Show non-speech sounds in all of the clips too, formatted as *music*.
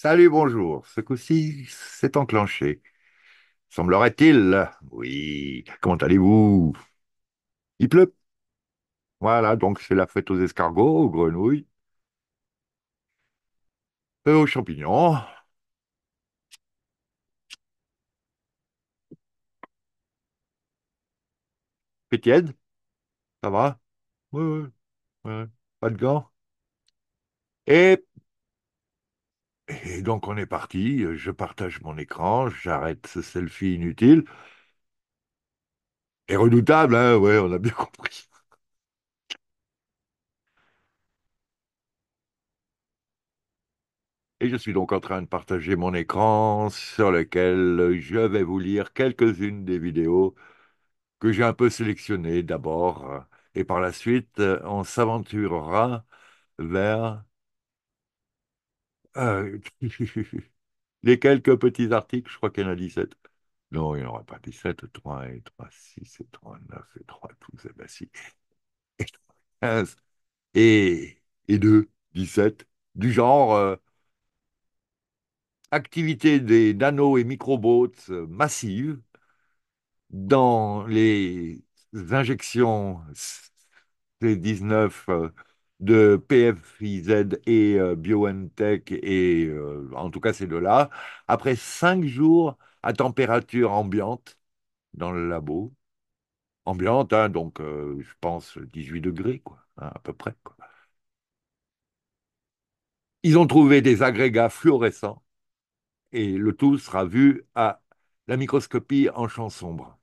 Salut, bonjour. Ce coup-ci, c'est enclenché. Semblerait-il. Oui. Comment allez-vous? Il pleut. Voilà, donc c'est la fête aux escargots, aux grenouilles et euh, aux champignons. Pétiède, ça va? Oui, oui. Pas de gants. Et et donc on est parti, euh, je partage mon écran, j'arrête ce selfie inutile. Et redoutable, hein ouais, on a bien *laughs* compris. Et je suis donc en train de partager mon écran sur lequel je vais vous lire quelques-unes des vidéos que j'ai un peu sélectionnées d'abord. Et par la suite, on s'aventurera vers ah, *laughs* les quelques petits articles, je crois qu'il y en a 17. Non, il n'y en aura pas 17, 3 et 3, 6 et 3, 9 et 3, 12 eh ben, *laughs* et Et 3, 15 et, 2, 17, du genre euh, activité des nano et microbots euh, massives dans les injections C19 de PFIZ et euh, BioNTech, et euh, en tout cas ces deux-là, après cinq jours à température ambiante dans le labo, ambiante, hein, donc euh, je pense 18 degrés, quoi, hein, à peu près. Ils ont trouvé des agrégats fluorescents et le tout sera vu à la microscopie en champ sombre.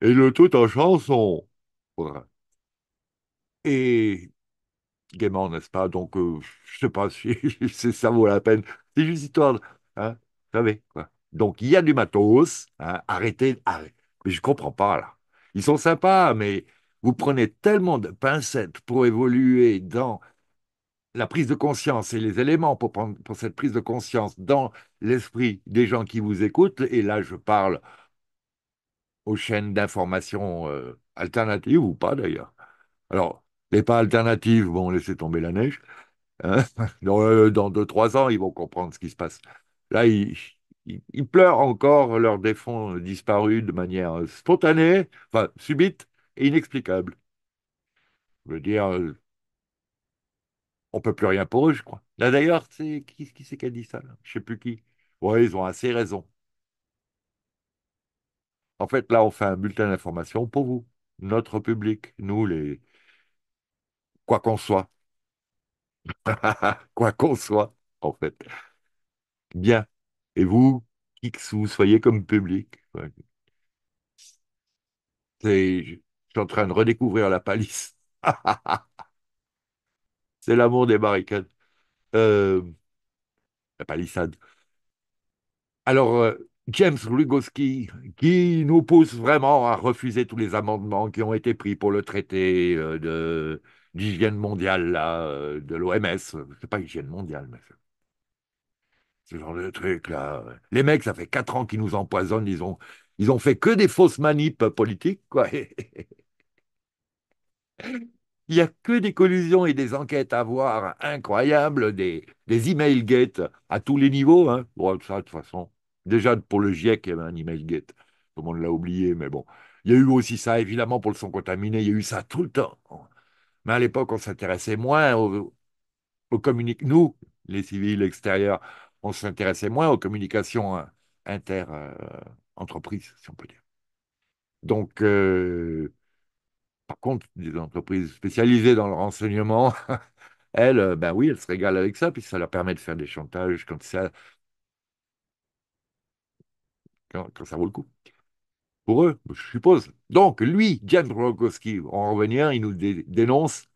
Et le tout en chanson. Et gaiement, n'est-ce pas Donc, je euh, je sais pas *laughs* si, ça vaut la peine. C'est juste histoire, hein, vous savez, quoi. Donc, il y a du matos, hein, arrêtez, Mais je comprends pas, là. Ils sont sympas, mais vous prenez tellement de pincettes pour évoluer dans la prise de conscience et les éléments pour, pour cette prise de conscience dans l'esprit des gens qui vous écoutent. Et là, je parle aux chaînes d'information euh, alternatives ou pas, d'ailleurs. Alors, les pas alternatives vont laisser tomber la neige. Hein. *laughs* Euh, dans, deux, trois ans, ils vont comprendre ce qui se passe. Là, ils, pleurent encore leur défunt disparu de manière spontanée, enfin subite et inexplicable. Je veux dire, euh, on peut plus rien pour eux, je crois. Là d'ailleurs, c'est qui, c'est qui a dit ça Je ne sais plus qui. Oui, ils ont assez raison. En fait, là, on fait un bulletin d'information pour vous, notre public, nous les, quoi qu'on soit. *laughs* quoi qu'on soit, en fait. Bien. Et vous, qui que vous soyez comme public. Ouais. Je suis en train de redécouvrir la palisse. *laughs* C'est l'amour des barricades. Euh, la palissade. Alors, euh, James Lugoski, qui nous pousse vraiment à refuser tous les amendements qui ont été pris pour le traité euh, de d'hygiène mondiale là, euh, de l'OMS. C'est pas hygiène mondiale, mais ce genre de truc là. Les mecs, ça fait quatre ans qu'ils nous empoisonnent. Ils ont, ils ont fait que des fausses manips politiques, quoi. *laughs* Il n'y a que des collusions et des enquêtes à voir incroyables, des, des email gates à tous les niveaux. Hein. Bon, ça, de toute façon, déjà pour le GIEC, il y avait un email gate. Tout le monde l'a oublié, mais bon. Il y a eu aussi ça, évidemment, pour le son contaminé. Il y a eu ça tout le temps. Mais à l'époque, on s'intéressait moins aux, communications. Nous, les civils extérieurs, on s'intéressait moins aux communications euh, inter-entreprises, euh, si on peut dire. Donc, euh, par contre, des entreprises spécialisées dans le renseignement, *laughs* elles, ben oui, elles se régalent avec ça, puis ça leur permet de faire des chantages quand ça, quand ça vaut le coup pour eux, je suppose. Donc, lui, Jan Rogowski, en revenir, il nous dénonce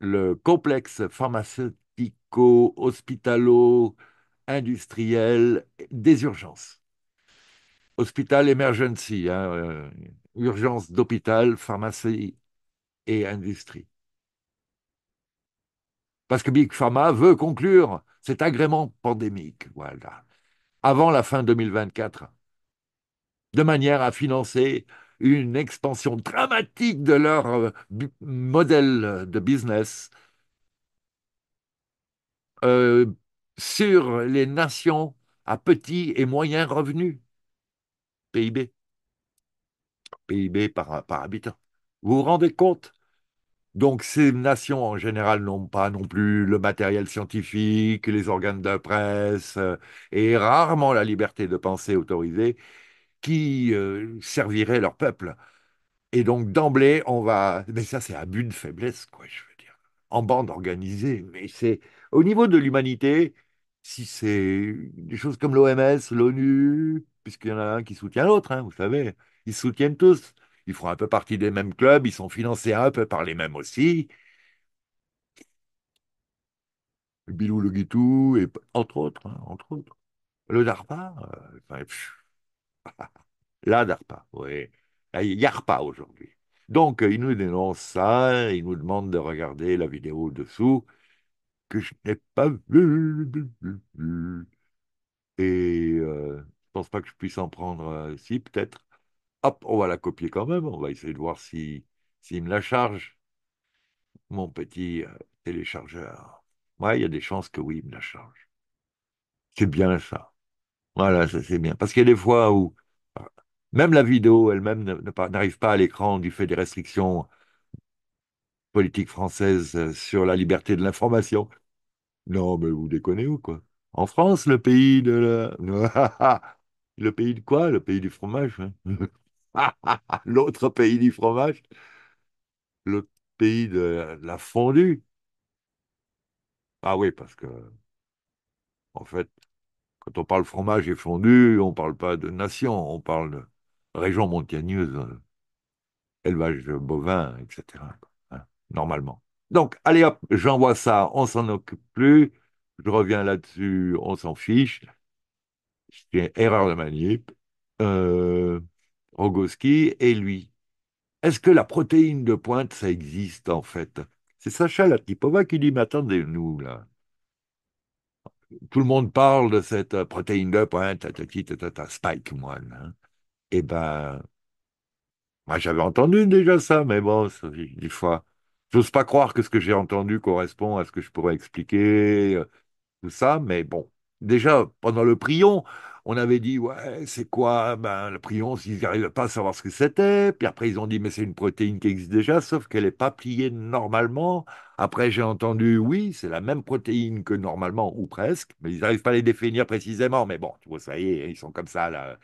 le complexe pharmaceutico, hospitalo, industriel des urgences. Hospital Emergency, hein, euh, urgence d'hôpital, pharmacie et industrie. Parce que Big Pharma veut conclure cet agrément pandémique, voilà, avant la fin 2024 de manière à financer une expansion dramatique de leur euh, modèle de business euh, sur les nations à petits et moyens revenus, PIB, PIB par, par habitant. Vous vous rendez compte donc ces nations en général n'ont pas non plus le matériel scientifique, les organes de presse euh, et rarement la liberté de penser autorisée qui euh, servirait serviraient leur peuple. Et donc d'emblée, on va... Mais ça, c'est abus de faiblesse, quoi, je veux dire. En bande organisée. Mais c'est... Au niveau de l'humanité, si c'est des choses comme l'OMS, l'ONU, puisqu'il y en a un qui soutient l'autre, hein, vous savez, ils se soutiennent tous. Ils font un peu partie des mêmes clubs, ils sont financés un peu par les mêmes aussi. Bilou le Guitou, et, entre autres, hein, entre autres. Le DARPA, euh, la *laughs* DARPA, oui. a pas aujourd'hui. Donc, euh, il nous dénonce ça, il nous demande de regarder la vidéo dessous, que je n'ai pas vu Et euh, je ne pense pas que je puisse en prendre, euh, si, peut-être. Hop, on va la copier quand même, on va essayer de voir s'il si, me la charge, mon petit téléchargeur. Ouais, il y a des chances que oui, il me la charge. C'est bien ça. Voilà, ça c'est bien. Parce qu'il y a des fois où même la vidéo elle-même n'arrive pas à l'écran du fait des restrictions politiques françaises euh, sur la liberté de l'information. Non, mais vous déconnez ou quoi En France, le pays de la... *laughs* le pays de quoi Le pays du fromage. Hein. *laughs* L'autre pays du fromage. Le pays de la fondue. Ah oui, parce que, en fait, quand on parle fromage et fondu, on ne parle pas de nation, on parle de région montagneuse, élevage bovin, etc. Hein, normalement. Donc, allez hop, j'envoie ça, on s'en occupe plus, je reviens là-dessus, on s'en fiche. erreur de manip. Euh, Rogoski et lui. Est-ce que la protéine de pointe, ça existe en fait C'est Sacha Latipova qui dit, mais attendez, nous, là, tout le monde parle de cette euh, protéine de... ta Spike moi, hein. eh Et ben, moi j'avais entendu déjà ça, mais bon, des fois, j'ose pas croire que ce que j'ai entendu correspond à ce que je pourrais expliquer, euh, tout ça, mais bon, déjà, pendant le prion, on avait dit, ouais, c'est quoi ben, Le prion, ils n'arrivaient pas à savoir ce que c'était. Puis après, ils ont dit, mais c'est une protéine qui existe déjà, sauf qu'elle n'est pas pliée normalement. Après, j'ai entendu, oui, c'est la même protéine que normalement, ou presque, mais ils n'arrivent pas à les définir précisément. Mais bon, tu vois, ça y est, ils sont comme ça, là.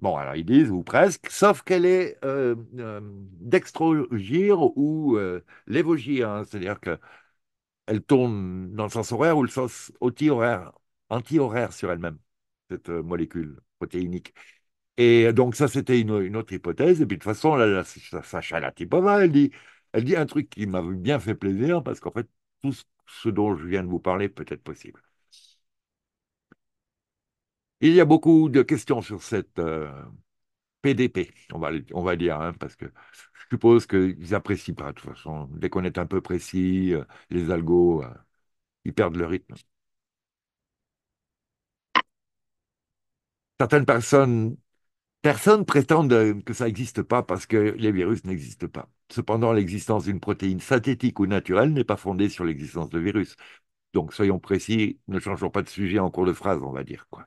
Bon, alors ils disent, ou presque, sauf qu'elle est euh, euh, dextrogire ou euh, lévogire, hein. c'est-à-dire qu'elle tourne dans le sens horaire ou le sens antihoraire anti -horaire sur elle-même cette euh, molécule protéinique. Et donc ça, c'était une, autre hypothèse. Et puis de toute façon, là, la, Sacha Latipova, elle dit, elle dit un truc qui m'a bien fait plaisir, parce qu'en fait, tout ce, dont je viens de vous parler peut être possible. Il y a beaucoup de questions sur cette PDP, euh, on va, on va dire, hein, parce que je suppose qu'ils apprécient pas, de toute façon. Dès qu'on est un peu précis, euh, les algos, ils perdent le rythme. certaines personnes, prétendent prétendent que ça n'existe pas parce que les virus n'existent pas. Cependant, l'existence d'une protéine synthétique ou naturelle n'est pas fondée sur l'existence de virus. Donc, soyons précis, ne changeons pas de sujet en cours de phrase, on va dire quoi.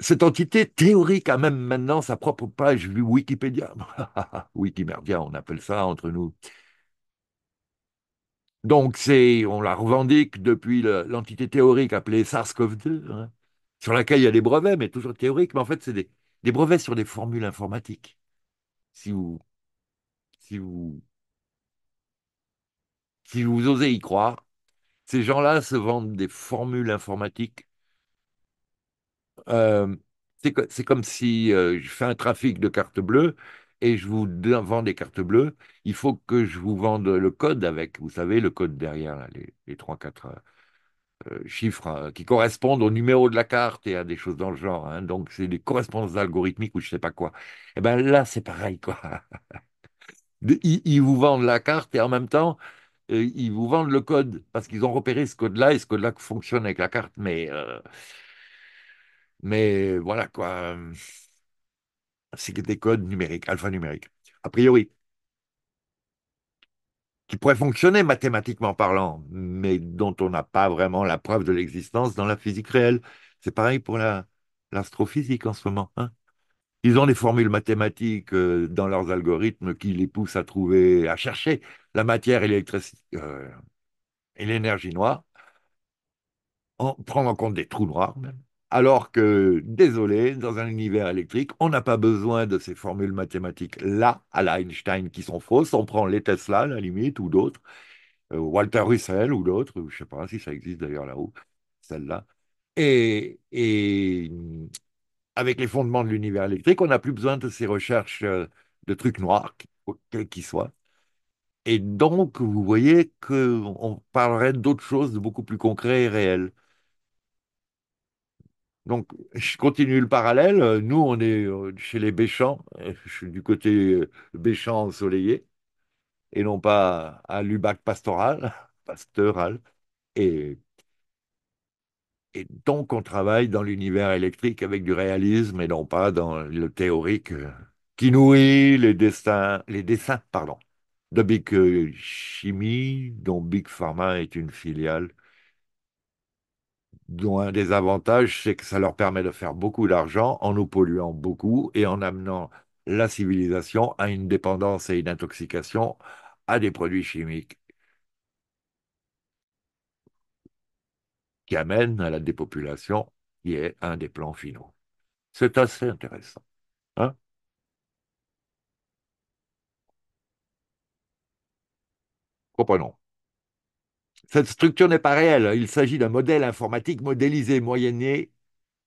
Cette entité théorique a même maintenant sa propre page Wikipédia. *laughs* Wikimedia, on appelle ça entre nous. Donc, c'est, on la revendique depuis l'entité théorique appelée SARS-CoV-2, hein, sur laquelle il y a des brevets, mais toujours théoriques, mais en fait, c'est des, brevets sur des formules informatiques. Si vous, si vous, si vous osez y croire, ces gens-là se vendent des formules informatiques. Euh, c'est comme si euh, je fais un trafic de cartes bleues et je vous vends des cartes bleues, il faut que je vous vende le code avec, vous savez, le code derrière, les, les 3-4 euh, euh, chiffres hein, qui correspondent au numéro de la carte et à des choses dans le genre. Hein. donc, c'est des correspondances algorithmiques ou je ne sais pas quoi. Et eh bien, là, c'est pareil, quoi. *laughs* ils, vous vendent la carte et en même temps, euh, ils vous vendent le code parce qu'ils ont repéré ce code-là et ce code-là fonctionne avec la carte. Mais, mais voilà, quoi c'est des codes numériques, alphanumériques, a priori, qui pourraient fonctionner mathématiquement parlant, mais dont on n'a pas vraiment la preuve de l'existence dans la physique réelle. C'est pareil pour l'astrophysique en ce moment. Hein. ils ont des formules mathématiques euh, dans leurs algorithmes qui les poussent à trouver, à chercher la matière et euh, et l'énergie noire, en prenant en compte des trous noirs même. Alors que, désolé, dans un univers électrique, on n'a pas besoin de ces formules mathématiques-là, à l'Einstein, qui sont fausses. On prend les Tesla, la limite, ou d'autres, euh, Walter Russell, ou d'autres, je ne sais pas si ça existe d'ailleurs là-haut, celle-là. Et, avec les fondements de l'univers électrique, on n'a plus besoin de ces recherches euh, de trucs noirs, quels qu'ils soient. Et donc, vous voyez qu'on parlerait d'autres choses de beaucoup plus concrets et réelles. Donc, je continue le parallèle. Nous, on est euh, chez les Béchamps. Je suis du côté euh, Béchamp ensoleillé et non pas à Lubac pastoral, *laughs* pastoral. Et, donc, on travaille dans l'univers électrique avec du réalisme et non pas dans le théorique euh, qui nourrit les destins, les dessins, pardon, de Big Chimie, dont Big Pharma est une filiale dont un des avantages, c'est que ça leur permet de faire beaucoup d'argent en nous polluant beaucoup et en amenant la civilisation à une dépendance et une intoxication à des produits chimiques qui amènent à la dépopulation, qui est un des plans finaux. C'est assez intéressant. Hein Comprenons. Cette structure n'est pas réelle. Il s'agit d'un modèle informatique modélisé, moyenné,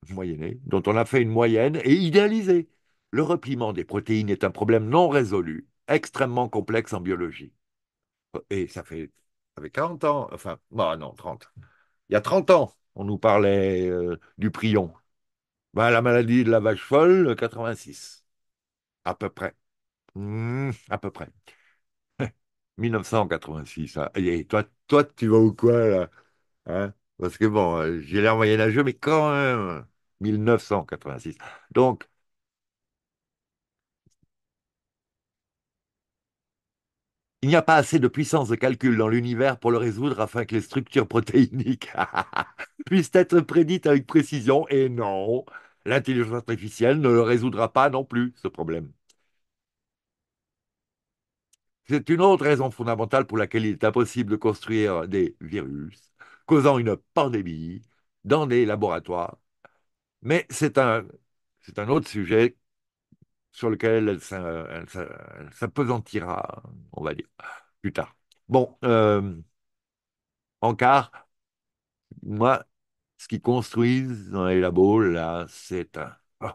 moyenné, dont on a fait une moyenne et idéalisé. Le repliement des protéines est un problème non résolu, extrêmement complexe en biologie. Et ça fait, avec 40 ans, enfin, bah non, 30. Il y a 30 ans, on nous parlait euh, du prion. Bah, la maladie de la vache folle, 86. À peu près. Mmh, à peu près. 1986. Hein. Et toi, toi, tu vas ou quoi, là? Hein Parce que bon, euh, j'ai l'air moyenâgeux, mais quand même, 1986. Donc, il n'y a pas assez de puissance de calcul dans l'univers pour le résoudre afin que les structures protéiniques *laughs* puissent être prédites avec précision. Et non, l'intelligence artificielle ne le résoudra pas non plus, ce problème. C'est une autre raison fondamentale pour laquelle il est impossible de construire des virus causant une pandémie dans des laboratoires. Mais c'est un, un autre sujet sur lequel elle, s'apesantira, on va dire, plus tard. Bon, euh, en car, moi, ce qu'ils construisent dans les labos, là, c'est un, *laughs*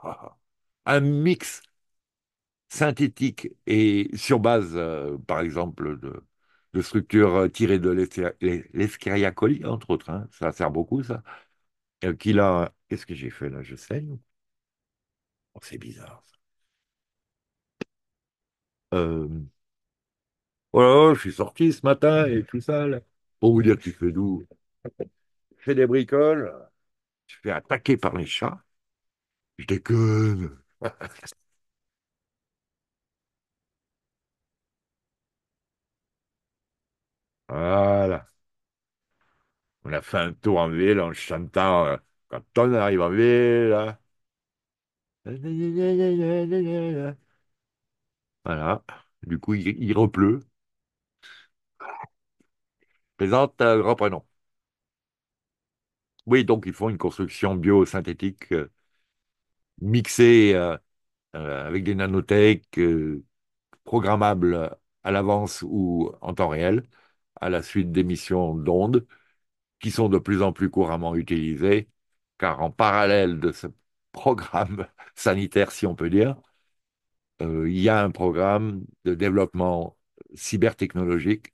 un mix synthétique et sur base, euh, par exemple, de, de structures euh, tirées de les coli, entre autres, hein. ça sert beaucoup, ça, euh, qu'il a... Qu'est-ce que j'ai fait là Je saigne oh, C'est bizarre, ça. Oh là là, je suis sorti ce matin et tout ça, Pour vous dire, tu fais d'où Je fais des bricoles, je fais attaquer par les chats, je déconne *laughs* Voilà. On a fait un tour en ville en chantant euh, quand on arrive en ville. Hein. Voilà. Du coup, il, repleut. Présente un euh, Oui, donc ils font une construction biosynthétique euh, mixée avec des nanotech programmables à l'avance ou en temps réel à la suite d'émissions d'ondes qui sont de plus en plus couramment utilisées, car en parallèle de ce programme *laughs* sanitaire, si on peut dire, euh, il y a un programme de développement cybertechnologique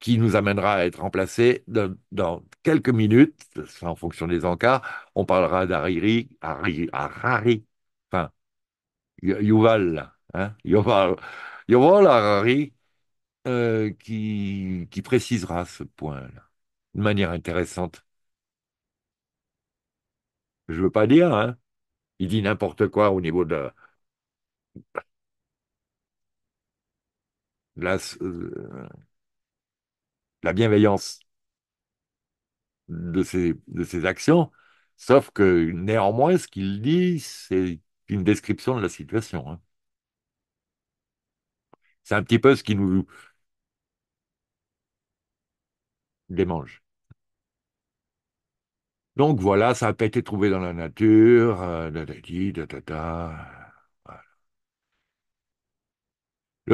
qui nous amènera à être remplacé dans quelques minutes, en fonction des encarts. On parlera d'Hariri, Harari, enfin, Yuval, hein, Yuval, Yuval Harari, euh, qui, précisera ce point-là de manière intéressante. Je ne veux pas dire, hein. Il dit n'importe quoi au niveau de la, euh, bienveillance de ses, actions, sauf que néanmoins, ce qu'il dit, c'est une description de la situation. Hein. C'est un petit peu ce qui nous, les Donc voilà, ça n'a pas été trouvé dans la nature, euh, Le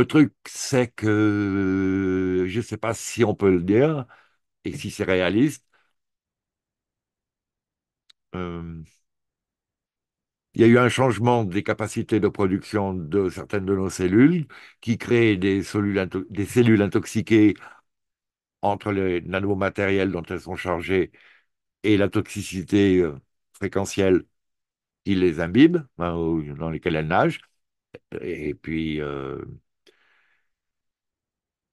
truc, c'est que je ne sais pas si on peut le dire et si c'est réaliste. Euh, il y a eu un changement des capacités de production de certaines de nos cellules qui créent des, des cellules intoxiquées entre les nanomatériels dont elles sont chargées et la toxicité euh, fréquentielle qui les imbibe, hein, dans lesquelles elles nagent. Et puis, euh,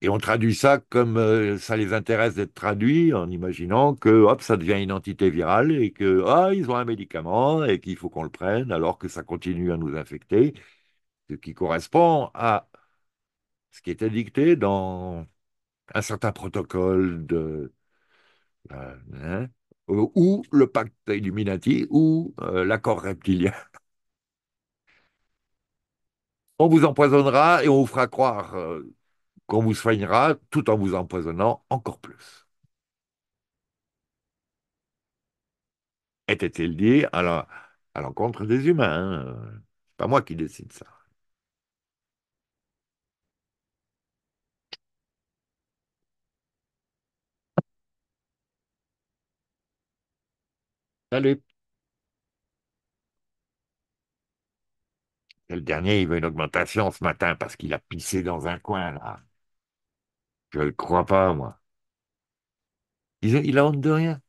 et on traduit ça comme euh, ça les intéresse d'être traduit, en imaginant que hop, ça devient une entité virale et que ah, ils ont un médicament et qu'il faut qu'on le prenne, alors que ça continue à nous infecter, ce qui correspond à ce qui était dicté dans un certain protocole de, euh, hein, ou le pacte Illuminati ou euh, l'accord reptilien. *laughs* On vous empoisonnera et on vous fera croire euh, qu'on vous soignera tout en vous empoisonnant encore plus. Était-il dit à l'encontre des humains hein C'est pas moi qui décide ça. Salut. Le dernier, il veut une augmentation ce matin parce qu'il a pissé dans un coin, là. Je le crois pas, moi. Il, a honte de rien.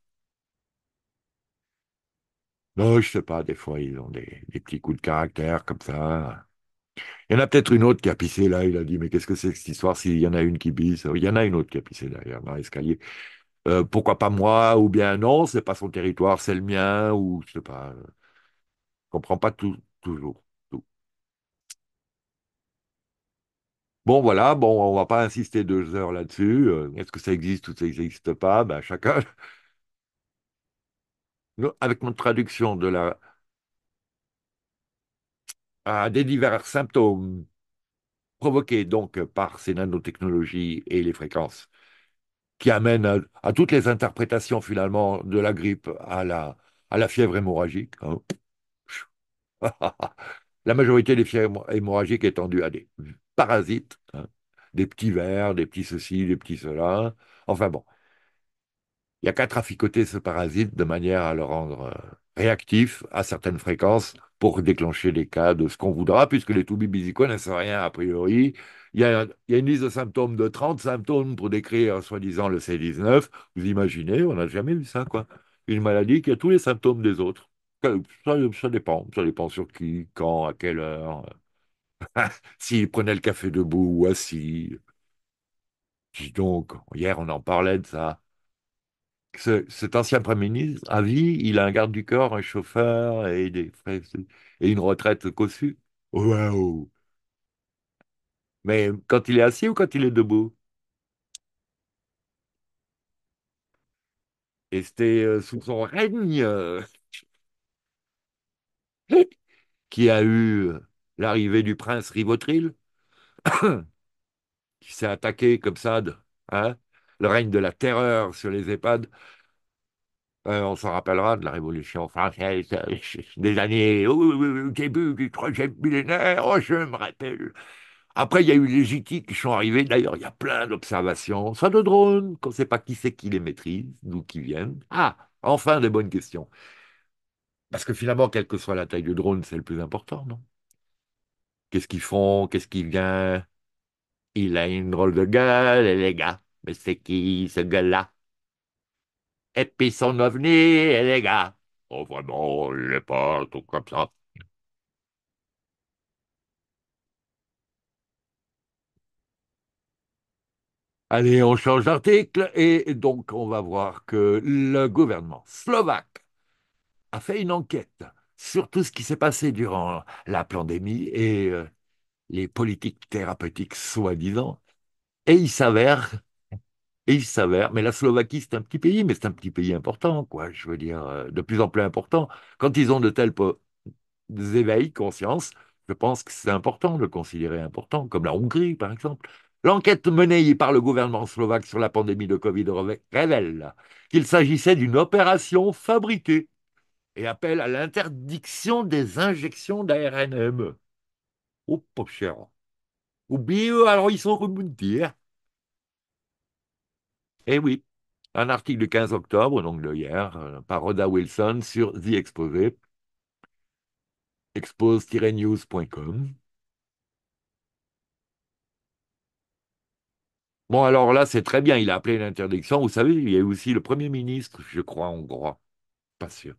Non, je sais pas, des fois, ils ont des, des petits coups de caractère comme ça. Il y en a peut-être une autre qui a pissé là, il a dit, mais qu'est-ce que c'est que cette histoire s'il y en a une qui pisse? Il y en a une autre qui a pissé derrière dans l'escalier. Euh, pourquoi pas moi ou bien non c'est pas son territoire c'est le mien ou je sais pas je comprends pas toujours tout bon voilà bon on va pas insister deux heures là-dessus euh, est-ce que ça existe ou ça n'existe pas ben chacun *laughs* avec notre traduction de la à des divers symptômes provoqués donc par ces nanotechnologies et les fréquences qui amène à, toutes les interprétations finalement de la grippe à la, à la fièvre hémorragique. Hein. *laughs* la majorité des fièvres hémorragiques est dues à des parasites, hein. des petits vers, des petits ceci, des petits cela. Enfin bon, il n'y a qu'à traficoter ce parasite de manière à le rendre euh, réactif à certaines fréquences pour déclencher les cas de ce qu'on voudra, puisque les toubibizikos ne savent rien a priori. Il y, a, il y, une liste de symptômes de 30 symptômes pour décrire soi-disant le C19. Vous imaginez, on n'a jamais vu ça, quoi. Une maladie qui a tous les symptômes des autres. Ça, dépend. Ça dépend sur qui, quand, à quelle heure. *laughs* S'il prenait le café debout ou assis. Dis donc, hier on en parlait de ça cet ancien Premier ministre, à vie, il a un garde du corps, un chauffeur et, une retraite cossue. Waouh! Mais quand il est assis ou quand il est debout? Et c'était euh, sous son règne euh, *laughs* qui a eu euh, l'arrivée du prince Rivotril, *coughs* qui s'est attaqué comme ça, hein? le règne de la terreur sur les EHPAD. Euh, on s'en rappellera de la Révolution française euh, des années oh, au début du troisième millénaire, oh, je me rappelle. Après, il y a eu les JT qui sont arrivés. D'ailleurs, il y a plein d'observations, soit de drones, qu'on ne sait pas qui c'est qui les maîtrise, d'où qui viennent. Ah, enfin des bonnes questions. Parce que finalement, quelle que soit la taille du drone, c'est le plus important, non Qu'est-ce qu'ils font Qu'est-ce qui vient Il a une drôle de gueule, les gars. Mais c'est qui ce gars-là Et puis son avenir, les gars Oh, vraiment, n'est pas tout comme ça. Allez, on change d'article et donc on va voir que le gouvernement slovaque a fait une enquête sur tout ce qui s'est passé durant la pandémie et euh, les politiques thérapeutiques soi-disant. Et il s'avère et il s'avère, mais la Slovaquie, c'est un petit pays, mais c'est un petit pays important, quoi, je veux dire, euh, de plus en plus important. Quand ils ont de telles éveils, conscience, je pense que c'est important de considérer important, comme la Hongrie, par exemple. L'enquête menée par le gouvernement slovaque sur la pandémie de Covid révèle qu'il s'agissait d'une opération fabriquée et appelle à l'interdiction des injections d'ARNM. Oh, pas cher. bio. alors ils sont remontés. Hein. Eh oui, un article du 15 octobre, donc de hier, euh, par Rhoda Wilson sur The Exposé, expose-news.com. Bon, alors là, c'est très bien, il a appelé l'interdiction. Vous savez, il y a eu aussi le Premier ministre, je crois, hongrois, pas sûr,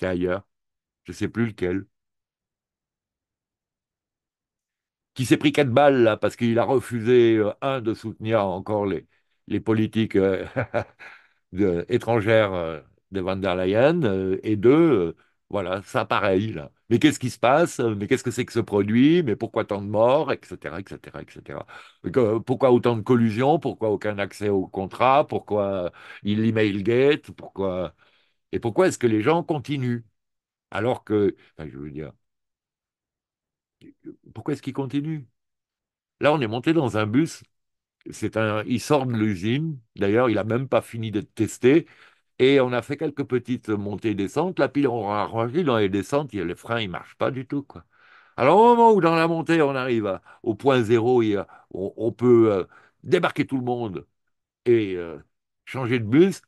D'ailleurs, je ne sais plus lequel, qui s'est pris quatre balles, là, parce qu'il a refusé, euh, un, de soutenir encore les, les politiques euh, *laughs* étrangères euh, de van der Leyen, euh, et de voilà, ça pareil, là. Mais qu'est-ce qui se passe Mais qu'est-ce que c'est que ce produit Mais pourquoi tant de morts Etc., etc., etc. Pourquoi autant de collusion Pourquoi aucun accès au contrat Pourquoi il email gate Pourquoi Et pourquoi est-ce que les gens continuent Alors que, enfin, je veux dire, pourquoi est-ce qu'ils continuent Là, on est monté dans un bus c'est un, il sort de l'usine. D'ailleurs, il n'a même pas fini d'être testé. Et on a fait quelques petites montées et descentes. La pile, on a arrangé dans les descentes. Les freins, ils ne marchent pas du tout. Quoi. Alors, au moment où dans la montée, on arrive au point zéro, on, peut euh, débarquer tout le monde et euh, changer de bus,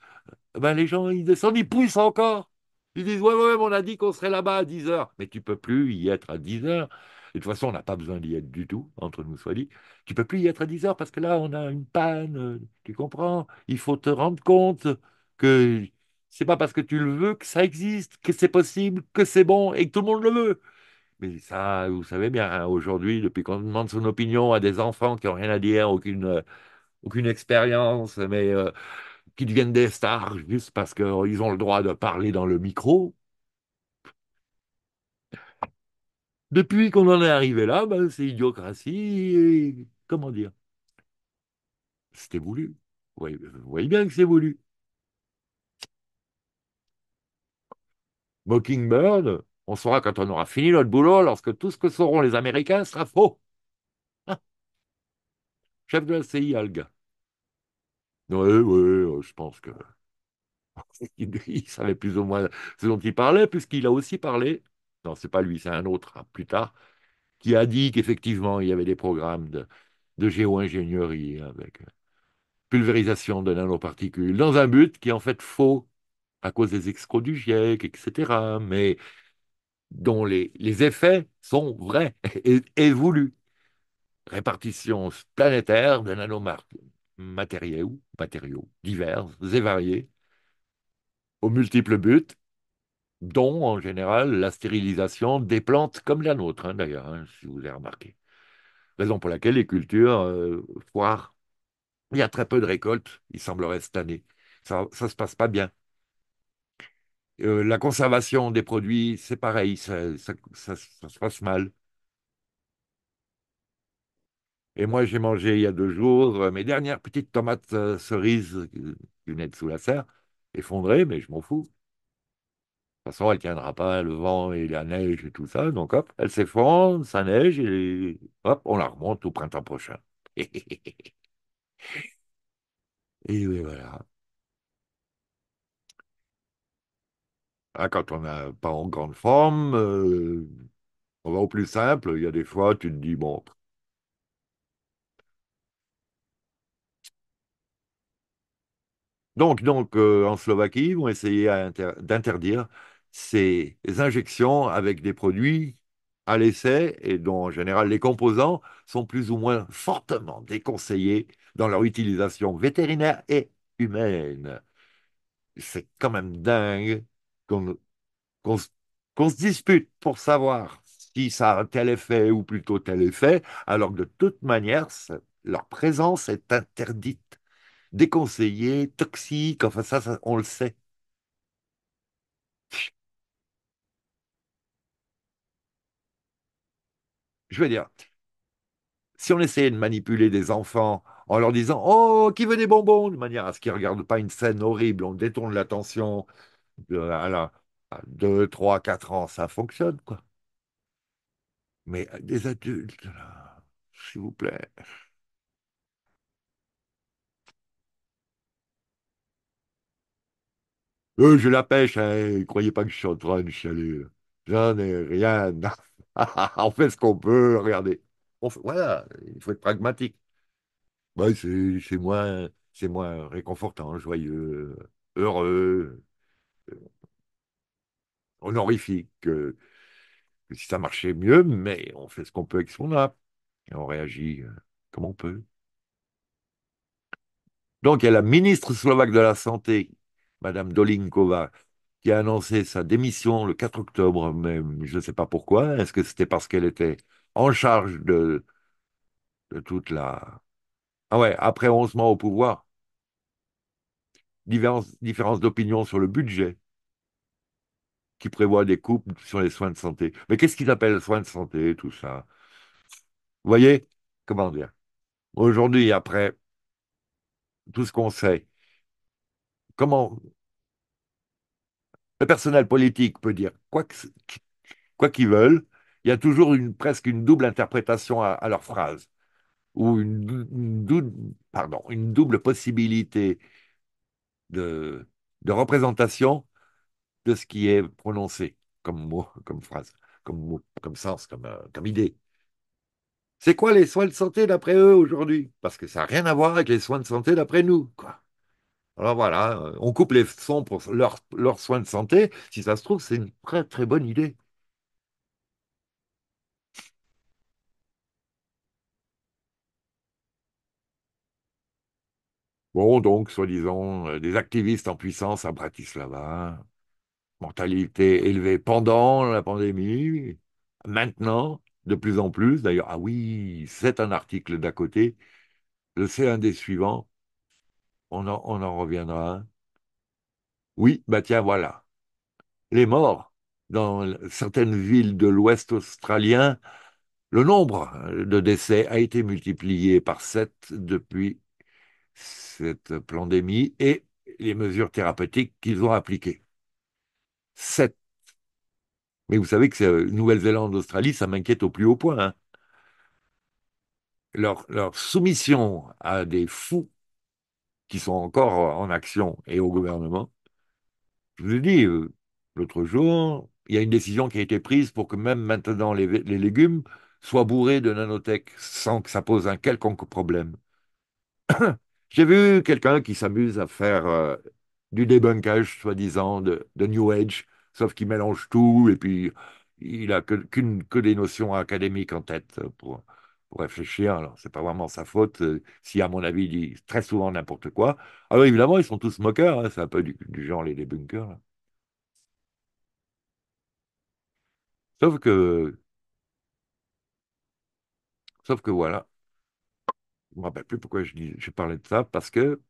ben, les gens, ils descendent, ils poussent encore. Ils disent Ouais, ouais, on a dit qu'on serait là-bas à 10 heures. Mais tu peux plus y être à 10 heures de toute façon, on n'a pas besoin d'y être du tout, entre nous soit dit, tu peux plus y être à 10 heures parce que là, on a une panne, euh, tu comprends Il faut te rendre compte que c'est pas parce que tu le veux que ça existe, que c'est possible, que c'est bon et que tout le monde le veut. Mais ça, vous savez bien, hein, aujourd'hui, depuis qu'on demande son opinion à des enfants qui n'ont rien à dire, aucune, euh, aucune expérience, mais euh, qui deviennent des stars juste parce qu'ils ont le droit de parler dans le micro, Depuis qu'on en est arrivé là, ben, c'est idiocratie. Et, comment dire C'était voulu. Vous voyez, bien que c'est voulu. Mockingbird, on saura quand on aura fini notre boulot, lorsque tout ce que sauront les Américains sera faux. Ah. Chef de la CIA, alga Oui, oui, euh, je pense que. *laughs* il savait plus ou moins ce dont il parlait, puisqu'il a aussi parlé non, c'est pas lui, c'est un autre plus tard, qui a dit qu'effectivement, il y avait des programmes de, géo-ingénierie avec euh, pulvérisation de nanoparticules, dans un but qui est en fait faux à cause des excros du GIEC, etc., mais dont les, effets sont vrais *laughs* et, évolus. voulus. Répartition planétaire de nanomatériaux matériaux divers et variés, aux multiples buts, dont en général la stérilisation des plantes comme la nôtre, hein, d'ailleurs, hein, si vous avez remarqué. Raison pour laquelle les cultures euh, foires. Il y a très peu de récoltes, il semblerait, cette année. Ça ne se passe pas bien. Euh, la conservation des produits, c'est pareil, ça, se passe mal. Et moi, j'ai mangé il y a deux jours euh, mes dernières petites tomates cerises qui venaient sous la serre, effondrées, mais je m'en fous. De toute façon, elle tiendra pas le vent et la neige et tout ça. Donc hop, elle s'effondre, ça neige et hop, on la remonte au printemps prochain. *laughs* et oui, voilà. Ah, quand on n'a pas en grande forme, euh, on va au plus simple. Il y a des fois, tu te dis, bon. Donc, donc euh, en Slovaquie, ils vont essayer d'interdire ces injections avec des produits à l'essai et dont en général les composants sont plus ou moins fortement déconseillés dans leur utilisation vétérinaire et humaine. C'est quand même dingue qu'on se dispute pour savoir si ça a tel effet ou plutôt tel effet, alors que de toute manière, leur présence est interdite, déconseillée, toxique, enfin ça on le sait. Je veux dire, si on essayait de manipuler des enfants en leur disant Oh, qui veut des bonbons de manière à ce qu'ils ne regardent pas une scène horrible, on détourne l'attention. À, deux, trois, 2, 3, 4 ans, ça fonctionne, quoi. Mais des adultes, s'il vous plaît. Euh, je la pêche, hein, croyez pas que je suis en train de J'en ai rien *laughs* on fait ce qu'on peut, regardez. voilà, il faut être pragmatique. c'est moins, réconfortant, joyeux, heureux, euh, honorifique euh, que, si ça marchait mieux, mais on fait ce qu'on peut avec ce qu'on a et on réagit euh, comme on peut. Donc, il y a la ministre slovaque de la Santé, Madame Dolinkova, qui a annoncé sa démission le 4 octobre, mais je ne sais pas pourquoi. Est-ce que c'était parce qu'elle était en charge de, toute la... Ah ouais, après 11 mois au pouvoir. différence d'opinion sur le budget qui prévoit des coupes sur les soins de santé. Mais qu'est-ce qu'ils appellent soins de santé, tout ça Vous voyez Comment dire Aujourd'hui, après tout ce qu'on sait, comment le personnel politique peut dire quoi qu'ils veulent, il y a toujours presque une double interprétation à, leur phrase, ou une, pardon, une double possibilité de, représentation de ce qui est prononcé comme mot, comme phrase, comme mot, comme sens, comme, euh, comme idée. C'est quoi les soins de santé d'après eux aujourd'hui Parce que ça n'a rien à voir avec les soins de santé d'après nous, quoi. Alors voilà, on coupe les sons pour leurs soins de santé. Si ça se trouve, c'est une très très bonne idée. Bon, donc, soi-disant, euh, des activistes en puissance à Bratislava, mentalité élevée pendant la pandémie, maintenant, de plus en plus. D'ailleurs, ah oui, c'est un article d'à côté, le C1 des suivants on en, reviendra. Hein. Oui, bah tiens, voilà. Les morts dans certaines villes de l'Ouest australien, le nombre de décès a été multiplié par sept depuis cette pandémie et les mesures thérapeutiques qu'ils ont appliquées. Sept. Mais vous savez que euh, Nouvelle-Zélande, Australie, ça m'inquiète au plus haut point. Hein. leur, soumission à des fous qui sont encore euh, en action et au gouvernement. Je vous ai dit, euh, l'autre jour, il y a une décision qui a été prise pour que même maintenant les, légumes soient bourrés de nanotech sans que ça pose un quelconque problème. *coughs* J'ai vu quelqu'un qui s'amuse à faire euh, du débunkage, soi-disant, de, New Age, sauf qu'il mélange tout et puis il n'a que, que des notions académiques en tête pour, réfléchir. Alors, c'est pas vraiment sa faute euh, si, à mon avis, il dit très souvent n'importe quoi. Alors, ah évidemment, ils sont tous moqueurs. Hein, c'est un peu du, genre les, débunkers Sauf que. Sauf que voilà. Je ne me rappelle plus pourquoi je, je parlais de ça, parce que.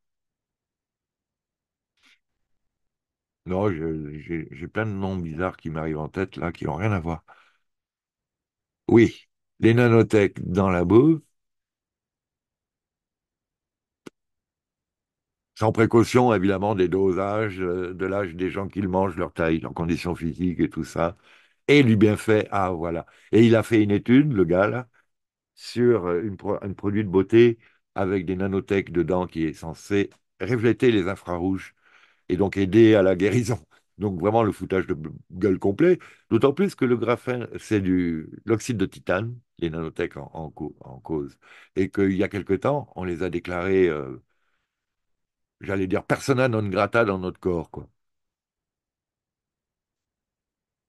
Non, j'ai plein de noms bizarres qui m'arrivent en tête, là, qui n'ont rien à voir. Oui, les nanotech dans la boue. Sans précaution, évidemment, des dosages, euh, de l'âge des gens qui mangent, leur taille, leur condition physique et tout ça. Et bien fait. ah voilà. Et il a fait une étude, le gars, là, sur euh, un produit de beauté avec des nanotech dedans qui est censé refléter les infrarouges et donc aider à la guérison. *laughs* Donc vraiment le foutage de gueule complet, d'autant plus que le graphène, c'est du l'oxyde de titane, les nanotech en, cause. Et qu'il y a quelque temps, on les a déclarés, euh, j'allais dire, persona non grata dans notre corps. Quoi.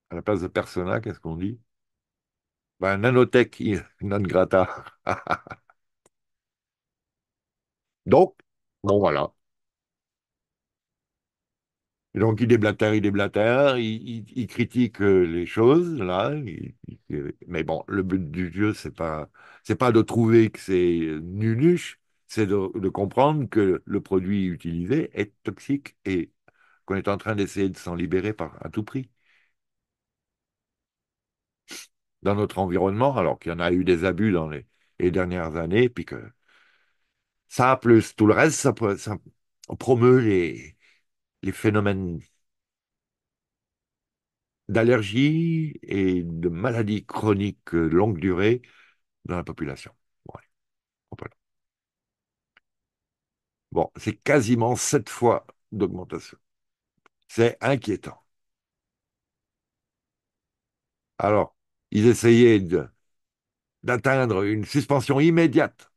À la place de persona, qu'est-ce qu'on dit ben, Nanotech *laughs* non grata. *laughs* Donc, bon voilà. Et donc, il déblatère, il déblatère, il, il, critique euh, les choses, là. mais bon, le but du jeu, c'est pas, c'est pas de trouver que c'est nuluche, c'est de, comprendre que le produit utilisé est toxique et qu'on est en train d'essayer de s'en libérer à tout prix. Dans notre environnement, alors qu'il y en a eu des abus dans les, dernières années, puis que ça, plus tout le reste, ça, ça promeut les, les phénomènes d'allergie et de maladies chroniques euh, longue durée dans la population. Bon, c'est quasiment sept fois d'augmentation. C'est inquiétant. Alors, ils essayaient d'atteindre une suspension immédiate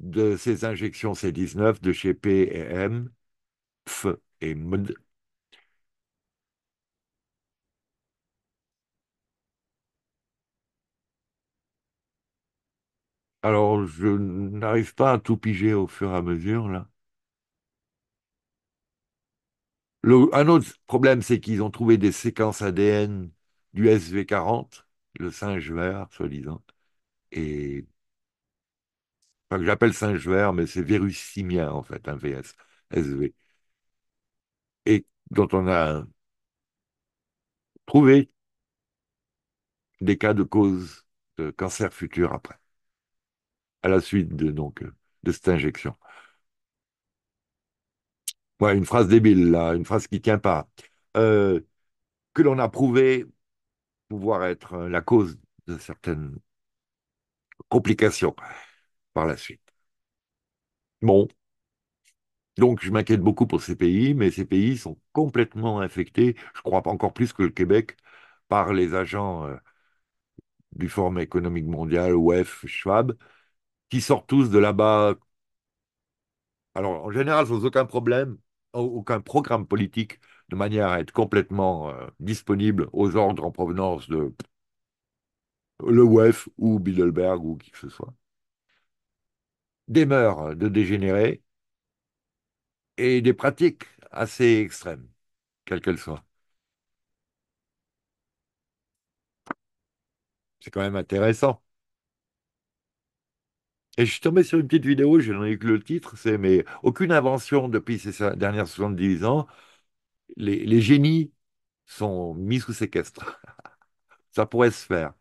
de ces injections C19 de chez PM et Alors, je n'arrive pas à tout piger au fur et à mesure, là. Le, un autre problème, c'est qu'ils ont trouvé des séquences ADN du SV40, le singe vert, soi-disant, et enfin, j'appelle singe vert, mais c'est virus simien, en fait, un VS, SV et dont on a trouvé des cas de cause de cancer futur après, à la suite de, donc, de cette injection. une phrase débile, là, une phrase qui ne tient pas. Euh, que l'on a prouvé pouvoir être la cause de certaines complications par la suite. Bon, donc, je m'inquiète beaucoup pour ces pays, mais ces pays sont complètement infectés, je crois pas encore plus que le Québec, par les agents euh, du Forum économique mondial, (WEF, Schwab, qui sortent tous de là-bas. Alors, en général, sans aucun problème, aucun programme politique, de manière à être complètement euh, disponible aux ordres en provenance de le WEF ou Bilderberg ou qui que ce soit. Des euh, de dégénérer, et des pratiques assez extrêmes, quelles qu'elles soient. C'est quand même intéressant. Et je suis tombé sur une petite vidéo, je n'en ai que le titre, c'est mais aucune invention depuis ces dernières 70 ans, les, les génies sont mis sous séquestre. *laughs* Ça pourrait se faire.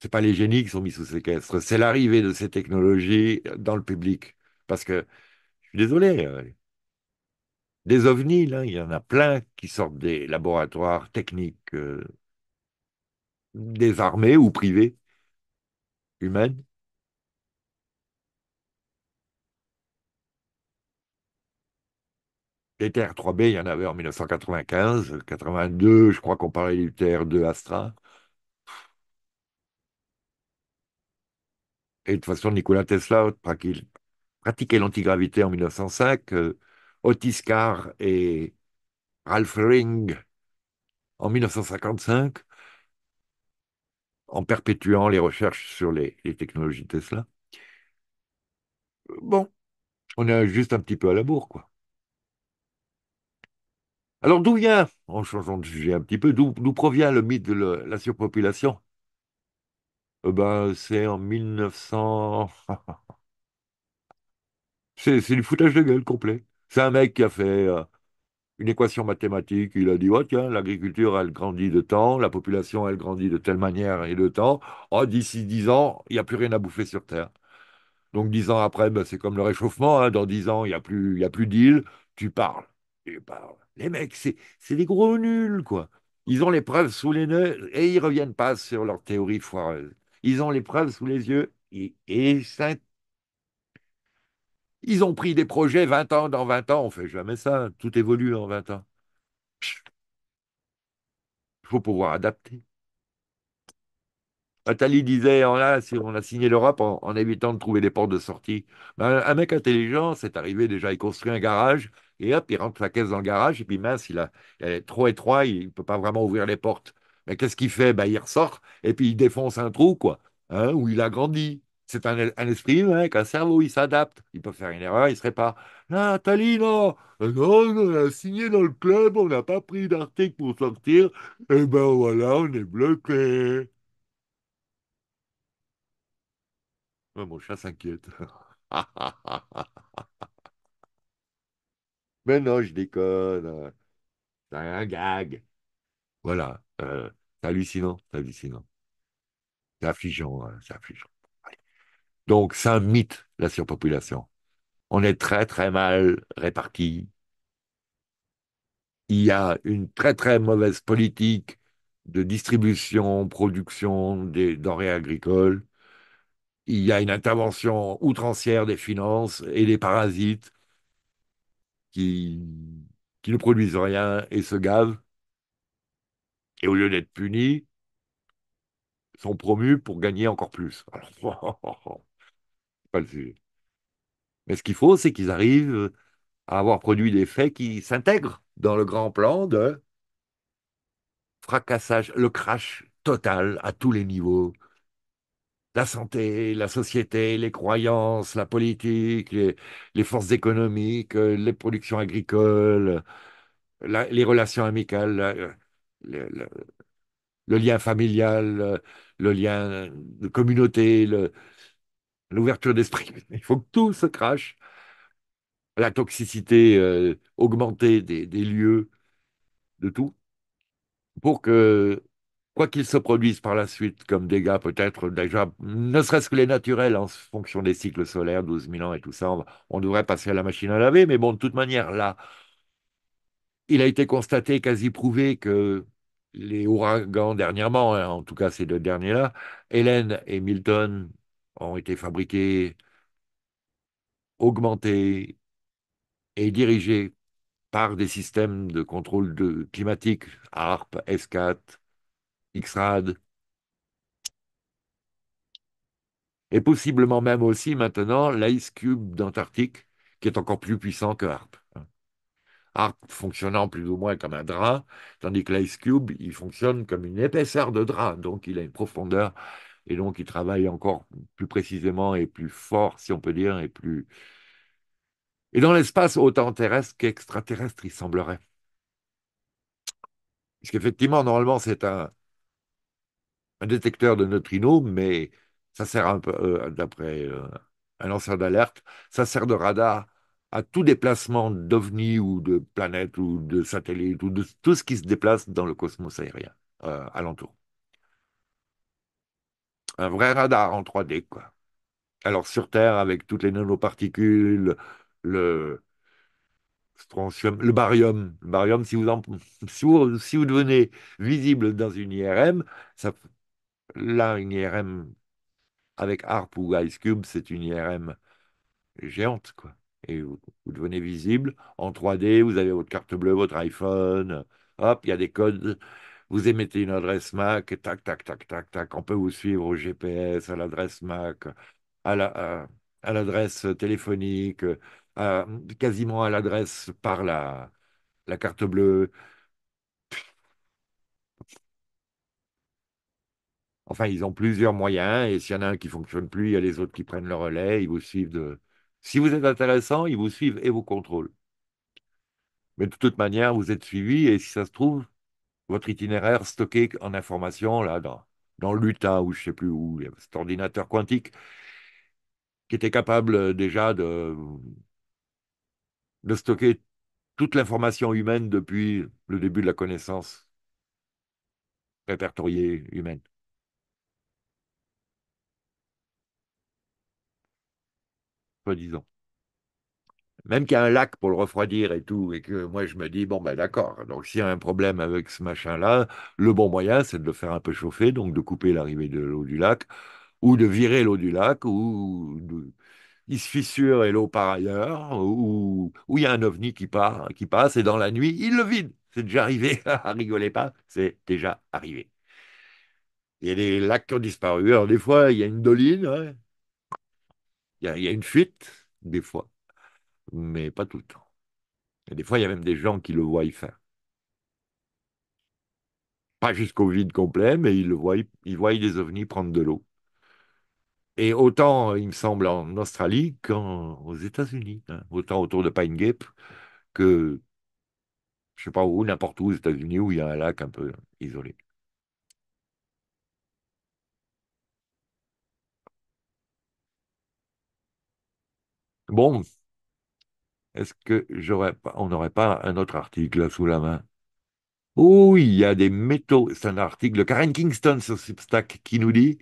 C'est pas les génies qui sont mis sous séquestre, c'est l'arrivée de ces technologies dans le public. Parce que désolé. Euh, des ovnis, là, il y en a plein qui sortent des laboratoires techniques euh, des armées ou privées humaines. Les TR-3B, il y en avait en 1995, 82, je crois qu'on parlait du TR-2 Astra. Et de toute façon, Nikola Tesla, Pratiquer l'antigravité en 1905, euh, Otis Carr et Ralph Ring en 1955, en perpétuant les recherches sur les, technologies Tesla. Bon, on est juste un petit peu à la bourre, quoi. Alors d'où vient, en changeant de sujet un petit peu, d'où provient le mythe de la surpopulation eh ben, C'est en 1900... *laughs* C'est c'est du foutage de gueule complet. C'est un mec qui a fait euh, une équation mathématique. Il a dit, oh tiens, l'agriculture, elle grandit de temps, la population, elle grandit de telle manière et de temps. Oh, d'ici 10 ans, il n'y a plus rien à bouffer sur Terre. Donc dix ans après, ben, c'est comme le réchauffement. Hein. Dans dix ans, il n'y a plus, il y a plus d'île. Tu parles. Tu parles. Les mecs, c'est des gros nuls, quoi. Ils ont les preuves sous les nœuds et ils reviennent pas sur leur théorie foireuse. Ils ont les preuves sous les yeux et, et ça ils ont pris des projets 20 ans, dans 20 ans, on fait jamais ça, tout évolue en 20 ans. Il faut pouvoir adapter. Attali disait, on a, on a signé l'Europe en, évitant de trouver des portes de sortie. Ben, un mec intelligent, c'est arrivé déjà, il construit un garage, et hop, il rentre sa caisse dans le garage, et puis mince, il, a, est trop étroit, il ne peut pas vraiment ouvrir les portes. Mais qu'est-ce qu'il fait ben, Il ressort, et puis il défonce un trou, quoi, hein, où il a grandi c'est un, esprit avec qu'un cerveau, il s'adapte. Il peut faire une erreur, il se répare. Ah, Talina, euh, non, on a signé dans le club, on n'a pas pris d'article pour sortir. Eh ben voilà, on est bloqué. mon chat s'inquiète. *laughs* Mais non, je déconne. C'est un gag. Voilà. Euh, c'est hallucinant, c'est hallucinant. C'est affligeant, hein, c'est affligeant. Donc c'est un mythe, la surpopulation. On est très très mal répartis. Il y a une très très mauvaise politique de distribution, production des denrées agricoles. Il y a une intervention outrancière des finances et des parasites qui, ne produisent rien et se gavent. Et au lieu d'être punis, sont promus pour gagner encore plus. *laughs* le sujet. Mais ce qu'il faut, c'est qu'ils arrivent à avoir produit des faits qui s'intègrent dans le grand plan de fracassage, le crash total à tous les niveaux. La santé, la société, les croyances, la politique, les, forces économiques, les productions agricoles, les relations amicales, le lien familial, le, le lien de communauté, le, l'ouverture d'esprit. *laughs* Il faut que tout se crache. La toxicité euh, augmentée des, lieux, de tout, pour que, quoi qu'il se produise par la suite comme dégâts, peut-être déjà, ne serait-ce que les naturels en fonction des cycles solaires, 12 000 ans et tout ça, on, devrait passer à la machine à laver. Mais bon, de toute manière, là, il a été constaté, quasi prouvé que les ouragans dernièrement, hein, en tout cas ces deux derniers-là, Hélène et Milton, ont été fabriqués, augmentés et dirigés par des systèmes de contrôle de, climatique, ARP, S4, XRAD, et possiblement même aussi maintenant l'Ice Cube d'Antarctique, qui est encore plus puissant que ARP hein. Arp fonctionnant plus ou moins comme un drap, tandis que l'Ice Cube, il fonctionne comme une épaisseur de drap, donc il a une profondeur et donc il travaille encore plus précisément et plus fort, si on peut dire, et plus. Et dans l'espace autant terrestre qu'extraterrestre, il semblerait. Parce qu'effectivement, normalement, c'est un, détecteur de neutrinos, mais ça sert un peu, euh, d'après euh, un lanceur d'alerte, ça sert de radar à tout déplacement d'ovnis ou de planètes ou de satellites ou de tout ce qui se déplace dans le cosmos aérien euh, alentour un vrai radar en 3D, quoi. Alors sur Terre, avec toutes les nanoparticules, le strontium, le barium, barium, si vous, devenez visible dans une IRM, ça, là, une IRM avec ARP ou ice cube, c'est une IRM géante, quoi. Et vous, devenez visible en 3D, vous avez votre carte bleue, votre iPhone, hop, il y a des codes, vous émettez une adresse MAC, tac, tac, tac, tac, tac, on peut vous suivre au GPS, à l'adresse MAC, à la, à, l'adresse téléphonique, quasiment à l'adresse par la, la carte bleue. Enfin, ils ont plusieurs moyens, et s'il y en a un qui fonctionne plus, il y a les autres qui prennent le relais, ils vous suivent de... Si vous êtes intéressant, ils vous suivent et vous contrôlent. Mais de toute manière, vous êtes suivi, et si ça se trouve, votre itinéraire stocké en information là, dans, dans l'Utah ou je ne sais plus où, cet ordinateur quantique qui était capable euh, déjà de, de stocker toute l'information humaine depuis le début de la connaissance répertoriée humaine. Soit disons même qu'il y a un lac pour le refroidir et tout, et que moi je me dis, bon ben d'accord, donc s'il y a un problème avec ce machin-là, le bon moyen c'est de le faire un peu chauffer, donc de couper l'arrivée de l'eau du lac, ou de virer l'eau du lac, ou il se fissure et l'eau part ailleurs, ou, il y a un ovni qui, part, qui passe, et dans la nuit, il le vide. C'est déjà arrivé, *laughs* ah, rigolez pas, c'est déjà arrivé. Il y a des lacs qui ont disparu. Alors, des fois, il y a une doline, hein. il y a une fuite, des fois mais pas tout le temps. des fois, il y a même des gens qui le voient faire. Pas jusqu'au vide complet, mais ils le voient, ils voient des ovnis prendre de l'eau. Et autant, il me semble, en Australie qu'aux États-Unis, hein, autant autour de Pine Gap que, je sais pas où, n'importe où aux États-Unis où il y a un lac un peu isolé. Bon, est-ce qu'on on n'aurait pas un autre article sous la main Oui, il y a des métaux. C'est un article de Karen Kingston sur Substack qui nous dit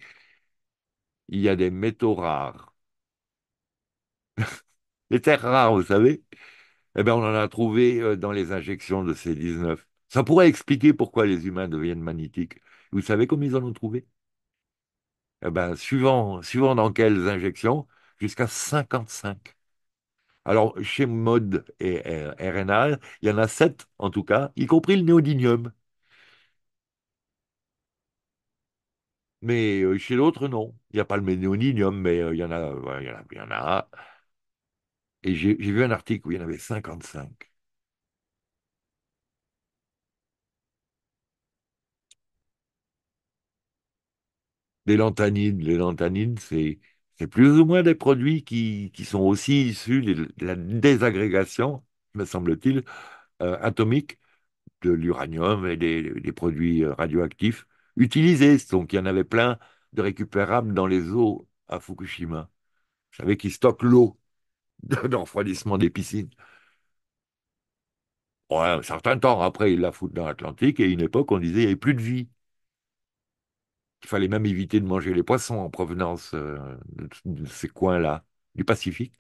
il y a des métaux rares. les *laughs* terres rares, vous savez Eh bien, on en a trouvé euh, dans les injections de ces 19 Ça pourrait expliquer pourquoi les humains deviennent magnétiques. Vous savez comment ils en ont trouvé Eh bien, suivant, suivant dans quelles injections, jusqu'à 55. Alors, chez Mode et RNA, il y en a sept, en tout cas, y compris le néodynium. Mais euh, chez l'autre, non. Il n'y a pas le néodynium, mais euh, il y en a. Et j'ai vu un article où il y en avait 55. Les lanthanides. Les lantanines, c'est c'est plus ou moins des produits qui, sont aussi issus de, la désagrégation, me semble-t-il, euh, atomique de l'uranium et des, produits euh, radioactifs utilisés. Donc il y en avait plein de récupérables dans les eaux à Fukushima. Vous savez qu'ils stockent l'eau *laughs* de refroidissement des piscines. un certain temps après, ils la foutent dans l'Atlantique et une époque, on disait il n'y avait plus de vie. Il fallait même éviter de manger les poissons en provenance euh, de ces coins-là, du Pacifique.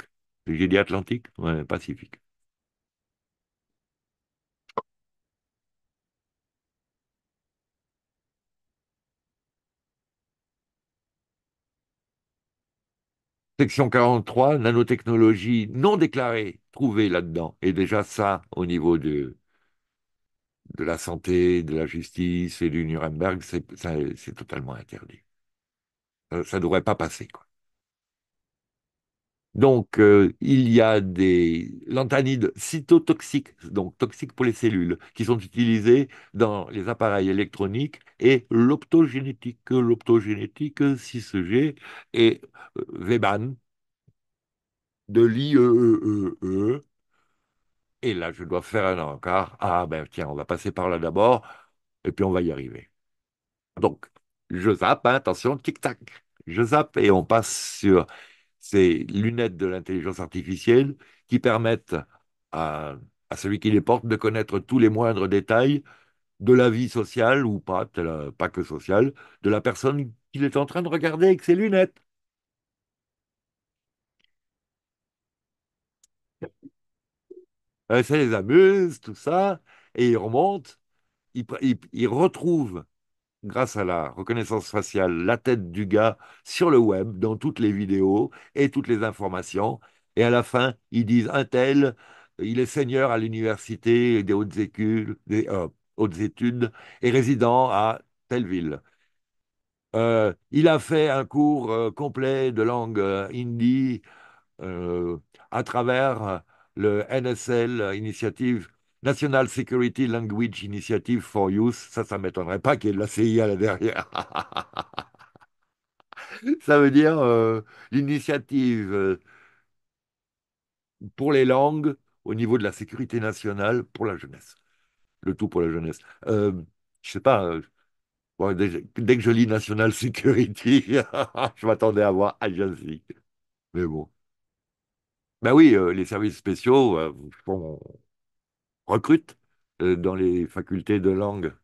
J'ai dit Atlantique, ouais, Pacifique. Section 43, nanotechnologie non déclarée, trouvée là-dedans. Et déjà ça, au niveau de, de la santé, de la justice et du Nuremberg, c'est totalement interdit. Euh, ça ne devrait pas passer. Quoi. Donc, euh, il y a des lanthanides cytotoxiques, donc toxiques pour les cellules, qui sont utilisés dans les appareils électroniques et l'optogénétique, l'optogénétique 6G et Veban euh, de l'IEEE, e e e, et là, je dois faire un encart. Ah ben tiens, on va passer par là d'abord, et puis on va y arriver. Donc, je zappe, hein, attention, tic-tac, je zappe, et on passe sur ces lunettes de l'intelligence artificielle qui permettent à, celui qui les porte de connaître tous les moindres détails de la vie sociale, ou pas, euh, pas que sociale, de la personne qu'il est en train de regarder avec ses lunettes. Euh, ça les amuse, tout ça, et ils remontent, ils, retrouvent, grâce à la reconnaissance faciale, la tête du gars sur le web, dans toutes les vidéos et toutes les informations, et à la fin, ils disent un tel, il est seigneur à l'université des hautes études, des, euh, hautes études et résident à telle ville. Euh, il a fait un cours complet de langue hindi à travers le NSL, Initiative National Security Language Initiative for Youth. Ça, ça m'étonnerait pas qu'il y ait de la CIA là derrière. *laughs* ça veut dire euh, l'initiative euh, pour les langues au niveau de la sécurité nationale pour la jeunesse. Le tout pour la jeunesse. Euh, je sais pas. Euh, dès, dès, que je lis National Security, *laughs* je m'attendais à voir agency. Mais bon. Ben oui, euh, les services spéciaux euh, font- recrute euh, dans les facultés de langue,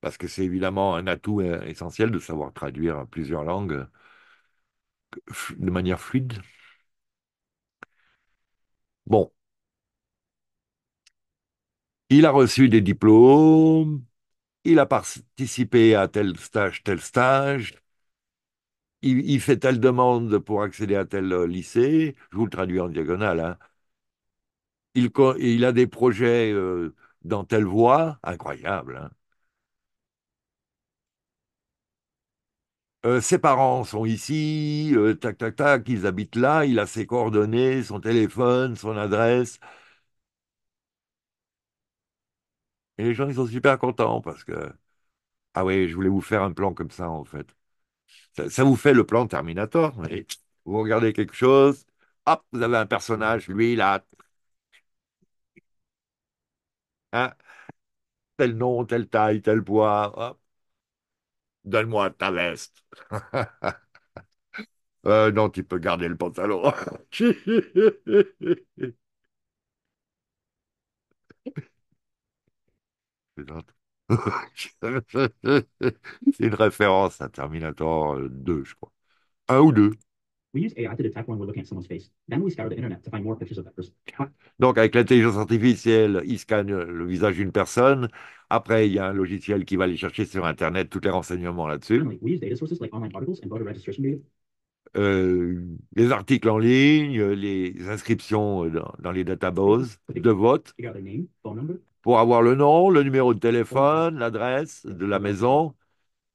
parce que c'est évidemment un atout essentiel de savoir traduire plusieurs langues de manière fluide. Bon, il a reçu des diplômes, il a participé à tel stage, tel stage, il, fait telle demande pour accéder à tel euh, lycée, je vous le traduis en diagonale, hein. il, a des projets euh, dans telle voie, incroyable. Hein. Euh, ses parents sont ici, tac, tac, tac, ils habitent là, il a ses coordonnées, son téléphone, son adresse. Et les gens, ils sont super contents parce que, ah oui, je voulais vous faire un plan comme ça, en fait ça, vous fait le plan Terminator. vous regardez quelque chose, hop, vous avez un personnage, lui, là. Hein? Tel nom, telle taille, tel poids, Donne-moi ta veste. *laughs* Euh, non, tu peux garder le pantalon. *laughs* *laughs* C'est une référence à Terminator 2, euh, je crois. Un ou deux. Donc, avec l'intelligence artificielle, il scanne le visage d'une personne. Après, il y a un logiciel qui va aller chercher sur Internet tous les renseignements là-dessus. Euh, les articles en ligne, les inscriptions euh, dans, dans les databases de vote pour avoir le nom, le numéro de téléphone, l'adresse de la maison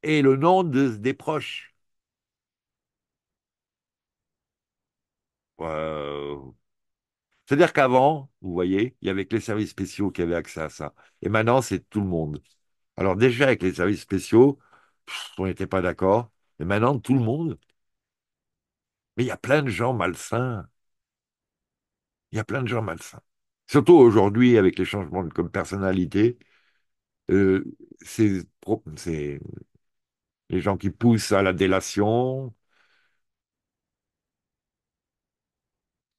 et le nom des proches. Euh, c'est-à-dire qu'avant, vous voyez, il n'y avait que les services spéciaux qui avaient accès à ça. Et maintenant, c'est tout le monde. Alors déjà, avec les services spéciaux, on n'était pas d'accord. Mais maintenant, tout le monde. Mais il y a plein de gens malsains. Il y a plein de gens malsains. Surtout aujourd'hui, avec les changements de personnalité, euh, c'est les gens qui poussent à la délation,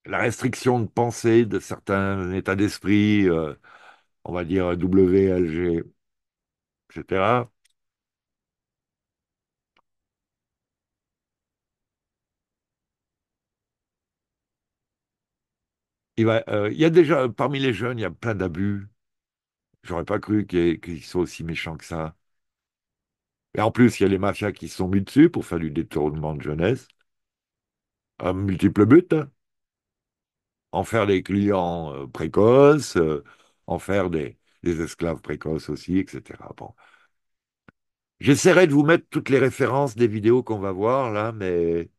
la restriction de pensée de certains états d'esprit, euh, on va dire WLG, etc. Euh, il y a déjà, parmi les jeunes, il y a plein d'abus. J'aurais pas cru qu'ils soient aussi méchants que ça. Et en plus, il y a les mafias qui se sont mis dessus pour faire du détournement de jeunesse. À multiples buts. Hein. En faire des clients euh, précoces, euh, en faire des, esclaves précoces aussi, etc. Bon. J'essaierai de vous mettre toutes les références des vidéos qu'on va voir là, mais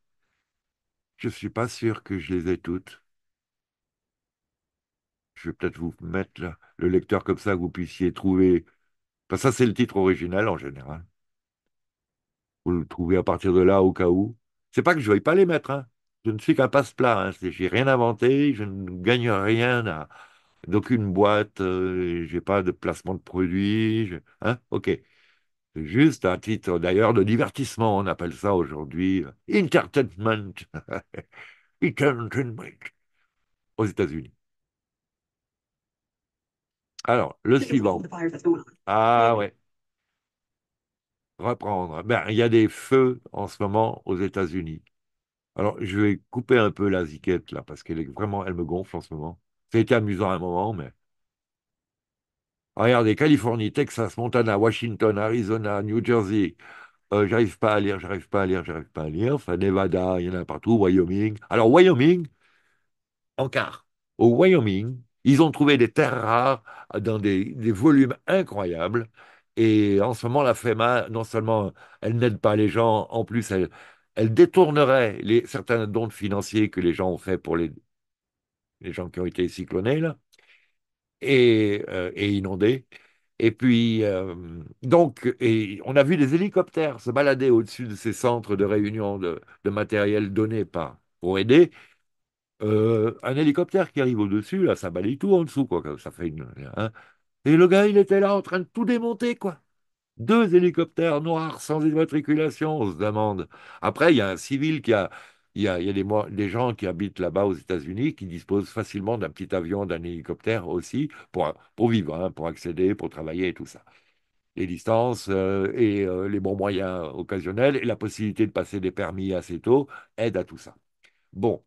je ne suis pas sûr que je les ai toutes je vais peut-être vous mettre le lecteur comme ça que vous puissiez trouver. ça, c'est le titre original en général. Vous le trouvez à partir de là, au cas où. C'est pas que je ne veuille pas les mettre. Hein. Je ne suis qu'un passe-plat. Hein. Je n'ai rien inventé. Je ne gagne rien d'aucune boîte, euh, Je n'ai pas de placement de produit, hein, Ok. juste un titre d'ailleurs de divertissement, on appelle ça aujourd'hui euh, entertainment. *laughs* entertainment aux États-Unis. Alors, le suivant. Ah ouais. Reprendre. Ben, il y a des feux en ce moment aux États-Unis. Alors, je vais couper un peu la ziquette là, parce qu'elle est vraiment, elle me gonfle en ce moment. C'était amusant à un moment, mais. Regardez, Californie, Texas, Montana, Washington, Arizona, New Jersey. Euh, j'arrive pas à lire, j'arrive pas à lire, j'arrive pas à lire. Enfin, Nevada, il y en a partout, Wyoming. Alors, Wyoming, en Au Wyoming, ils ont trouvé des terres rares euh, dans des, volumes incroyables. Et en ce moment, la FEMA, non seulement elle n'aide pas les gens, en plus, elle, détournerait les, certains dons financiers que les gens ont faits pour les, les gens qui ont été cyclonés euh, et, inondés. Et puis, euh, donc, et on a vu des hélicoptères se balader au-dessus de ces centres de réunion de, matériel donné pour aider. Euh, un hélicoptère qui arrive au-dessus, là, ça balaye tout en dessous, quoi. Ça fait une, hein. Et le gars, il était là en train de tout démonter, quoi. Deux hélicoptères noirs sans immatriculation, on se demande. Après, il y a un civil qui a, il y a, il y a des, gens qui habitent là-bas aux États-Unis qui disposent facilement d'un petit avion, d'un hélicoptère aussi pour, pour vivre, hein, pour accéder, pour travailler et tout ça. Les distances euh, et euh, les bons moyens occasionnels et la possibilité de passer des permis assez tôt aident à tout ça. Bon,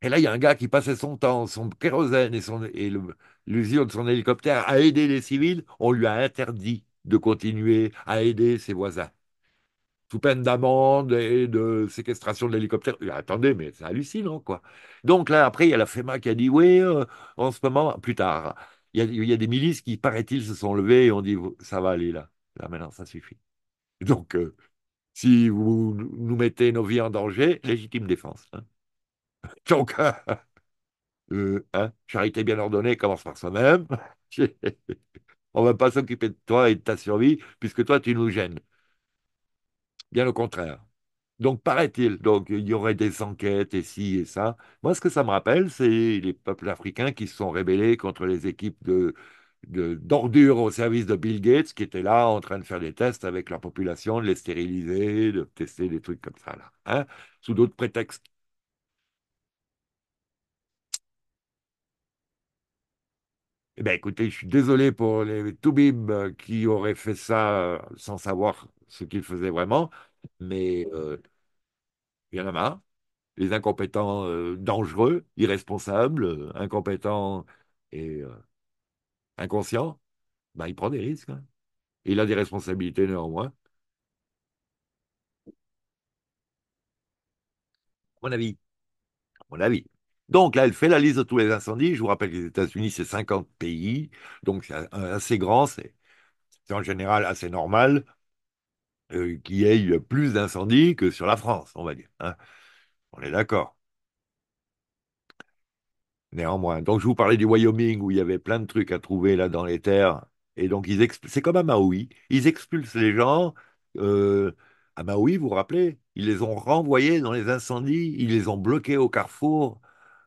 et là, il y a un gars qui passait son temps, son kérosène et, l'usure de son hélicoptère à aider les civils. On lui a interdit de continuer à aider ses voisins. Sous peine d'amende et de séquestration de l'hélicoptère. Euh, attendez, mais c'est hallucinant, quoi. Donc là, après, il y a la FEMA qui a dit Oui, euh, en ce moment, plus tard. Il y, a, des milices qui, paraît-il, se sont levées et ont dit Ça va aller là. Là, maintenant, ça suffit. Donc, euh, si vous nous mettez nos vies en danger, légitime défense. Hein. *laughs* Donc, euh, euh, hein, charité bien ordonnée commence par soi-même. *laughs* On ne va pas s'occuper de toi et de ta survie, puisque toi, tu nous gênes. Bien au contraire. Donc, paraît-il, donc il y aurait des enquêtes et ci et ça. Moi, ce que ça me rappelle, c'est les peuples africains qui se sont rébellés contre les équipes de d'ordures au service de Bill Gates, qui étaient là en train de faire des tests avec leur population, de les stériliser, de tester des trucs comme ça, là, hein, sous d'autres prétextes. Eh ben, écoutez, je suis désolé pour les Toubib euh, qui auraient fait ça euh, sans savoir ce qu'ils faisaient vraiment, mais euh, il y en a marre. Les incompétents dangereux, irresponsables, incompétents et inconscients, ben, il prend des risques. Hein. Il a des responsabilités néanmoins. À mon avis. À mon avis. Donc là, elle fait la liste de tous les incendies. Je vous rappelle que les États-Unis, c'est 50 pays, donc c'est assez grand, c'est en général assez normal euh, qu'il y ait plus d'incendies que sur la France, on va dire. Hein. On est d'accord. Néanmoins, donc je vous parlais du Wyoming où il y avait plein de trucs à trouver là dans les terres. Et donc, c'est comme à Maui, ils expulsent les gens. Euh, à Maui, vous vous rappelez, ils les ont renvoyés dans les incendies, ils les ont bloqués au carrefour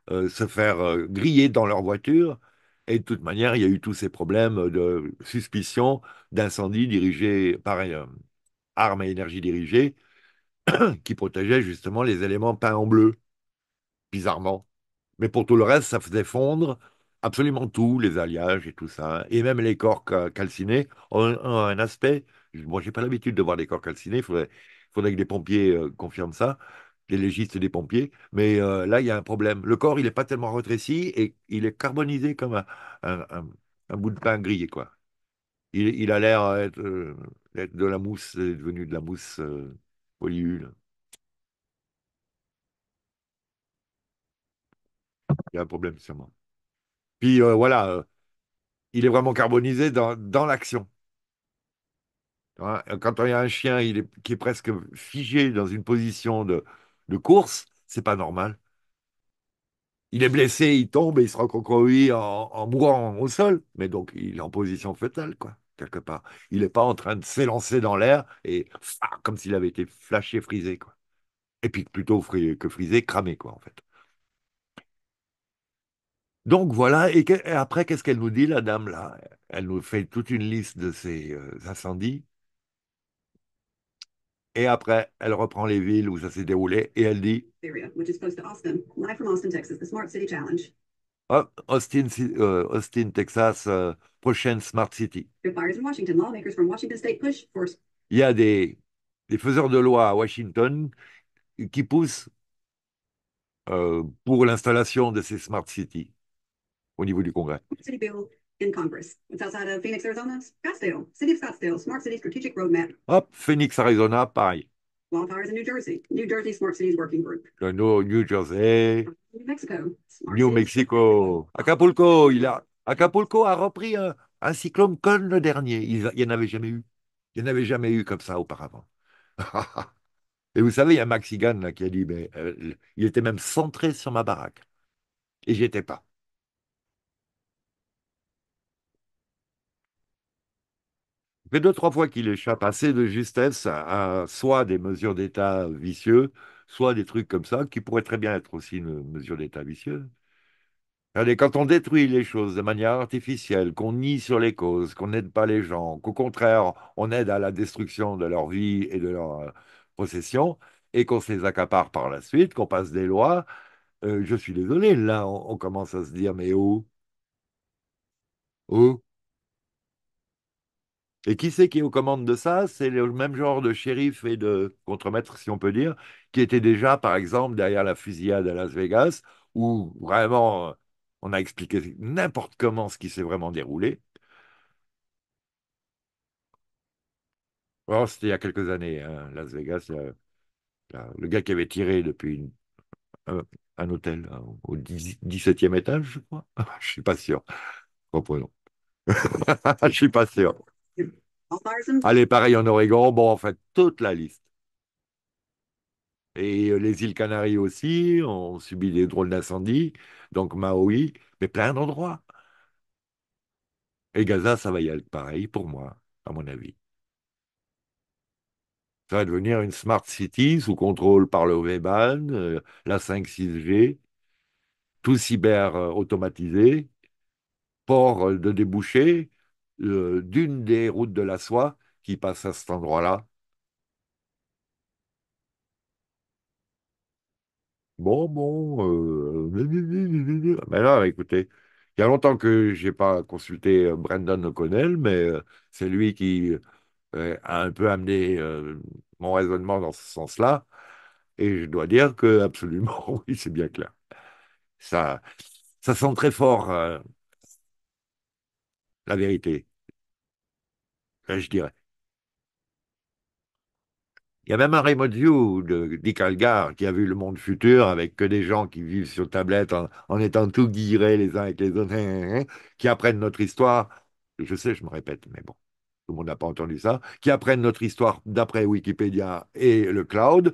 euh, se faire euh, griller dans leur voiture. Et de toute manière, il y a eu tous ces problèmes de suspicion d'incendie dirigé par euh, armes et énergie dirigées *clears throat* qui protégeaient justement les éléments peints en bleu, bizarrement. Mais pour tout le reste, ça faisait fondre absolument tout, les alliages et tout ça. Et même les corps calcinés ont un, aspect. Moi, je j'ai pas l'habitude de voir des corps calcinés. Il faudrait que des pompiers confirment ça les légistes des pompiers. Mais euh, là, il y a un problème. Le corps, il n'est pas tellement rétréci et il est carbonisé comme un, bout de pain grillé, quoi. Il, a l'air euh, d'être de la mousse, euh, devenu de la mousse euh, Il y a un problème, sûrement. Puis voilà, il est vraiment carbonisé dans, dans l'action. Hein, quand il y a un chien il est, qui est presque figé dans une position de, de course, c'est pas normal. Il est blessé, il tombe et il se recroqueville en, en au sol. Mais donc, il est en position fœtale, quoi, quelque part. Il n'est pas en train de s'élancer dans l'air et ah, comme s'il avait été flashé, frisé, quoi. Et puis plutôt frisé que frisé, cramé, quoi, en fait. Donc voilà, et, après, qu'est-ce qu'elle nous dit, la dame, là Elle nous fait toute une liste de ces euh, incendies et après, elle reprend les villes où ça s'est déroulé et elle dit Austin, Texas, prochaine Smart City. Il y a des, faiseurs de loi à Washington qui poussent euh, pour l'installation de ces Smart Cities au niveau du Congrès in Congress. It's outside of Phoenix, Arizona, Scottsdale, City of Scottsdale, Smart City Strategic Roadmap. Hop, Phoenix, Arizona, pareil. Wildfires in New Jersey, New Jersey Smart Cities Working Group. Le New, New Jersey. New Mexico. New Mexico. Acapulco, il a, Acapulco a repris un, un cyclone comme le dernier. Il n'y en avait jamais eu. Il n'y en avait jamais eu comme ça auparavant. *laughs* Et vous savez, il y a Maxigan là, qui a dit, mais, euh, il était même centré sur ma baraque. Et j'y étais pas. mais deux, trois fois qu'il échappe assez de justesse à, soit des mesures d'État vicieux, soit des trucs comme ça, qui pourraient très bien être aussi une mesure d'État vicieux. Regardez, quand on détruit les choses de manière artificielle, qu'on nie sur les causes, qu'on n'aide pas les gens, qu'au contraire, on aide à la destruction de leur vie et de leur euh, possession, et qu'on se les accapare par la suite, qu'on passe des lois, euh, je suis désolé, là, on, on, commence à se dire, mais où Où et qui c'est qui est aux commandes de ça C'est le même genre de shérif et de contremaître, si on peut dire, qui était déjà, par exemple, derrière la fusillade à Las Vegas, où vraiment euh, on a expliqué n'importe comment ce qui s'est vraiment déroulé. Oh, c'était il y a quelques années, hein, Las Vegas, euh, le gars qui avait tiré depuis un, hôtel hein, au 17e étage, je crois. je ne suis pas sûr. Reprenons. je suis pas sûr. *laughs* Allez, pareil en Oregon, bon, en fait, toute la liste. Et euh, les îles Canaries aussi ont subi des drôles d'incendies, donc Maui, mais plein d'endroits. Et Gaza, ça va y être pareil pour moi, à mon avis. Ça va devenir une smart city sous contrôle par le Weban, euh, la 5-6G, tout cyber euh, automatisé, port de débouchés, euh, d'une des routes de la soie qui passe à cet endroit-là. Bon, bon, euh, mais là, écoutez, il y a longtemps que je n'ai pas consulté euh, Brendan O'Connell, mais c'est lui qui a un peu amené mon raisonnement dans ce sens-là. Et je dois dire que absolument, *laughs* oui, c'est bien clair. Ça, ça sent très fort la vérité. Euh, je dirais. Il y a même un remote view de Dick Algar qui a vu le monde futur avec que des gens qui vivent sur tablette en, étant tout guirés les uns avec les autres, hein, hein, hein, qui apprennent notre histoire. Je sais, je me répète, mais bon, tout le monde n'a pas entendu ça. Qui apprennent notre histoire d'après Wikipédia et le cloud.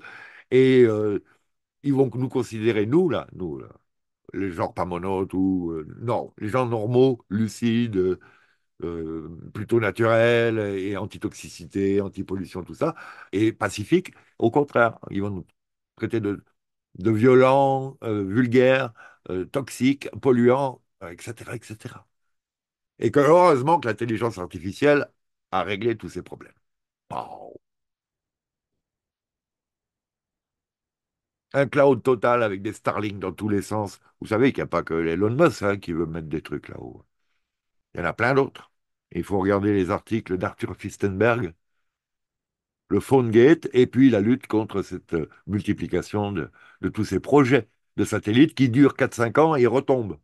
Et euh, ils vont nous considérer, nous, là, nous, les gens pas monotes ou. Euh, non, les gens normaux, lucides. Euh, plutôt naturel et antitoxicité, pollution tout ça, et pacifique. Au contraire, ils vont nous traiter de, de violents, euh, vulgaires, euh, toxiques, polluants, etc., etc. Et que heureusement que l'intelligence artificielle a réglé tous ces problèmes. Un cloud total avec des starlings dans tous les sens. Vous savez qu'il n'y a pas que Elon Musk hein, qui veut mettre des trucs là-haut. Il y en a plein d'autres. Il faut regarder les articles d'Arthur Fistenberg, le PhoneGate, et puis la lutte contre cette euh, multiplication de, tous ces projets de satellites qui durent 4-5 ans et retombent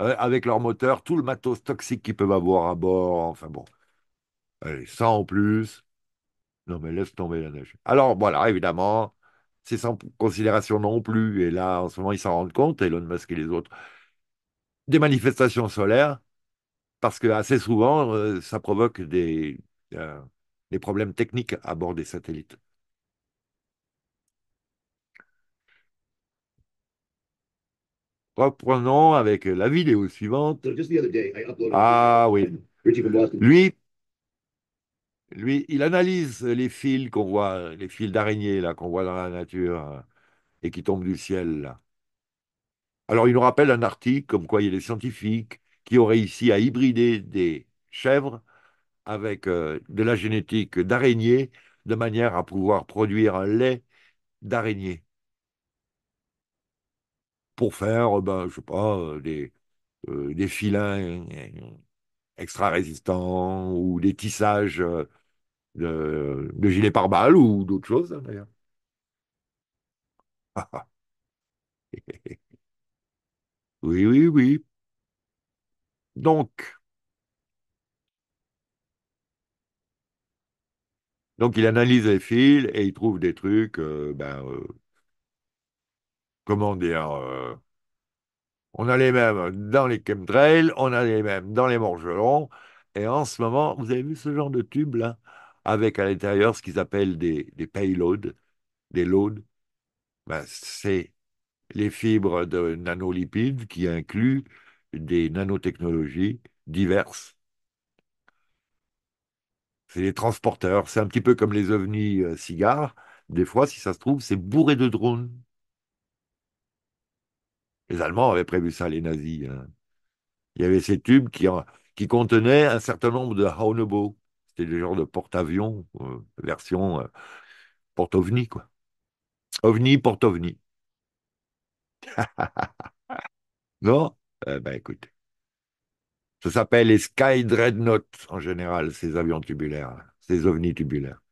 euh, avec leur moteur, tout le matos toxique qu'ils peuvent avoir à bord, enfin bon. Allez, 100 en plus. Non, mais laisse tomber la neige. Alors voilà, évidemment, c'est sans considération non plus. Et là, en ce moment, ils s'en rendent compte, Elon Musk et les autres. Des manifestations solaires, parce que assez souvent, euh, ça provoque euh, des, problèmes techniques à bord des satellites. Reprenons avec la vidéo suivante. Ah oui. Lui, lui, il analyse les fils qu'on voit, les fils d'araignée qu'on voit dans la nature euh, et qui tombent du ciel. Alors, il nous rappelle un article comme quoi il y a des scientifiques qui ont réussi à hybrider des chèvres avec euh, de la génétique d'araignée de manière à pouvoir produire un lait d'araignée pour faire, euh, ben, je sais pas, euh, des, filins extra résistants ou des tissages de, gilets pare-balles ou d'autres choses hein, d'ailleurs. *laughs* oui, oui, oui. Donc, donc, il analyse les fils et il trouve des trucs, euh, ben, euh, comment dire, euh, on a les mêmes dans les chemtrails, on a les mêmes dans les morgelons, et en ce moment, vous avez vu ce genre de tube là, avec à l'intérieur ce qu'ils appellent des, payloads, des loads, ben, c'est les fibres de nanolipides qui incluent des nanotechnologies diverses. C'est les transporteurs, c'est un petit peu comme les ovnis euh, cigares. Des fois, si ça se trouve, c'est bourré de drones. Les Allemands avaient prévu ça, les nazis. Hein. Il y avait ces tubes qui, contenaient un certain nombre de Haunebo. C'était le genre de porte-avions, euh, version euh, porte-ovni, quoi. OVNI, porte-ovni. *laughs* non ben écoute, ça s'appelle les Sky Dreadnoughts, en général, ces avions tubulaires, ces ovnis tubulaires.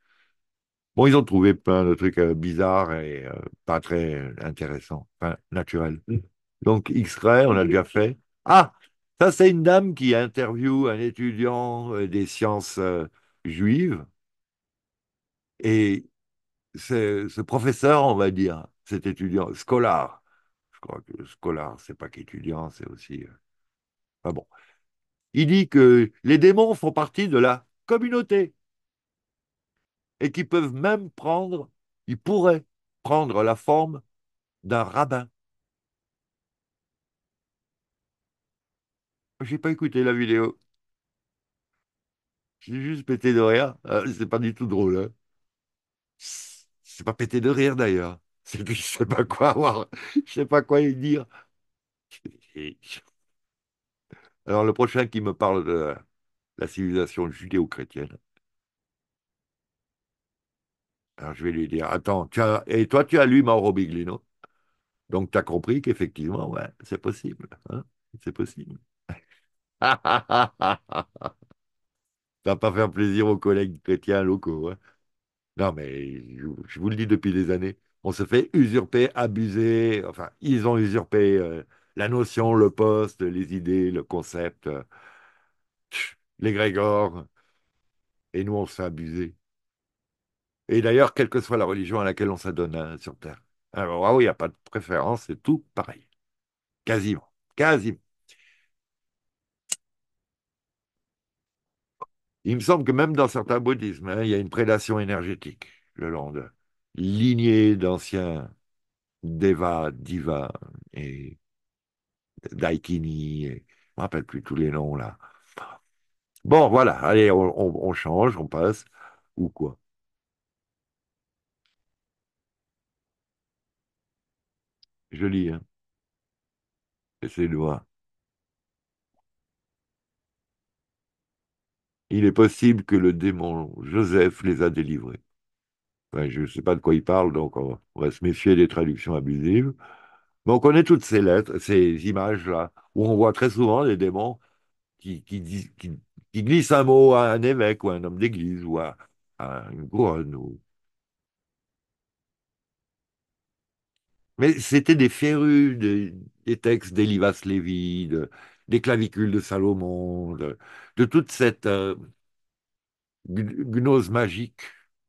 Bon, ils ont trouvé plein de trucs euh, bizarres et euh, pas très intéressants, pas naturels. Mm. Donc, X-Ray, on a déjà fait. Ah, ça, c'est une dame qui interviewe un étudiant des sciences juives. Et ce, professeur, on va dire, cet étudiant, scolaire, crois que scolar, c'est pas qu'étudiant, c'est aussi. Ah bon. Il dit que les démons font partie de la communauté et qu'ils peuvent même prendre, ils pourraient prendre la forme d'un rabbin. J'ai pas écouté la vidéo. J'ai juste pété de rire. Euh, c'est pas du tout drôle. Hein. C'est pas pété de rire d'ailleurs je sais pas quoi je sais pas quoi lui dire. Alors le prochain qui me parle de la civilisation judéo-chrétienne. Alors je vais lui dire, attends, et toi tu as lu Mauro Biglino. Donc tu as compris qu'effectivement, ouais, c'est possible. Hein, c'est possible. *laughs* Ça va pas faire plaisir aux collègues chrétiens locaux. Hein. non, mais je vous le dis depuis des années on se fait usurper, abuser. Enfin, ils ont usurpé euh, la notion, le poste, les idées, le concept, les grégores. Et nous, on se fait abuser. Et d'ailleurs, quelle que soit la religion à laquelle on s'adonne euh, sur Terre. Alors, ah oui, il n'y a pas de préférence, c'est tout pareil. Quasiment. Quasiment. Il me semble que même dans certains bouddhismes, hein, il y a une prédation énergétique le long lignée d'anciens Deva, Diva et Daikini, et, je ne me rappelle plus tous les noms là. Bon, voilà, allez, on, change, on passe, ou quoi Je lis, hein. C'est loin. Il est possible que le démon Joseph les a délivrés je ne sais pas de quoi il parle, donc on, va se méfier des traductions abusives. Mais on connaît toutes ces lettres, ces images-là, où on voit très souvent des démons qui, glissent un mot à un évêque ou à un homme d'église ou à, une couronne. Mais c'était des férus, des, textes d'Elivas Lévy, des clavicules de Salomon, de, toute cette euh, gnose magique,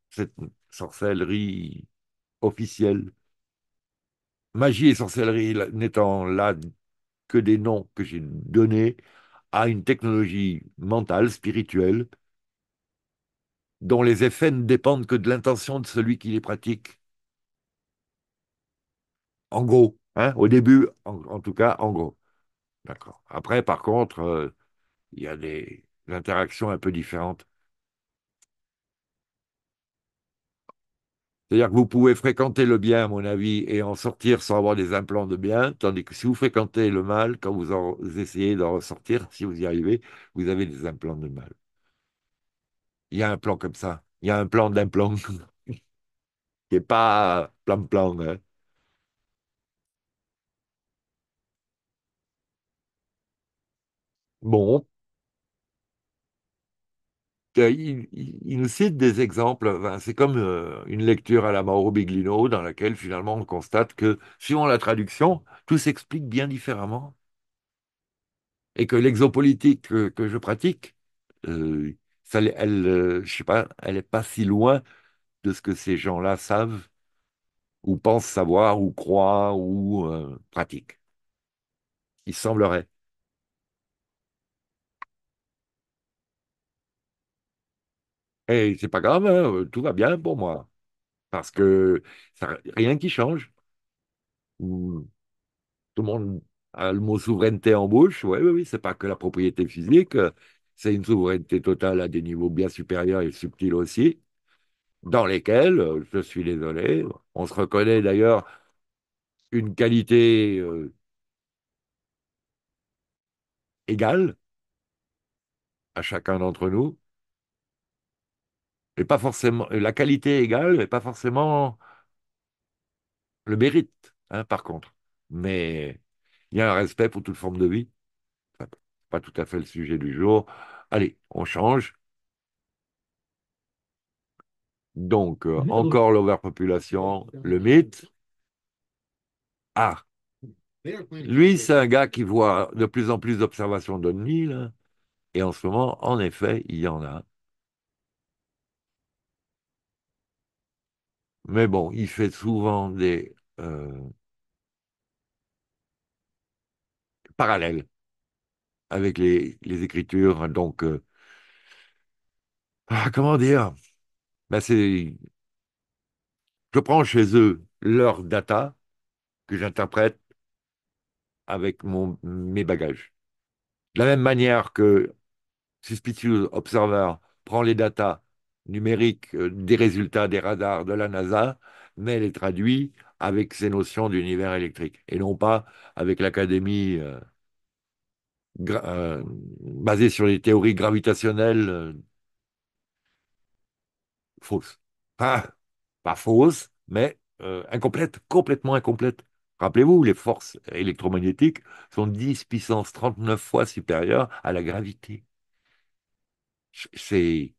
cette sorcellerie officielle. Magie et sorcellerie n'étant là que des noms que j'ai donnés à une technologie mentale, spirituelle, dont les effets ne dépendent que de l'intention de celui qui les pratique. En gros, hein, au début, en, tout cas, en gros. D'accord. Après, par contre, euh, il y a des interactions un peu différentes. C'est-à-dire que vous pouvez fréquenter le bien, à mon avis, et en sortir sans avoir des implants de bien, tandis que si vous fréquentez le mal, quand vous, essayez d'en ressortir, si vous y arrivez, vous avez des implants de mal. Il y a un plan comme ça. Il y a un plan d'implant *laughs* qui n'est pas plan-plan. Hein. Bon, euh, il, nous cite des exemples. c'est comme euh, une lecture à la Mauro Biglino dans laquelle finalement on constate que, suivant la traduction, tout s'explique bien différemment. Et que l'exopolitique que, je pratique, euh, ça, elle, sais pas, elle n'est pas si loin de ce que ces gens-là savent, ou pensent savoir, ou croient, ou pratiquent. Il semblerait. Et c'est pas grave, hein, euh, tout va bien pour moi. Parce que rien qui change. Tout le monde a le mot souveraineté en bouche. Oui, oui, c'est pas que la propriété physique, c'est une souveraineté totale à des niveaux bien supérieurs et subtils aussi, dans lesquels, euh, je suis désolé, on se reconnaît d'ailleurs une qualité euh, égale à chacun d'entre nous pas forcément la qualité égale, mais pas forcément le mérite, hein, par contre. Mais il y a un respect pour toute forme de vie. pas tout à fait le sujet du jour. Allez, on change. Donc, euh, encore l'overpopulation, le mythe. Ah, lui, c'est un gars qui voit de plus en plus d'observations Nil. et en ce moment, en effet, il y en a. Mais bon, il fait souvent des euh, parallèles avec les, écritures. Donc, euh, ah, comment dire ben c'est, Je prends chez eux leurs data que j'interprète avec mon, mes bagages. De la même manière que Suspicious Observer prend les datas numérique euh, des résultats des radars de la NASA, mais les traduit avec ces notions d'univers électrique et non pas avec l'académie euh, euh, basée sur les théories gravitationnelles fausses. Pas, pas fausses, mais incomplètes, complètement incomplètes. Rappelez-vous, les forces électromagnétiques sont 10 puissance 39 fois supérieures à la gravité. C'est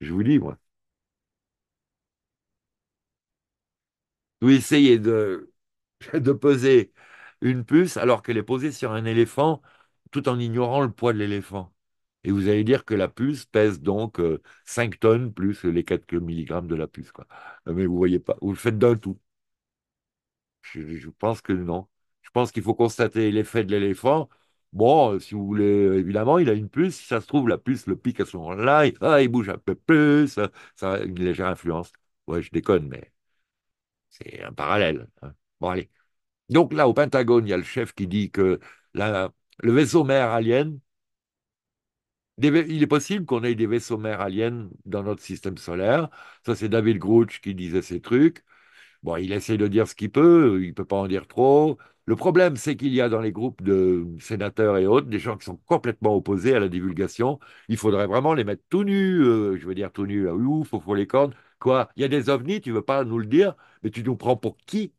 je vous livre. Vous essayez de, *laughs* de poser une puce alors qu'elle est posée sur un éléphant tout en ignorant le poids de l'éléphant. Et vous allez dire que la puce pèse donc 5 euh, tonnes plus les 4 milligrammes de la puce. Quoi. Mais vous voyez pas, vous le faites d'un tout. je pense que non. Je pense qu'il faut constater l'effet de l'éléphant Bon, si vous voulez, évidemment, il a une puce. Si ça se trouve, la puce le pique à ce moment-là. Il, ah, il bouge un peu plus. Ça, a une légère influence. Ouais, je déconne, mais c'est un parallèle. Hein. Bon, allez. Donc là, au Pentagone, il y a le chef qui dit que le vaisseau mère alien, il est possible qu'on ait des vaisseaux mères aliens dans notre système solaire. Ça, c'est David Grouch qui disait ces trucs. Bon, il essaie de dire ce qu'il peut, il ne peut pas en dire trop. Le problème, c'est qu'il y a dans les groupes de sénateurs et autres des gens qui sont complètement opposés à la divulgation. Il faudrait vraiment les mettre tout nus, euh, je veux dire tout nus, là, ouf, faut, faut les cornes. Quoi Il y a des ovnis, tu veux pas nous le dire, mais tu nous prends pour qui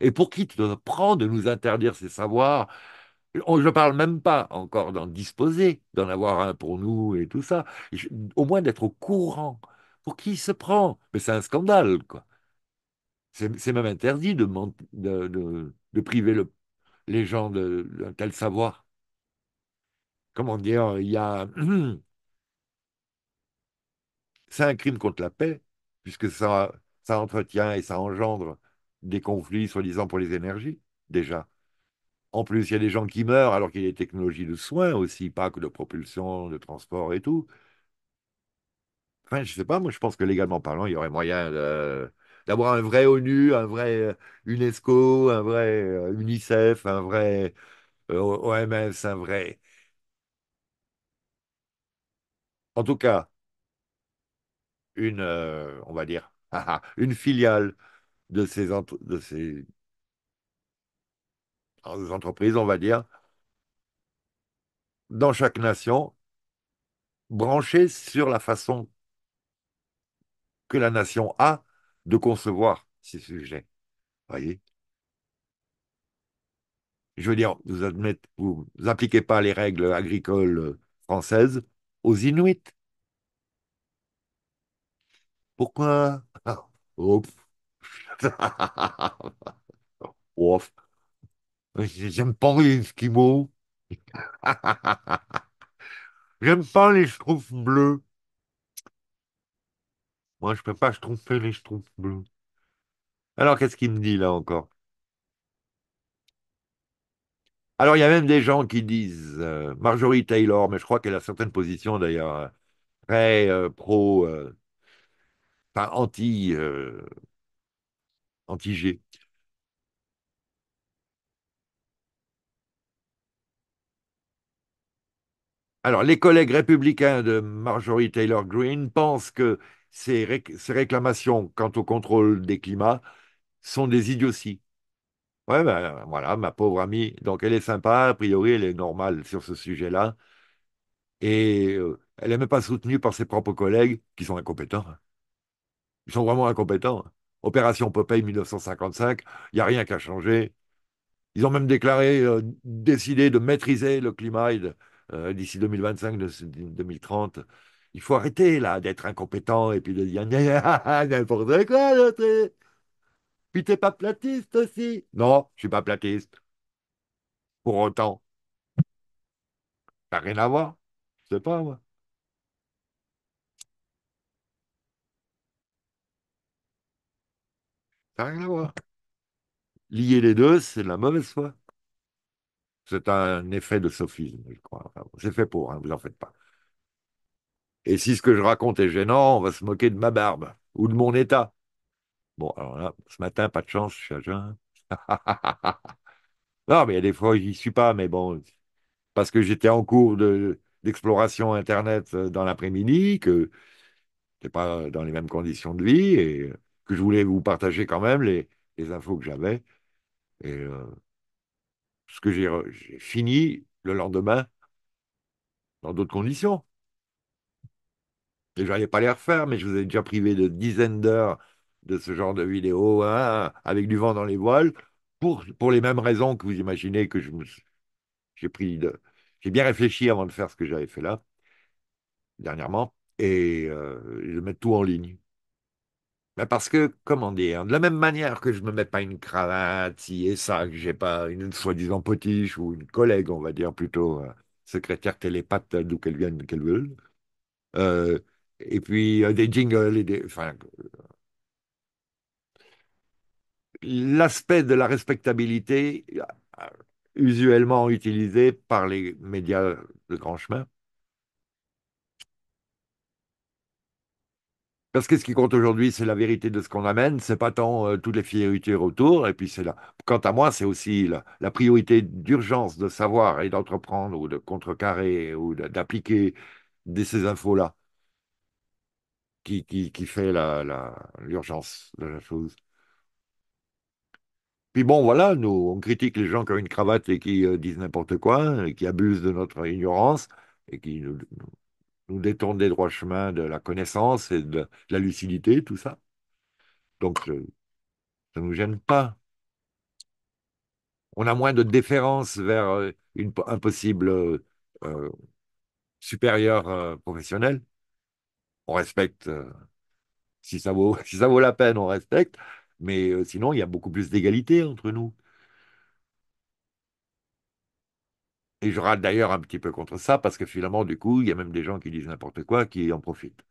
Et pour qui tu te prends de nous interdire ces savoirs je ne parle même pas encore d'en disposer, d'en avoir un pour nous et tout ça. au moins d'être au courant. Pour qui il se prend Mais c'est un scandale, quoi. C'est même interdit de, de, de, de priver les gens d'un tel savoir Comment dire Il y a. *clears throat* C'est un crime contre la paix, puisque ça, ça entretient et ça engendre des conflits, soi-disant, pour les énergies, déjà. En plus, il y a des gens qui meurent alors qu'il y a des technologies de soins aussi, pas que de propulsion, de transport et tout. Enfin, je sais pas, moi je pense que légalement parlant, il y aurait moyen de, d'avoir un vrai ONU, un vrai euh, UNESCO, un vrai euh, UNICEF, un vrai euh, OMS, un vrai. En tout cas, une, on va dire, *laughs* ah, ah, une filiale de ces, de ces entreprises, on va dire, dans chaque nation, branchée sur la façon que la nation a de concevoir ces sujets. Voyez Je veux dire, vous admettez, vous n'appliquez pas les règles agricoles françaises aux Inuits. Pourquoi *laughs* oh. *laughs* J'aime pas les Esquimaux. *laughs* J'aime pas les schtroumpfs bleus. Moi, je peux pas je tromper les trompe bleues. Alors, qu'est-ce qu'il me dit là encore? Alors, il y a même des gens qui disent euh, Marjorie Taylor, mais je crois qu'elle a certaines positions d'ailleurs euh, très euh, pro, enfin anti, anti-G. Alors, les collègues républicains de Marjorie Taylor Green pensent que ces, réclamations quant au contrôle des climats sont des idioties. Ouais, ben voilà, ma pauvre amie. Donc elle est sympa, a priori elle est normale sur ce sujet-là. Et euh, elle n'est même pas soutenue par ses propres collègues qui sont incompétents. Ils sont vraiment incompétents. Opération Popeye 1955, il n'y a rien qu'à changer. Ils ont même déclaré, euh, décidé de maîtriser le climat euh, d'ici 2025, 2030. Il faut arrêter là d'être incompétent et puis de dire *laughs* n'importe quoi. Puis t'es pas platiste aussi. Non, je suis pas platiste. Pour autant, ça n'a rien à voir. Je sais pas moi. Ça n'a rien à voir. Lier les deux, c'est de la mauvaise foi. C'est un effet de sophisme, je crois. c'est fait pour, hein, vous en faites pas. Et si ce que je raconte est gênant, on va se moquer de ma barbe ou de mon état. Bon, alors là, ce matin, pas de chance, je *laughs* non, mais il y a des fois, j'y suis pas, mais bon, parce que j'étais en cours d'exploration Internet euh, dans l'après-midi, que n'étais pas dans les mêmes conditions de vie et que je voulais vous partager quand même les, infos que j'avais. Et euh, ce que j'ai fini le lendemain dans d'autres conditions. Je n'allais pas les refaire, mais je vous ai déjà privé de dizaines d'heures de ce genre de vidéos hein, avec du vent dans les voiles, pour, pour les mêmes raisons que vous imaginez que je me j'ai pris de, j'ai bien réfléchi avant de faire ce que j'avais fait là dernièrement et euh, je mets tout en ligne. Mais ben, parce que, comment dire, de la même manière que je ne me mets pas une cravate, si et ça, que je n'ai pas une soi-disant potiche ou une collègue, on va dire plutôt euh, secrétaire télépathe d'où qu'elle vienne, qu'elle veut, euh, et puis des jingles et des. L'aspect de la respectabilité, euh, usuellement utilisé par les médias de grand chemin. Parce que ce qui compte aujourd'hui, c'est la vérité de ce qu'on amène, c'est pas tant euh, toutes les fioritures autour, et puis c'est là. Quant à moi, c'est aussi la, la priorité d'urgence de savoir et d'entreprendre ou de contrecarrer ou d'appliquer de, ces infos-là qui, fait l'urgence la, de la chose. Puis bon, voilà, nous, on critique les gens qui ont une cravate et qui euh, disent n'importe quoi, et qui abusent de notre ignorance, et qui nous, détournent des droits chemins de la connaissance et de, la lucidité, tout ça. Donc, ça ne nous gêne pas. On a moins de déférence vers euh, une, un possible euh, euh supérieur professionnel on respecte. Euh, si, ça vaut, *laughs* si ça vaut la peine, on respecte. Mais euh, sinon, il y a beaucoup plus d'égalité entre nous. Et je rate d'ailleurs un petit peu contre ça, parce que finalement, du coup, il y a même des gens qui disent n'importe quoi, qui en profitent.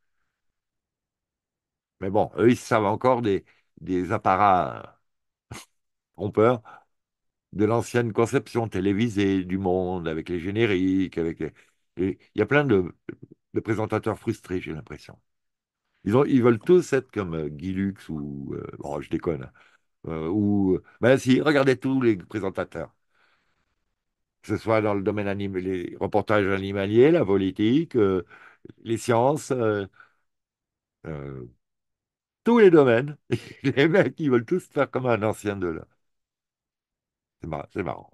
Mais bon, eux, ils savent encore des, des apparats trompeurs *laughs* de l'ancienne conception télévisée du monde, avec les génériques, avec les... Il y a plein de de présentateurs frustrés, j'ai l'impression. Ils, ont, ils veulent tous être comme euh, Guy Lux ou. bon, euh, oh, je déconne. Hein. Euh, ou. Ben si, regardez tous les présentateurs. Que ce soit dans le domaine animé, les reportages animaliers, la politique, les sciences, tous les domaines. *laughs* les mecs, ils veulent tous faire comme un ancien de là. C'est marrant,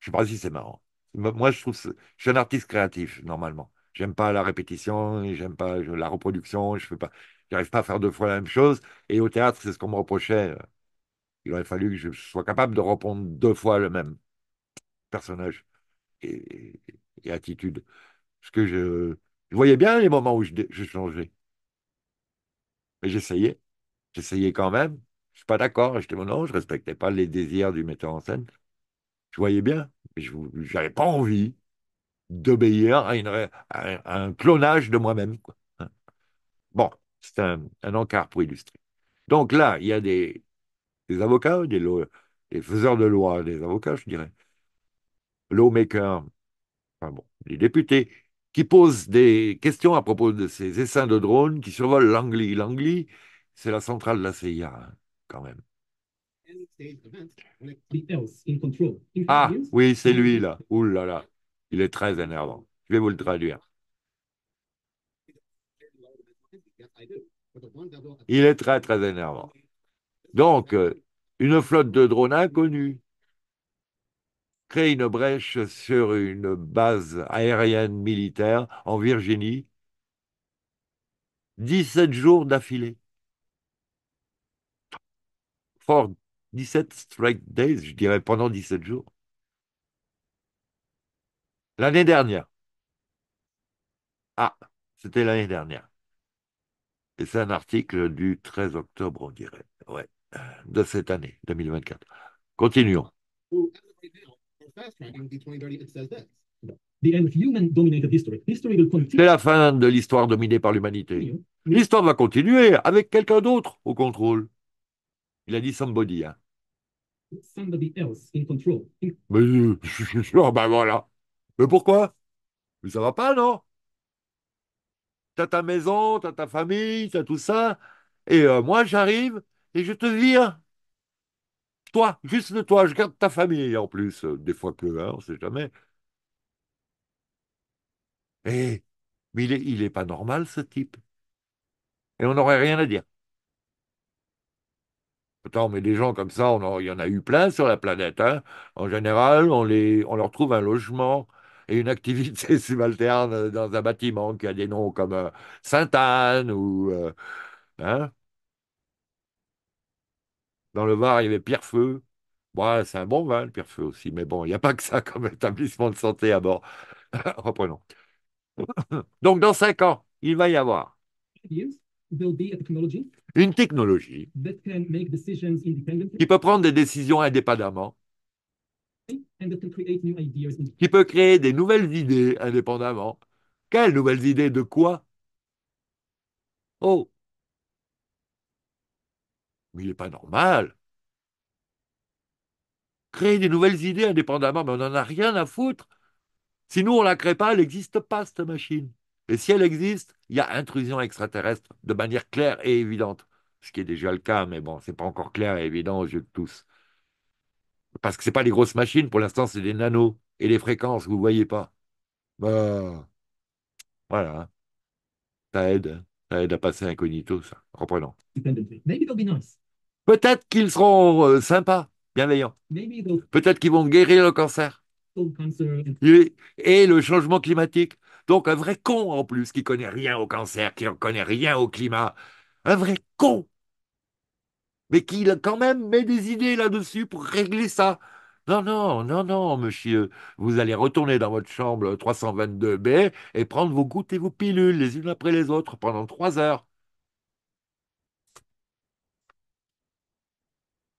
Je ne sais pas si c'est marrant. Moi, je trouve. Je suis un artiste créatif, normalement. J'aime pas la répétition, j'aime pas la reproduction, je fais pas, j'arrive pas à faire deux fois la même chose. Et au théâtre, c'est ce qu'on me reprochait. Il aurait fallu que je sois capable de répondre deux fois le même personnage et, attitude. Parce que je, voyais bien les moments où je, changeais. Mais j'essayais. J'essayais quand même. Je suis pas d'accord. J'étais non, je respectais pas les désirs du metteur en scène. Je voyais bien. mais Je n'avais pas envie d'obéir à, un clonage de moi-même. Hein. Bon, c'est un, encart pour illustrer. Donc là, il y a des, avocats, des, faiseurs de loi, des avocats, je dirais, lawmakers, enfin bon, les députés, qui posent des questions à propos de ces essaims de drones qui survolent l'Anglie. L'Anglie, c'est la centrale de la CIA, hein, quand même. Ah, oui, c'est lui, là. Ouh là là. Il est très énervant. Je vais vous le traduire. Il est très, très énervant. Donc, euh, une flotte de drones inconnus crée une brèche sur une base aérienne militaire en Virginie 17 jours d'affilée. For 17 strike days, je dirais pendant 17 jours. L'année dernière. Ah, c'était l'année dernière. Et c'est un article du 13 octobre, on dirait, ouais, de cette année, 2024. Continuons. C'est la fin de l'histoire dominée par l'humanité. L'histoire va continuer avec quelqu'un d'autre au contrôle. Il a dit somebody. Hein. Mais, euh, *laughs* oh, ben voilà. Mais pourquoi Mais ça va pas, non T'as ta maison, t'as ta famille, t'as tout ça, et euh, moi j'arrive et je te vire. Hein. Toi, juste de toi, je garde ta famille en plus, euh, des fois que, hein, on sait jamais. Eh, mais il est, pas normal ce type. Et on n'aurait rien à dire. Attends, mais des gens comme ça, on il y en a eu plein sur la planète. Hein. En général, on, les, on leur trouve un logement et une activité *laughs* subalterne dans un bâtiment qui a des noms comme euh, Sainte-Anne ou. Euh, hein dans le Var, il y avait Pierrefeu. Bon, ah, c'est un bon vin, le Pierrefeu aussi, mais bon, il n'y a pas que ça comme *laughs* établissement de santé à bord. *laughs* Reprenons. *coughs* Donc, dans cinq ans, il va y avoir une technologie qui peut prendre des décisions indépendamment qui peut créer des nouvelles idées indépendamment. Quelles nouvelles idées de quoi Oh Mais il n'est pas normal Créer des nouvelles idées indépendamment, mais on n'en a rien à foutre Si nous, on ne la crée pas, elle n'existe pas, cette machine. Et si elle existe, il y a intrusion extraterrestre de manière claire et évidente. Ce qui est déjà le cas, mais bon, n'est pas encore clair et évident aux yeux de tous. Parce que ce pas les grosses machines, pour l'instant, c'est des nanos et les fréquences, vous ne voyez pas. Bah, voilà. Hein. Ça aide. Ça aide à passer incognito, ça. Reprenons. Peut-être qu'ils seront euh, sympas, bienveillants. Peut-être qu'ils vont guérir le cancer. Et le changement climatique. Donc un vrai con en plus qui ne connaît rien au cancer, qui ne connaît rien au climat. Un vrai con mais qui quand même met des idées là-dessus pour régler ça. Non, non, non, non, monsieur, vous allez retourner dans votre chambre 322B et prendre vos gouttes et vos pilules les unes après les autres pendant trois heures.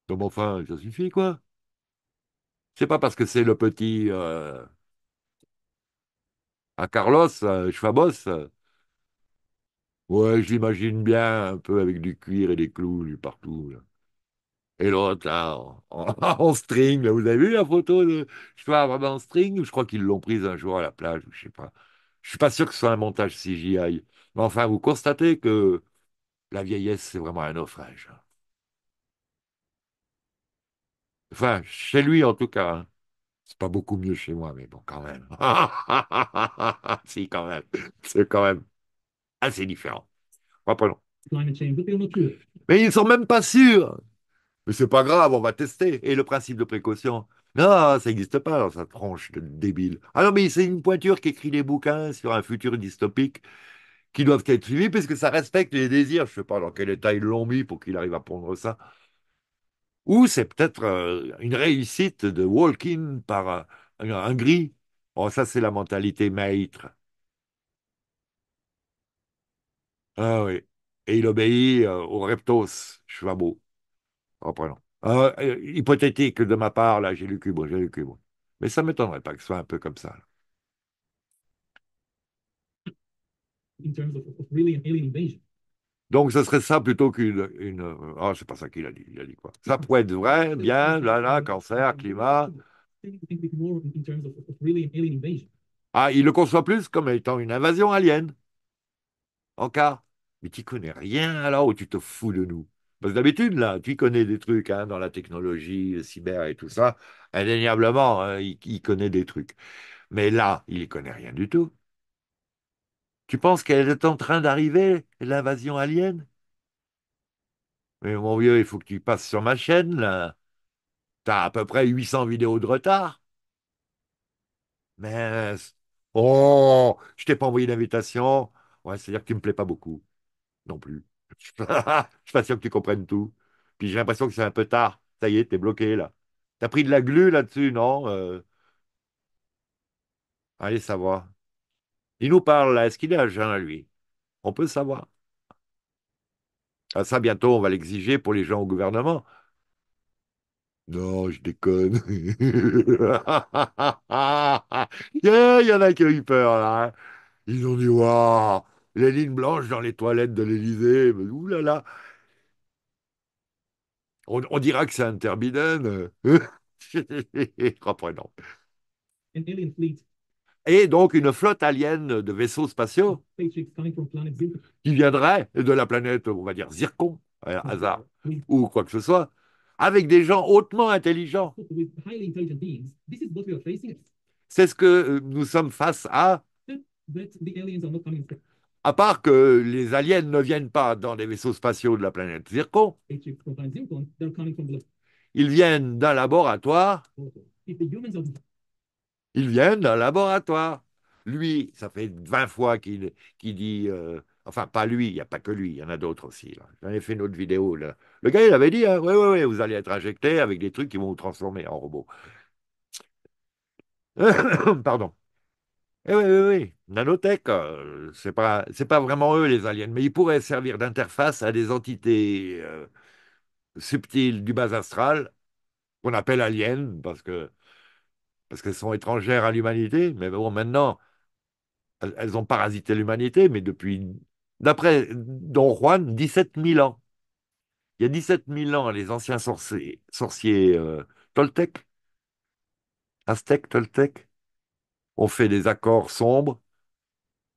Donc enfin, ça suffit, quoi. C'est pas parce que c'est le petit... Euh, à Carlos, euh, Schwabos, Ouais, je bien, un peu avec du cuir et des clous partout. Et l'autre, là, en, *laughs* string, vous avez vu la photo de je sais pas, en string, je crois qu'ils l'ont prise un jour à la plage, je ne sais pas. Je ne suis pas sûr que ce soit un montage CGI. Mais enfin, vous constatez que la vieillesse, c'est vraiment un naufrage. Enfin, chez lui en tout cas. Hein. C'est pas beaucoup mieux chez moi, mais bon, quand même. *laughs* si, quand même. C'est quand même assez différent. Mais ils ne sont même pas sûrs. Mais c'est pas grave, on va tester. Et le principe de précaution Non, ça n'existe pas dans sa tronche de débile. Alors, ah mais c'est une pointure qui écrit des bouquins sur un futur dystopique qui doivent être suivis puisque ça respecte les désirs. Je ne sais pas dans quel état ils l'ont mis pour qu'il arrive à prendre ça. Ou c'est peut-être euh, une réussite de Walking par euh, un, gris. Oh, ça, c'est la mentalité maître. Ah oui. Et il obéit euh, au reptos, Schwabo. Oh, ah, Euh, hypothétique de ma part, là, j'ai lu Cubre, j'ai lu Cubre. Mais ça ne m'étonnerait pas que ce soit un peu comme ça. Donc, ce serait ça plutôt qu'une. Une... Oh, c'est pas ça qu'il a dit. Il a dit quoi Ça pourrait être vrai, bien, là, là, cancer, climat. Ah, il le conçoit plus comme étant une invasion alien. En cas mais tu connais rien alors ou tu te fous de nous Parce que d'habitude, là, tu connais des trucs hein, dans la technologie, le cyber et tout ça. Indéniablement, hein, il, connaît des trucs. Mais là, il ne connaît rien du tout. Tu penses qu'elle est en train d'arriver, l'invasion alien Mais mon vieux, il faut que tu passes sur ma chaîne, là. T'as à peu près 800 vidéos de retard. Mais... Oh, je t'ai pas envoyé d'invitation. Ouais, c'est-à-dire que tu me plais pas beaucoup non plus. *laughs* Je suis pas sûr que tu comprennes tout. Puis j'ai l'impression que c'est un peu tard. Ça y est, t'es bloqué là. T'as pris de la glu là-dessus, non euh? Allez savoir. Il nous parle là. Est-ce qu'il est à lui On peut savoir. Ah, ça, bientôt, on va l'exiger pour les gens au gouvernement. Non, je déconne. *laughs* Il y en a qui ont eu peur là. Hein. Ils ont dit Waouh les lignes blanches dans les toilettes de l'Elysée. Ouh là là on, dira que c'est un turbine *laughs* Reprenons. Et donc une flotte alien de vaisseaux spatiaux qui viendrait de la planète, on va dire, Zircon, hasard, ou quoi que ce soit, avec des gens hautement intelligents. C'est ce que euh, nous sommes face à à part que les aliens ne viennent pas dans des vaisseaux spatiaux de la planète Zircon, ils viennent d'un laboratoire. Ils viennent d'un laboratoire. Lui, ça fait 20 fois qu'il dit... Euh, enfin, pas lui, il n'y a pas que lui, il y en a d'autres aussi. J'en ai fait une autre vidéo. Là. Le gars, il avait dit, oui, oui, oui, vous allez être injecté avec des trucs qui vont vous transformer en robot. *coughs* Pardon. Eh oui, oui, oui. Nanotech, Ce euh, c'est pas, pas vraiment eux les aliens, mais ils pourraient servir d'interface à des entités euh, subtiles du bas astral qu'on appelle aliens parce que parce qu'elles sont étrangères à l'humanité. Mais bon, maintenant, elles, ont parasité l'humanité, mais depuis, d'après Don Juan, 17 000 ans. Il y a 17 000 ans, les anciens sorciers, sorciers euh, Toltec, aztec Toltec, on fait des accords sombres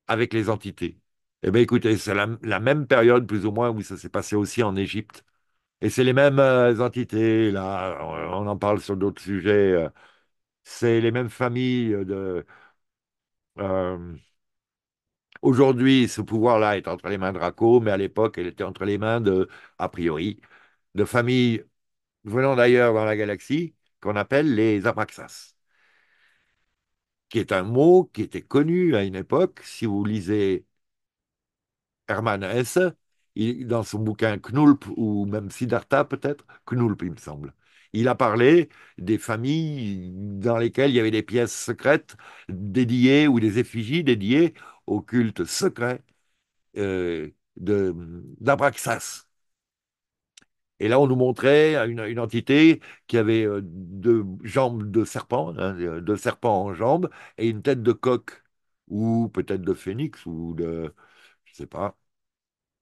avec les entités. Eh bien, écoutez, c'est la, même période, plus ou moins, où ça s'est passé aussi en Égypte. Et c'est les mêmes euh, entités, là, on, en parle sur d'autres sujets. Euh, c'est les mêmes familles de. Euh, aujourd'hui, ce pouvoir-là est entre les mains de Draco, mais à l'époque, il était entre les mains de, a priori, de familles venant d'ailleurs dans la galaxie, qu'on appelle les Abraxas qui est un mot qui était connu à une époque. Si vous lisez Hermann Hesse, dans son bouquin Knulp, ou même Siddhartha peut-être, Knulp il me semble, il a parlé des familles dans lesquelles il y avait des pièces secrètes dédiées ou des effigies dédiées au culte secret euh, d'Abraxas. Et là, on nous montrait une, entité qui avait euh, deux jambes de serpent, hein, euh, deux serpents en jambes, et une tête de coq, ou peut-être de phénix, ou de. Je ne sais pas.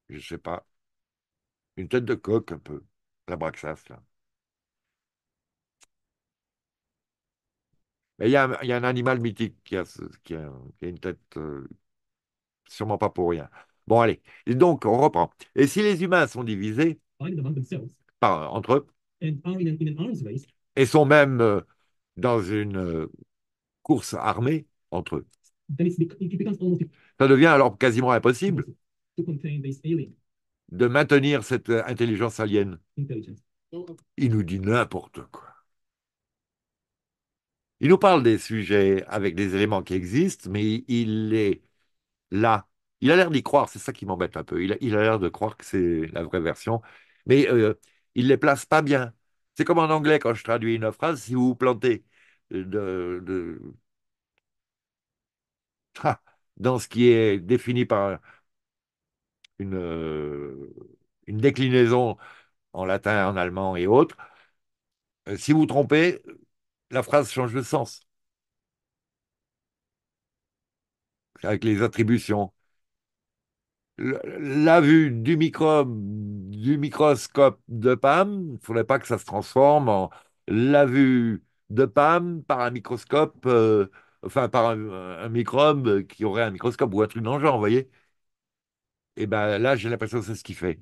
Je ne sais pas. Une tête de coq, un peu. La Braxas, là. Mais il y, a un animal mythique qui a, qui une tête euh, sûrement pas pour rien. Bon, allez. donc, on reprend. Et si les humains sont divisés, entre eux, et sont même euh, dans une euh, course armée entre eux. Ça devient alors quasiment impossible de maintenir cette euh, intelligence alienne. Il nous dit n'importe quoi. Il nous parle des sujets avec des éléments qui existent, mais il est là. Il a l'air d'y croire, c'est ça qui m'embête un peu. Il a l'air de croire que c'est la vraie version mais euh, il ne les place pas bien. C'est comme en anglais quand je traduis une phrase, si vous vous plantez euh, ah, dans ce qui est défini par une, euh, une déclinaison en latin, en allemand et autres, si vous trompez, la phrase change de sens. Avec les attributions la vue du microbe, du microscope de PAM, il ne faudrait pas que ça se transforme en la vue de PAM par un microscope, euh, enfin par un, microbe qui aurait un microscope ou un truc dans genre, vous voyez Et eh bien là, j'ai l'impression que c'est ce qu'il fait.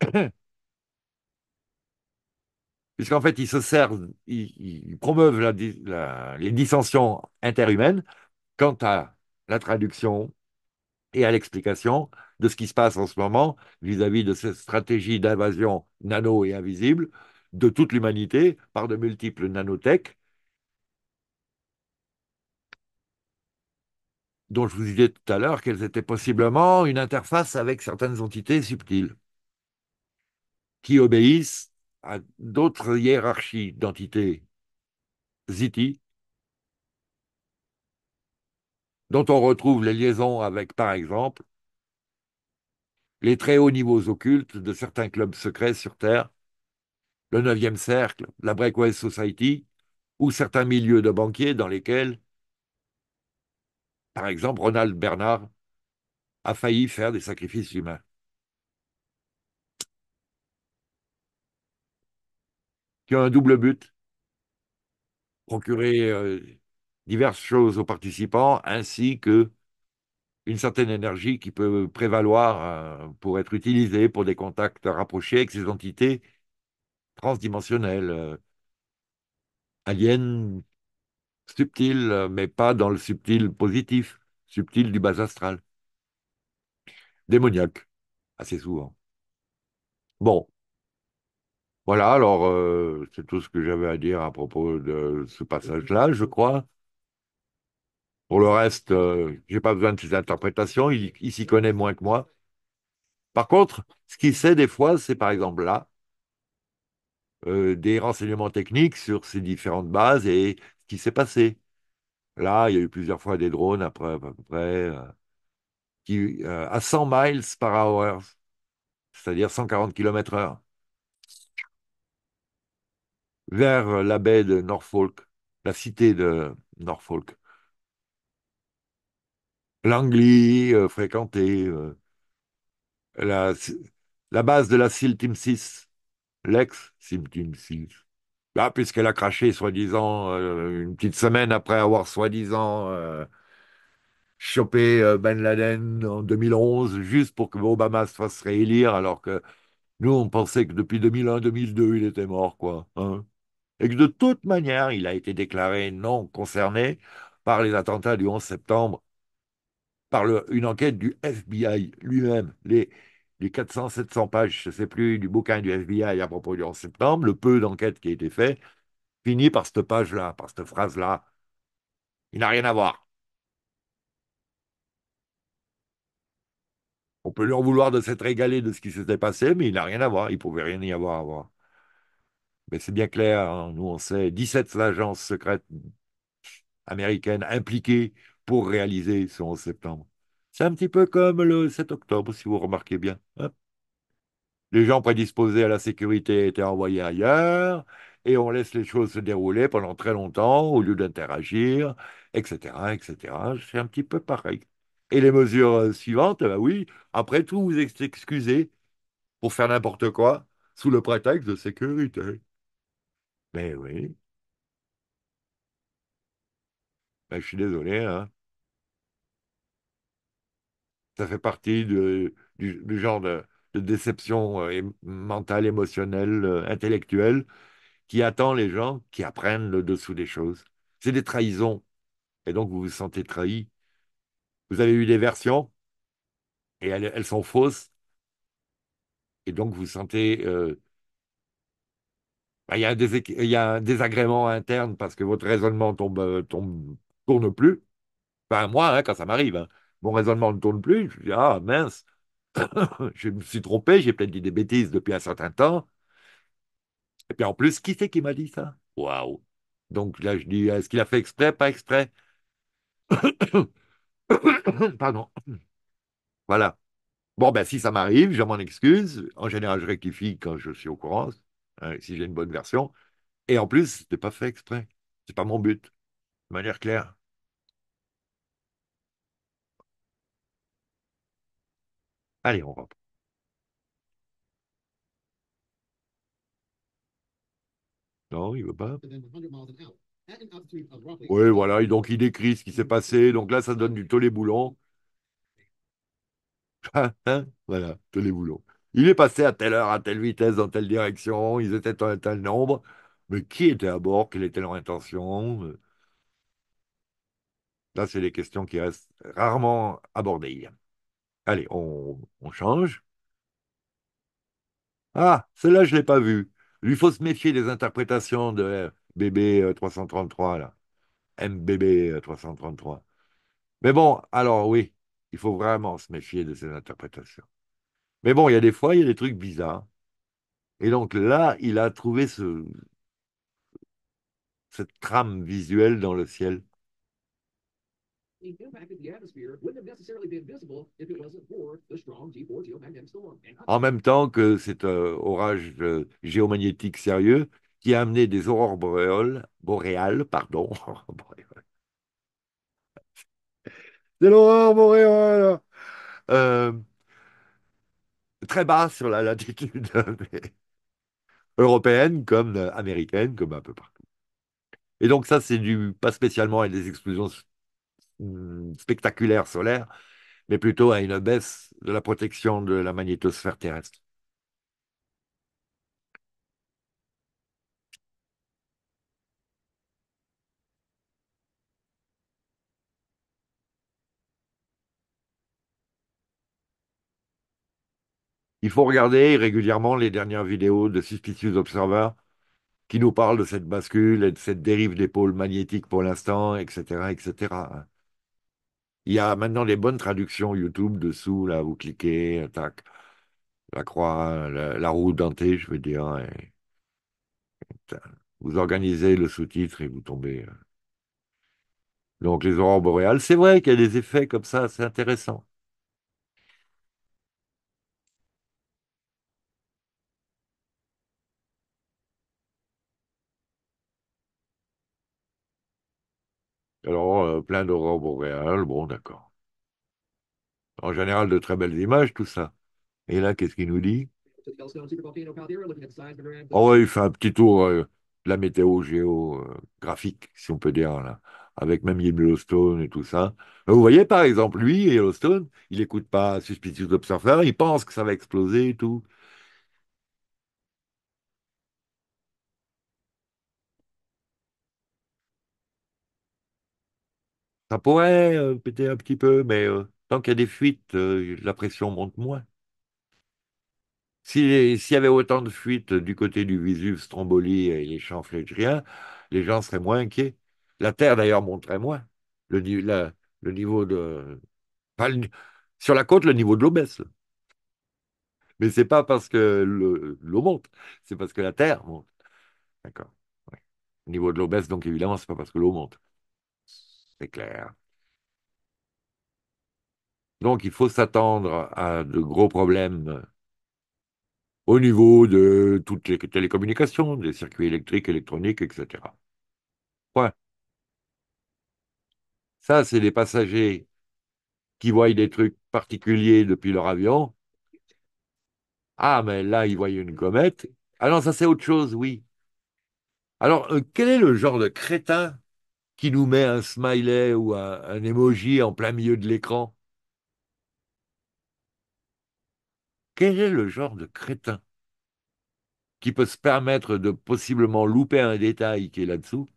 *coughs* Puisqu'en fait, il se sert il promeuve les dissensions interhumaines quant à la traduction et à l'explication de ce qui se passe en ce moment vis-à-vis de cette stratégie d'invasion nano et invisible de toute l'humanité par de multiples nanotech dont je vous disais tout à l'heure qu'elles étaient possiblement une interface avec certaines entités subtiles qui obéissent à d'autres hiérarchies d'entités ziti dont on retrouve les liaisons avec, par exemple, les très hauts niveaux occultes de certains clubs secrets sur Terre, le 9e cercle, la Breakaway Society, ou certains milieux de banquiers dans lesquels, par exemple, Ronald Bernard a failli faire des sacrifices humains. qui ont un double but, procurer euh, diverses choses aux participants, ainsi que une certaine énergie qui peut prévaloir euh, pour être utilisée pour des contacts rapprochés avec ces entités transdimensionnelles, euh, aliens subtiles, mais pas dans le subtil positif, subtil du bas astral. Démoniaque, assez souvent. Bon, voilà, alors euh, c'est tout ce que j'avais à dire à propos de ce passage-là, je crois. Pour le reste, euh, je n'ai pas besoin de ses interprétations, il, s'y connaît moins que moi. Par contre, ce qu'il sait des fois, c'est par exemple là, euh, des renseignements techniques sur ces différentes bases et ce qui s'est passé. Là, il y a eu plusieurs fois des drones à peu près euh, qui, à 100 miles par hour, c'est-à-dire 140 km h vers la baie de Norfolk, la cité de Norfolk. Langley, euh, fréquentait euh, la, base de la Siltim Team 6, l'ex siltim Team bah, 6. Là, puisqu'elle a craché, soi-disant, euh, une petite semaine après avoir, soi-disant, chopé Ben Laden en 2011, juste pour que Obama se fasse réélire, alors que nous, on pensait que depuis 2001-2002, il était mort, quoi. Hein et que de toute manière, il a été déclaré non concerné par les attentats du 11 septembre par une enquête du FBI lui-même, les, les 400-700 pages, je ne sais plus, du bouquin du FBI à propos du 11 septembre, le peu d'enquête qui a été fait, finit par cette page-là, par cette phrase-là. Il n'a rien à voir. On peut leur vouloir de s'être régalé de ce qui s'était passé, mais il n'a rien à voir, il ne pouvait rien y avoir à voir. Mais c'est bien clair, hein, nous on sait, 17 agences secrètes américaines impliquées pour réaliser ce 11 septembre. C'est un petit peu comme le 7 octobre, si vous remarquez bien. les gens prédisposés à la sécurité étaient envoyés ailleurs, et on laisse les choses se dérouler pendant très longtemps au lieu d'interagir, etc., etc. C'est un petit peu pareil. Et les mesures euh, suivantes, ben oui, après tout, vous êtes excusez pour faire n'importe quoi sous le prétexte de sécurité. Mais oui. Ben, je suis désolé, hein ça fait partie du, genre de, déception euh, mentale, émotionnelle, euh, intellectuelle qui attend les gens qui apprennent le dessous des choses. C'est des trahisons. Et donc, vous vous sentez trahi. Vous avez eu des versions et elles, sont fausses. Et donc, vous sentez. Euh, bah, il y, a un désagrément interne parce que votre raisonnement tombe, tourne plus. Enfin, moi, hein, quand ça m'arrive. Hein mon raisonnement ne tourne plus, je dis, ah mince, *coughs* je me suis trompé, j'ai peut-être dit des bêtises depuis un certain temps. Et puis en plus, qui c'est qui m'a dit ça Waouh Donc là, je dis, est-ce qu'il a fait exprès, pas exprès *coughs* Pardon. Voilà. Bon, ben si ça m'arrive, je m'en excuse. En général, je rectifie quand je suis au courant, hein, si j'ai une bonne version. Et en plus, ce n'était pas fait exprès. Ce n'est pas mon but, de manière claire. Allez, on reprend. Non, il ne veut pas. Oui, voilà, donc il décrit ce qui s'est passé. Donc là, ça donne du tollé boulon. *laughs* Hein, hein, voilà, tollé boulon. Il est passé à telle heure, à telle vitesse, dans telle direction, ils étaient un tel nombre. Mais qui était à bord Quelle était leur intention Là, euh, c'est des questions qui restent rarement abordées. Allez, on, change. Ah, celle-là, je ne l'ai pas vu. Il faut se méfier des interprétations de BB 333, euh, là. MBB 333. Euh, Mais bon, alors oui, il faut vraiment se méfier de ces interprétations. Mais bon, il y a des fois, il y a des trucs bizarres. Et donc là, il a trouvé ce, cette trame visuelle dans le ciel en même temps que cet euh, orage euh, géomagnétique sérieux qui a amené des aurores boréales, boréales pardon, *laughs* aurores boréales euh, très bas sur la latitude *laughs* européenne comme américaine, comme un peu partout. Et donc ça, c'est du pas spécialement des explosions Hum, spectaculaire solaire, mais plutôt à une baisse de la protection de la magnétosphère terrestre. Il faut regarder régulièrement les dernières vidéos de Suspicious Observer qui nous parlent de cette bascule et de cette dérive des pôles magnétiques pour l'instant, etc., etc. Il y a maintenant des bonnes traductions YouTube dessous, là, vous cliquez, tac, la croix, la, roue dentée, je veux dire. Euh, vous organisez le sous-titre et vous tombez. Euh. Donc les aurores boréales, c'est vrai qu'il y a des effets comme ça, c'est intéressant. Euh, plein d'aurores boréales, bon, d'accord. En général, de très belles images, tout ça. Et là, qu'est-ce qu'il nous dit Oh, il fait un petit tour euh, de la météo géographique, si on peut dire, là, avec même Yellowstone et tout ça. Euh, vous voyez, par exemple, lui, Yellowstone, il n'écoute pas Suspicious Observer, il pense que ça va exploser et tout. Ça pourrait euh, péter un petit peu, mais euh, tant qu'il y a des fuites, euh, la pression monte moins. S'il y avait autant de fuites du côté du Vésuve, Stromboli et les champs rien les gens seraient moins inquiets. La terre, d'ailleurs, monterait moins. Le, niveau de... sur la côte, le niveau de l'eau baisse. Mais c'est pas parce que l'eau monte, c'est parce que la terre monte. D'accord. niveau de l'eau baisse, donc évidemment, n'est pas parce que l'eau monte c'est clair. Donc il faut s'attendre à de gros problèmes au niveau de toutes les télécommunications, des circuits électriques, électroniques, etc. Point. Ça, c'est les passagers qui voient des trucs particuliers depuis leur avion. Ah, mais là, ils voient une comète. Alors ah ça, c'est autre chose, oui. Alors, euh, quel est le genre de crétin qui nous met un smiley ou un, émoji emoji en plein milieu de l'écran Quel est le genre de crétin qui peut se permettre de possiblement louper un détail qui est là-dessous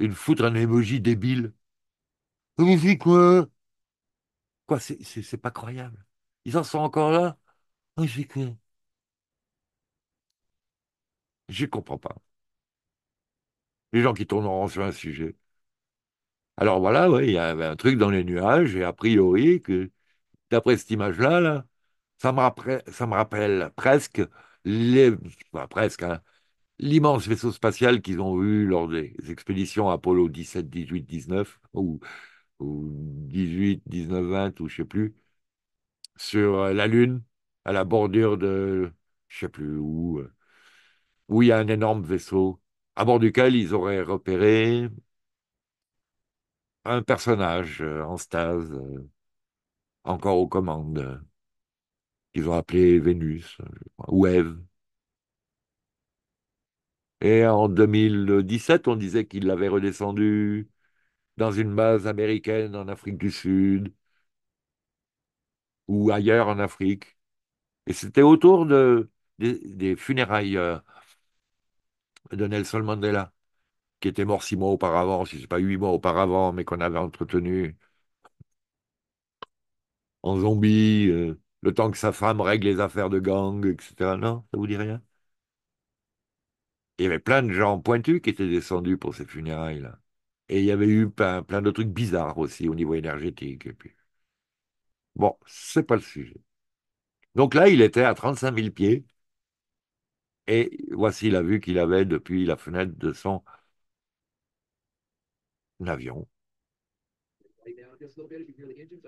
Il foutre un emoji débile Mais c'est quoi Quoi, c'est pas croyable. Ils en sont encore là Mais c'est quoi Je comprends pas les gens qui tourneront sur un sujet. Alors voilà, il y avait un truc dans les nuages, et a priori, que d'après cette image-là, ça, me rappelle presque hein, l'immense vaisseau spatial qu'ils ont eu lors des expéditions Apollo 17, 18, 19, ou, 18, 19, 20, ou je ne sais plus, sur euh, la Lune, à la bordure de, je sais plus où, euh, où il y a un énorme vaisseau à bord duquel ils auraient repéré un personnage euh, en stase, euh, encore aux commandes, euh, qu'ils ont appelé Vénus ou Ève. Et en 2017, on disait qu'il l'avait redescendu dans une base américaine en Afrique du Sud ou ailleurs en Afrique. Et c'était autour de, des funérailles de Nelson Mandela, qui était mort six mois auparavant, si ce n'est pas huit mois auparavant, mais qu'on avait entretenu en zombie, euh, le temps que sa femme règle les affaires de gang, etc. Non, ça vous dit rien Il y avait plein de gens pointus qui étaient descendus pour ces funérailles-là. Et il y avait eu plein, de trucs bizarres aussi au niveau énergétique. Et ce Bon, pas le sujet. Donc là, il était à 35 000 pieds et voici la vue qu'il avait depuis la fenêtre de son avion.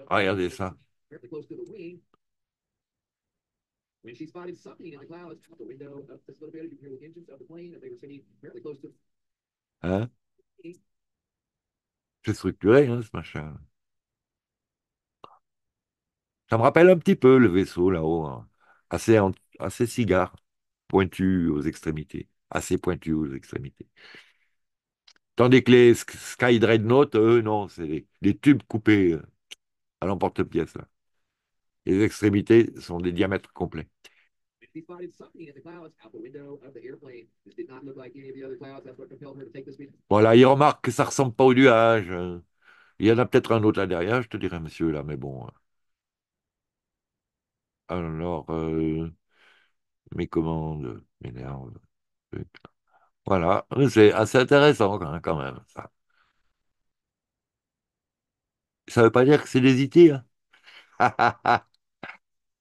Ah, regardez ça. Hein? C'est structuré, hein, ce machin. Ça me rappelle un petit peu le vaisseau là-haut, hein. assez, assez cigare pointu aux extrémités, assez pointu aux extrémités. Tandis que les Sky Dreadnought, eux, non, c'est des, tubes coupés euh, à l'emporte-pièce. Les extrémités sont des diamètres complets. Voilà, il remarque que ça ressemble pas au nuage. Hein. Il y en a peut-être un autre là derrière, je te dirais, monsieur, là, mais bon. Hein. Alors, euh, mes commandes m'énervent. Euh, voilà, c'est assez intéressant quand même, ça. ne veut pas dire que c'est des IT. Hein. *laughs*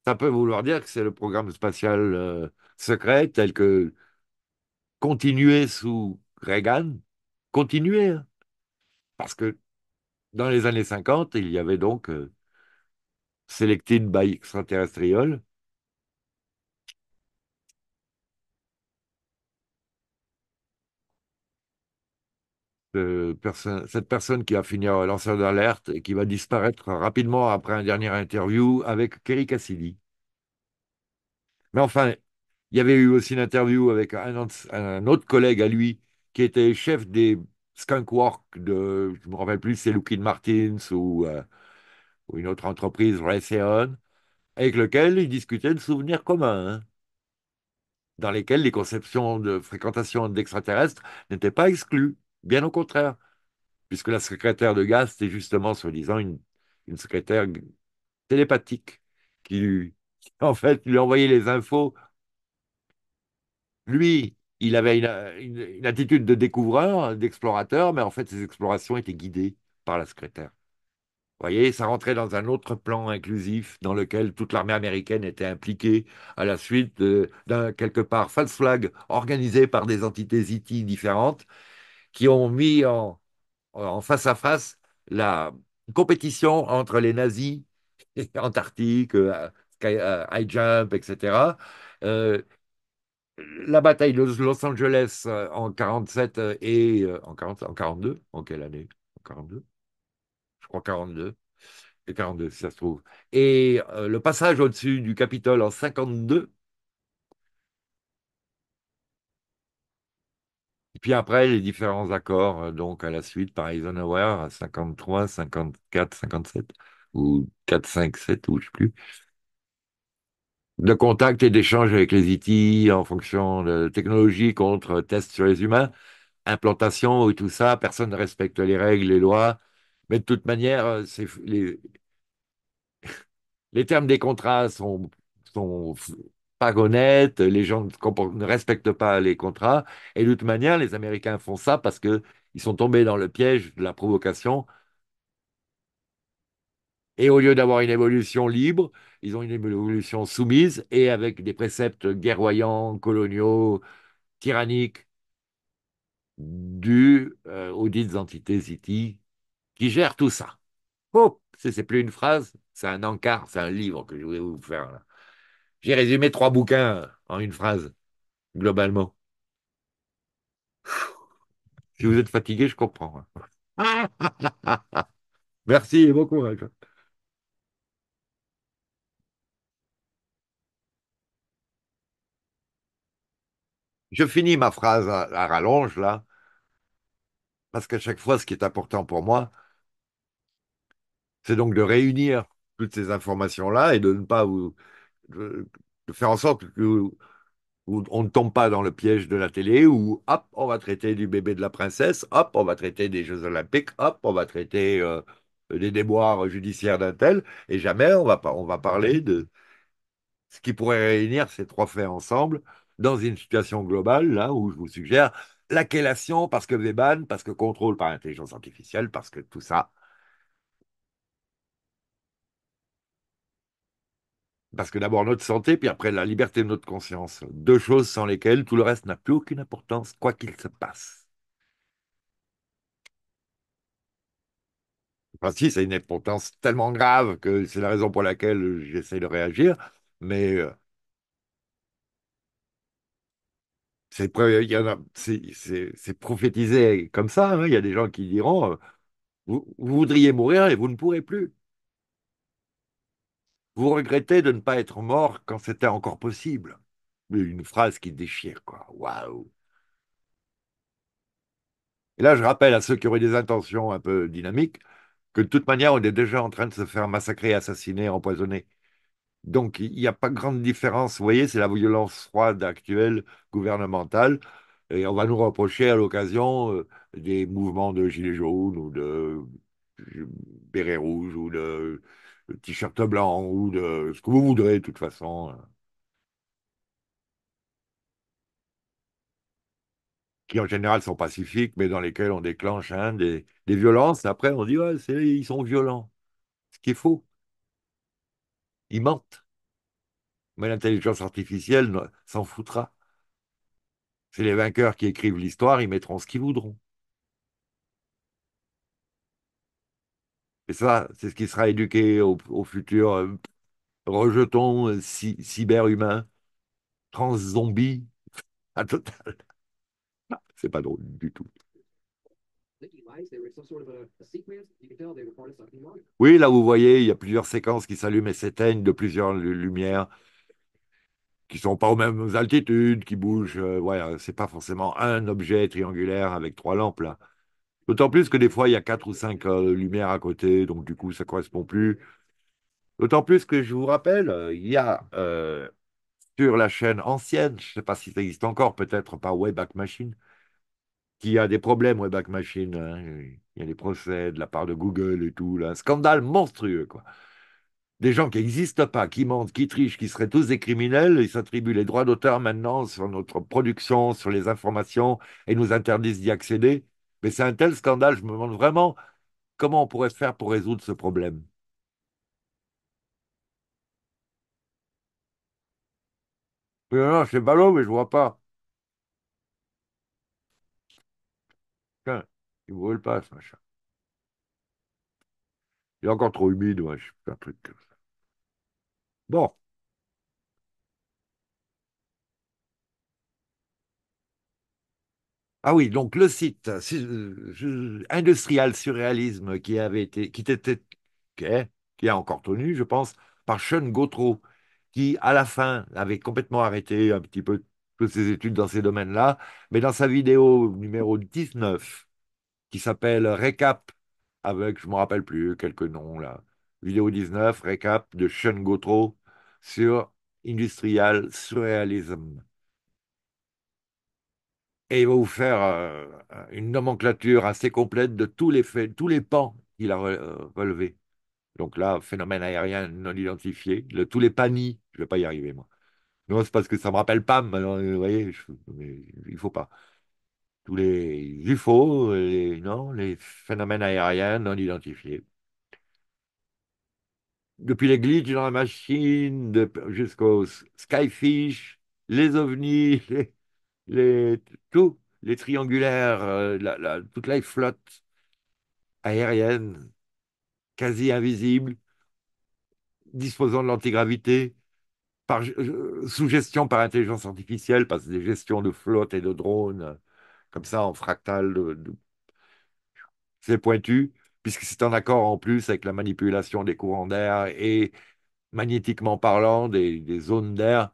ça peut vouloir dire que c'est le programme spatial euh, secret tel que continuer sous Reagan, continuer. Hein. Parce que dans les années 50, il y avait donc euh, Selected by Extraterrestrial, Euh, personne, cette personne qui va finir lanceur d'alerte et qui va disparaître rapidement après un dernier interview avec Kerry Cassidy. Mais enfin, il y avait eu aussi une interview avec un, autre collègue à lui qui était chef des Skunkworks de, je ne me rappelle plus, c'est Lukin Martins euh, ou, une autre entreprise, Raytheon, avec lequel il discutait de souvenirs communs. Hein, dans lesquels les conceptions de fréquentation d'extraterrestres n'étaient pas exclues. Bien au contraire, puisque la secrétaire de Gast c'était justement, soi-disant, une, secrétaire télépathique qui, lui, *laughs* en fait, lui envoyait les infos. Lui, il avait une, attitude de découvreur, d'explorateur, mais en fait, ses explorations étaient guidées par la secrétaire. Vous voyez, ça rentrait dans un autre plan inclusif dans lequel toute l'armée américaine était impliquée à la suite d'un quelque part false flag organisé par des entités IT e différentes qui ont mis en, face à face la compétition entre les nazis, *laughs* Antarctique, high jump, etc. la bataille de Los Angeles euh, en 47 euh, et euh, en, 40, en 42, en quelle année En 42 Je crois 42. Et 42, ça se trouve. Et le passage au-dessus du Capitole en 52 Et puis après, les différents accords, euh, donc à la suite par Eisenhower, 53, 54, 57, ou 4, 5, 7, ou je sais plus, de contact et d'échange avec les IT en fonction de technologie contre tests sur les humains, implantation et tout ça, personne ne respecte les règles, les lois, mais de toute manière, euh, les, *laughs* les termes des contrats sont pas honnêtes, les gens ne respectent pas les contrats. Et de toute manière, les Américains font ça parce qu'ils sont tombés dans le piège de la provocation. Et au lieu d'avoir une évolution libre, ils ont une évolution soumise et avec des préceptes guerroyants, coloniaux, tyranniques, dus euh, aux dites entités city qui gèrent tout ça. Oh, c'est plus une phrase, c'est un encart, c'est un livre que je voulais vous faire là. J'ai résumé trois bouquins en une phrase, globalement. Si vous êtes fatigué, je comprends. *laughs* Merci beaucoup. Je finis ma phrase à, rallonge, là, parce qu'à chaque fois, ce qui est important pour moi, c'est donc de réunir toutes ces informations-là et de ne pas vous, de, faire en sorte que on ne tombe pas dans le piège de la télé où, hop, on va traiter du bébé de la princesse, hop, on va traiter des Jeux Olympiques, hop, on va traiter euh, des déboires judiciaires d'un tel, et jamais on va, on va parler de ce qui pourrait réunir ces trois faits ensemble dans une situation globale, là où je vous suggère la parce que ban parce que contrôle par intelligence artificielle, parce que tout ça, Parce que d'abord notre santé, puis après la liberté de notre conscience. Deux choses sans lesquelles tout le reste n'a plus aucune importance, quoi qu'il se passe. Enfin, si, c'est une importance tellement grave que c'est la raison pour laquelle j'essaie de réagir, mais euh, c'est prophétisé comme ça. Hein. Il y a des gens qui diront euh, vous voudriez mourir et vous ne pourrez plus. Vous regrettez de ne pas être mort quand c'était encore possible. Une phrase qui déchire, quoi. Waouh. Et là, je rappelle à ceux qui auraient des intentions un peu dynamiques que de toute manière, on est déjà en train de se faire massacrer, assassiner, empoisonner. Donc, il n'y a pas grande différence. Vous voyez, c'est la violence froide actuelle gouvernementale. Et on va nous reprocher à l'occasion euh, des mouvements de gilets jaunes ou de Béret Rouge ou de le t-shirt blanc ou de ce que vous voudrez, de toute façon. Euh. qui en général sont pacifiques, mais dans lesquels on déclenche hein, des, violences. Après, on dit, ils sont violents. Ce qui est faux. Ils mentent. Mais l'intelligence artificielle s'en foutra. C'est les vainqueurs qui écrivent l'histoire, ils mettront ce qu'ils voudront. Et ça, c'est ce qui sera éduqué au, futur. Euh, rejetons euh, cyberhumains, trans-zombie, *laughs* à total. C'est pas drôle du tout. Oui, là vous voyez, il y a plusieurs séquences qui s'allument et s'éteignent de plusieurs lumières qui sont pas aux mêmes altitudes, qui bougent. Ce euh, voilà, c'est pas forcément un objet triangulaire avec trois lampes là. D'autant plus que des fois, il y a quatre ou cinq euh, lumières à côté, donc du coup, ça ne correspond plus. D'autant plus que je vous rappelle, euh, il y a euh, sur la chaîne ancienne, je ne sais pas si ça existe encore, peut-être par Wayback Machine, qui a des problèmes, Wayback Machine. Hein. Il y a des procès de la part de Google et tout, Un Scandale monstrueux, quoi. Des gens qui n'existent pas, qui mentent, qui trichent, qui seraient tous des criminels, ils s'attribuent les droits d'auteur maintenant sur notre production, sur les informations et nous interdisent d'y accéder. Mais c'est un tel scandale, je me demande vraiment comment on pourrait faire pour résoudre ce problème. Mais non, c'est ballot, mais je vois pas. Tiens, il brûle pas ce machin. Il est encore trop humide, moi. je fais un truc comme ça. Bon. Ah oui, donc le site euh, Industrial Surréalisme qui avait été, qui était, qui encore tenu, je pense, par Sean Gautreau, qui à la fin avait complètement arrêté un petit peu toutes ses études dans ces domaines-là, mais dans sa vidéo numéro 19, qui s'appelle Récap, avec, je ne me rappelle plus, quelques noms là, vidéo 19, Récap de Sean Gautreau sur Industrial Surréalisme et il va vous faire euh, une nomenclature assez complète de tous les, faits, tous les pans qu'il a euh, relevés. Donc là, phénomène aérien non identifié, tous les panis, je ne vais pas y arriver moi. Non, c'est parce que ça me rappelle pas. Euh, vous voyez, il ne faut pas. Tous les UFO, les, non, les phénomènes aériens non identifiés. Depuis les glitches dans la machine, jusqu'au Skyfish, les ovnis, *laughs* les, les, tout, les triangulaires, euh, toute la flotte aérienne, quasi invisible, disposant de l'antigravité, par, euh, sous gestion par intelligence artificielle, parce des gestions de flotte et de drones, euh, comme ça, en fractal, de, c'est pointu, puisque c'est en accord en plus avec la manipulation des courants d'air et magnétiquement parlant des, des zones d'air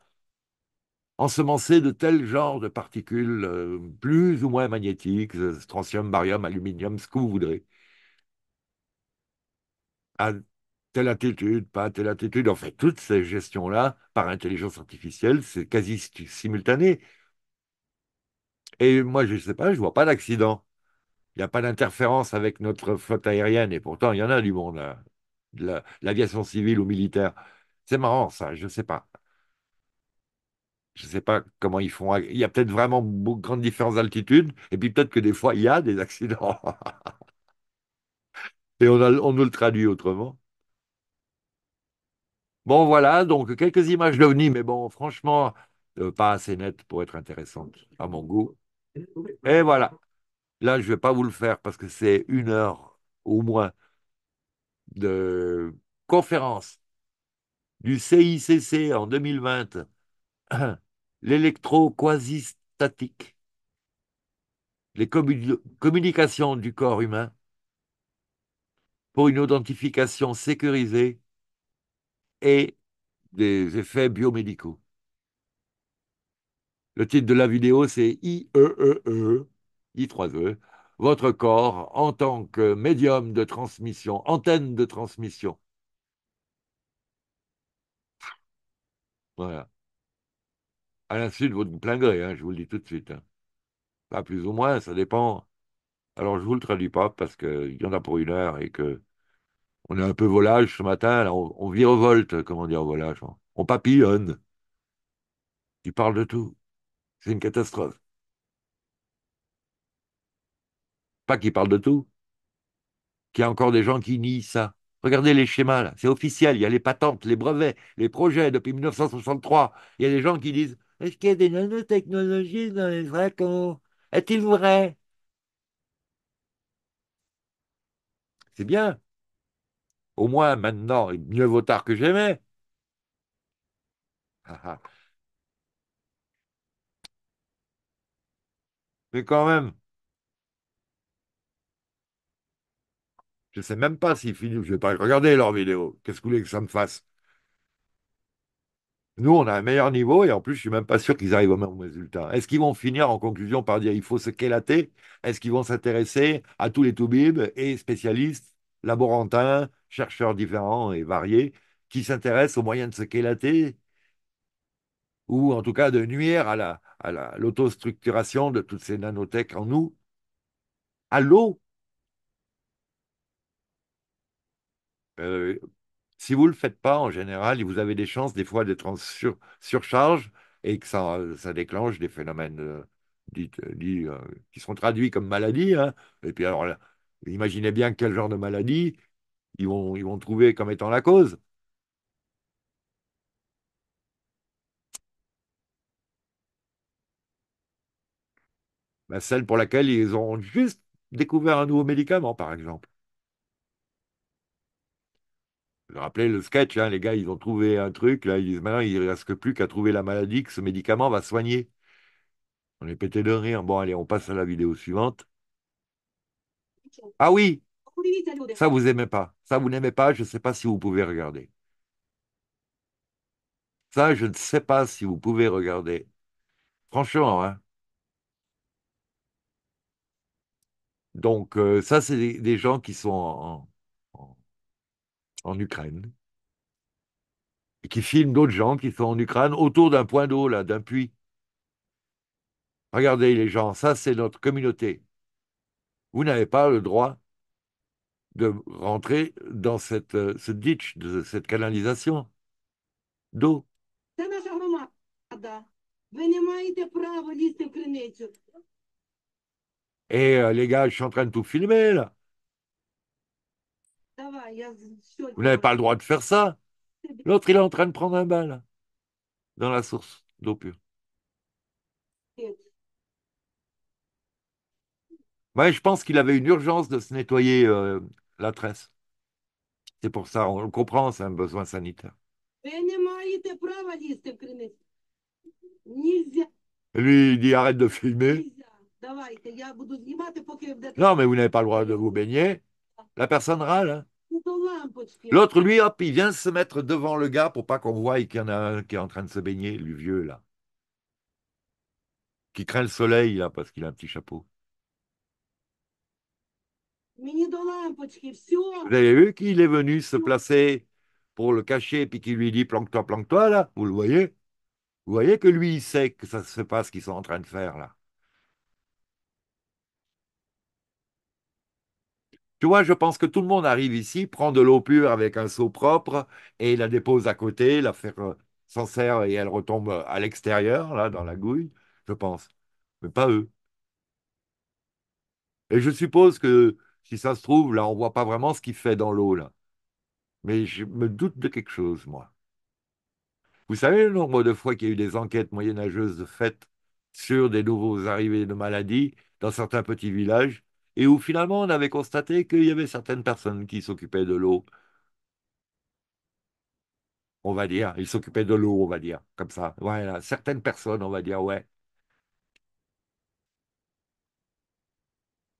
ensemencer de tel genre de particules euh, plus ou moins magnétiques, euh, strontium, barium, aluminium, ce que vous voudrez, à telle altitude, pas à telle altitude. En fait, toutes ces gestions-là, par intelligence artificielle, c'est quasi simultané. Et moi, je ne sais pas, je ne vois pas d'accident. Il n'y a pas d'interférence avec notre flotte aérienne, et pourtant, il y en a du monde, l'aviation civile ou militaire. C'est marrant, ça, je ne sais pas. Je ne sais pas comment ils font. Il y a peut-être vraiment beaucoup, grandes différences d'altitude, et puis peut-être que des fois, il y a des accidents. *laughs* et on, nous le traduit autrement. Bon, voilà, donc quelques images d'OVNI, mais bon, franchement, euh, pas assez nettes pour être intéressante à mon goût. Et voilà. Là, je ne vais pas vous le faire parce que c'est une heure au moins de conférence du CICC en 2020 *clears throat* l'électro-quasi-statique, les communications du corps humain pour une identification sécurisée et des effets biomédicaux. Le titre de la vidéo, c'est IEEE, I3E, votre corps en tant que médium de transmission, antenne de transmission. Voilà à l'insu de votre plein gré, hein, je vous le dis tout de suite. Hein. Pas plus ou moins, ça dépend. Alors je ne vous le traduis pas parce qu'il y en a pour une heure et que on est un peu volage ce matin, on, on virevolte, comment dire, volage, hein. on, papillonne. Tu parles de tout. C'est une catastrophe. Pas qu'il parle de tout, qu'il y a encore des gens qui nient ça. Regardez les schémas, là. C'est officiel. Il y a les patentes, les brevets, les projets depuis 1963. Il y a des gens qui disent est-ce qu'il y a des nanotechnologies dans les flacons Est-il vrai C'est bien. Au moins maintenant, mieux vaut tard que jamais. Ah, ah. Mais quand même, je ne sais même pas si Philippe, je vais pas regarder leur vidéo. Qu'est-ce que vous voulez que ça me fasse nous, on a un meilleur niveau et en plus, je ne suis même pas sûr qu'ils arrivent au même résultat. Est-ce qu'ils vont finir en conclusion par dire il faut se quélater Est-ce qu'ils vont s'intéresser à tous les toubibs et spécialistes, laborantins, chercheurs différents et variés qui s'intéressent aux moyens de se quélater ou en tout cas de nuire à la l'autostructuration de toutes ces nanotechs en nous, à l'eau. Si vous ne le faites pas, en général, vous avez des chances des fois d'être en surcharge et que ça, déclenche des phénomènes euh, euh, euh, qui sont traduits comme maladies. Hein. Et puis alors, imaginez bien quel genre de maladie ils vont, ils vont trouver comme étant la cause. Ben, celle pour laquelle ils ont juste découvert un nouveau médicament, par exemple. Je rappelais le sketch, les gars, ils ont trouvé un truc, là, ils disent maintenant, il ne reste plus qu'à trouver la maladie que ce médicament va soigner. On est pété de rire. Bon, allez, on passe à la vidéo suivante. Ah oui Ça, vous n'aimez pas. Ça, vous n'aimez pas, je ne sais pas si vous pouvez regarder. Ça, je ne sais pas si vous pouvez regarder. Franchement, hein. Donc, euh, ça, c'est des, des, gens qui sont en, en Ukraine et qui filme d'autres gens qui sont en Ukraine autour d'un point d'eau, là, d'un puits. Regardez les gens, ça c'est notre communauté. Vous n'avez pas le droit de rentrer dans cette, euh, ce ditch, de cette canalisation d'eau. Et euh, les gars, je suis en train de tout filmer là. Vous n'avez pas le droit de faire ça. L'autre, il est en train de prendre un bal dans la source d'eau pure. Ouais, je pense qu'il avait une urgence de se nettoyer euh, la tresse. C'est pour ça, on le comprend, c'est un besoin sanitaire. Lui, il dit arrête de filmer. Non, mais vous n'avez pas le droit de vous baigner. La personne râle. Hein. L'autre, lui, hop, il vient se mettre devant le gars pour pas qu'on voie qu'il y en a un qui est en train de se baigner, le vieux, là. Qui craint le soleil, là, parce qu'il a un petit chapeau. Vous avez vu qu'il est venu se placer pour le cacher, puis qu'il lui dit planque-toi, planque-toi, là. Vous le voyez Vous voyez que lui, il sait que ça se passe, ce qu'ils sont en train de faire, là. Tu vois, je pense que tout le monde arrive ici, prend de l'eau pure avec un seau propre et la dépose à côté, la faire euh, s'en sert et elle retombe euh, à l'extérieur, là, dans la gouille, je pense. Mais pas eux. Et je suppose que si ça se trouve, là, on voit pas vraiment ce qu'il fait dans l'eau, là. Mais je me doute de quelque chose, moi. Vous savez le nombre de fois qu'il y a eu des enquêtes moyenâgeuses faites sur des nouveaux arrivés de maladies dans certains petits villages et où finalement on avait constaté qu'il y avait certaines personnes qui s'occupaient de l'eau. On va dire, ils s'occupaient de l'eau, on va dire, comme ça. Voilà, certaines personnes, on va dire, ouais.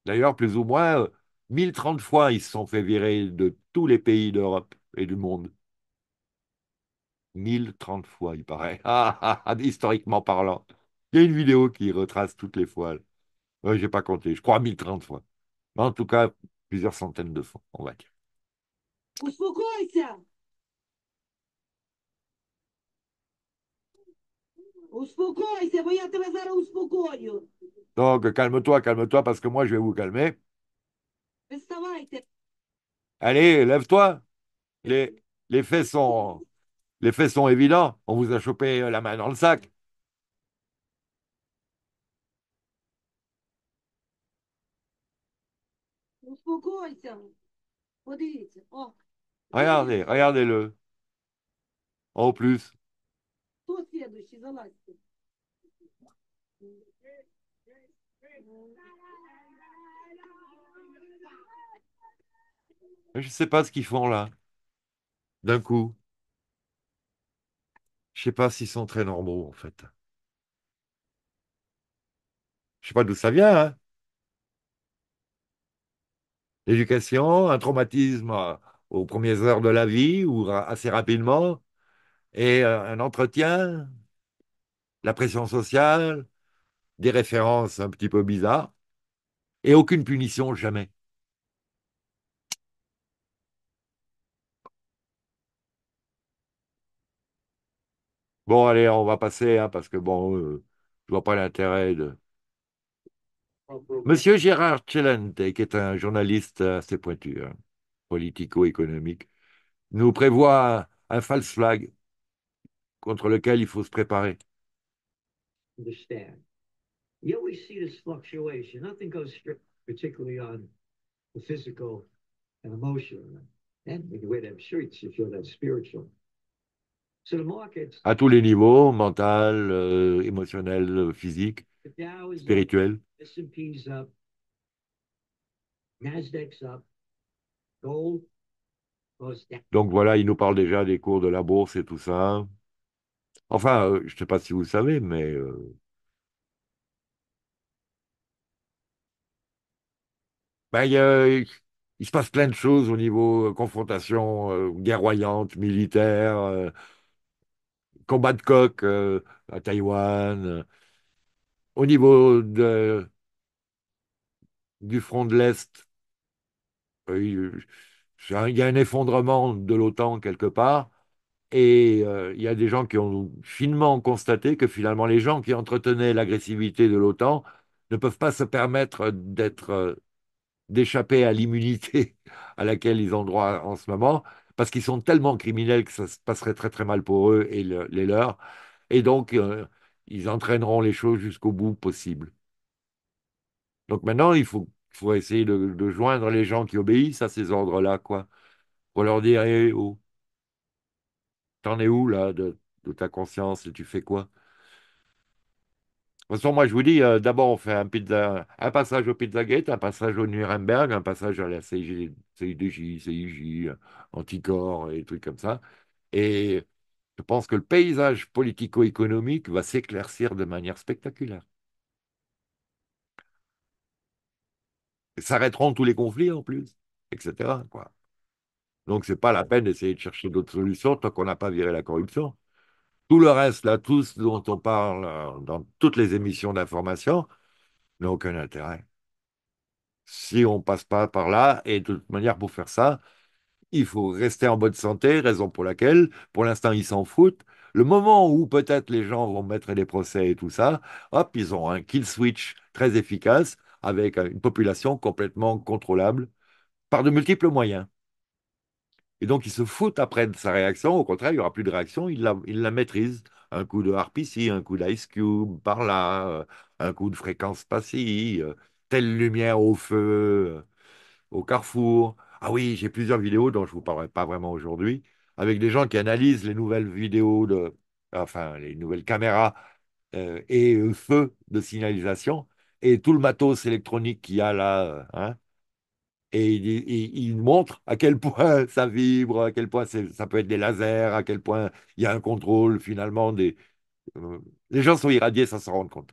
D'ailleurs, plus ou moins, 1030 euh, fois, ils se sont fait virer de tous les pays d'Europe et du monde. 1030 fois, il paraît. *laughs* Ah, ah, ah, historiquement parlant. Il y a une vidéo qui retrace toutes les fois. Je j'ai pas compté, je crois 1030 fois. en tout cas, plusieurs centaines de fois, on va dire. Donc, calme-toi, calme-toi, parce que moi, je vais vous calmer. Allez, lève-toi. les, faits sont, les faits sont évidents. On vous a chopé la main dans le sac. Regardez, regardez-le. En plus. Je ne sais pas ce qu'ils font là. D'un coup. Je ne sais pas s'ils sont très normaux en fait. Je ne sais pas d'où ça vient, hein l'éducation, un traumatisme euh, aux premières heures de la vie ou assez rapidement, et euh, un entretien, la pression sociale, des références un petit peu bizarres, et aucune punition jamais. Bon, allez, on va passer, hein, parce que bon, euh, je vois pas l'intérêt de... Monsieur Gérard Celente, qui est un journaliste assez pointu, pointures, hein, politico-économique, nous prévoit un, false flag contre lequel il faut se préparer. À tous les niveaux, mental, euh, émotionnel, physique spirituel. Donc voilà, il nous parle déjà des cours de la bourse et tout ça. Enfin, euh, je ne sais pas si vous savez, mais euh, ben, il, il, se passe plein de choses au niveau euh, confrontation guerroyante, militaire, combat de coq à Taïwan. Au niveau du front de l'Est, euh, il y a un effondrement de l'OTAN quelque part, et euh, il y a des gens qui ont finement constaté que finalement les gens qui entretenaient l'agressivité de l'OTAN ne peuvent pas se permettre d'être euh, d'échapper à l'immunité *laughs* à laquelle ils ont droit en ce moment, parce qu'ils sont tellement criminels que ça se passerait très très mal pour eux et les leurs. Et donc, ils entraîneront les choses jusqu'au bout possible. Donc maintenant, il faut, faut essayer de, joindre les gens qui obéissent à ces ordres-là, quoi, pour leur dire, eh, oh, t'en es où là de, ta conscience et tu fais quoi de toute façon, moi, je vous dis, euh, d'abord, on fait un, un passage au Pizzagate, un passage au Nuremberg, un passage à la CIG, CIDJ, CIJ, Anticorps, et trucs comme ça. Et je pense que le paysage politico-économique va s'éclaircir de manière spectaculaire. S'arrêteront tous les conflits en plus, etc. Donc, ce n'est pas la peine d'essayer de chercher d'autres solutions tant qu'on n'a pas viré la corruption. Tout le reste, là, tout ce dont on parle euh, dans toutes les émissions d'information, n'a aucun intérêt. Si on ne passe pas par là, et de toute manière, pour faire ça, il faut rester en bonne santé, raison pour laquelle, pour l'instant, ils s'en foutent. Le moment où peut-être les gens vont mettre des procès et tout ça, hop, ils ont un kill switch très efficace avec une population complètement contrôlable par de multiples moyens. Et donc, ils se foutent après de sa réaction. Au contraire, il n'y aura plus de réaction. Ils la, maîtrisent. Un coup de harp ici, un coup d'Ice Cube par là, euh, un coup de fréquence passée, euh, telle lumière au feu, euh, au carrefour. Ah oui, j'ai plusieurs vidéos dont je ne vous parlerai pas vraiment aujourd'hui, avec des gens qui analysent les nouvelles vidéos, de, enfin les nouvelles caméras euh, et feux de signalisation et tout le matos électronique qu'il y a là. Euh, hein. et ils montrent montre à quel point *laughs* ça vibre, à quel point ça peut être des lasers, à quel point il y a un contrôle finalement des... Euh, les gens sont irradiés sans se rendre compte.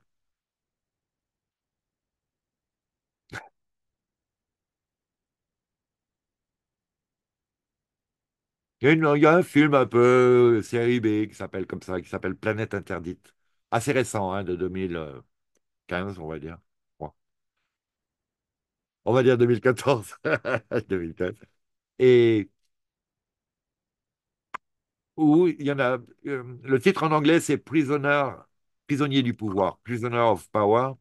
Il y, a un film un peu euh, série B qui s'appelle comme ça, qui s'appelle Planète Interdite. Assez récent, hein, de 2015, on va dire. On va dire 2014. *laughs* Et y a. Euh, le titre en anglais, c'est Prisoner, Prisonnier du pouvoir, Prisoner of Power.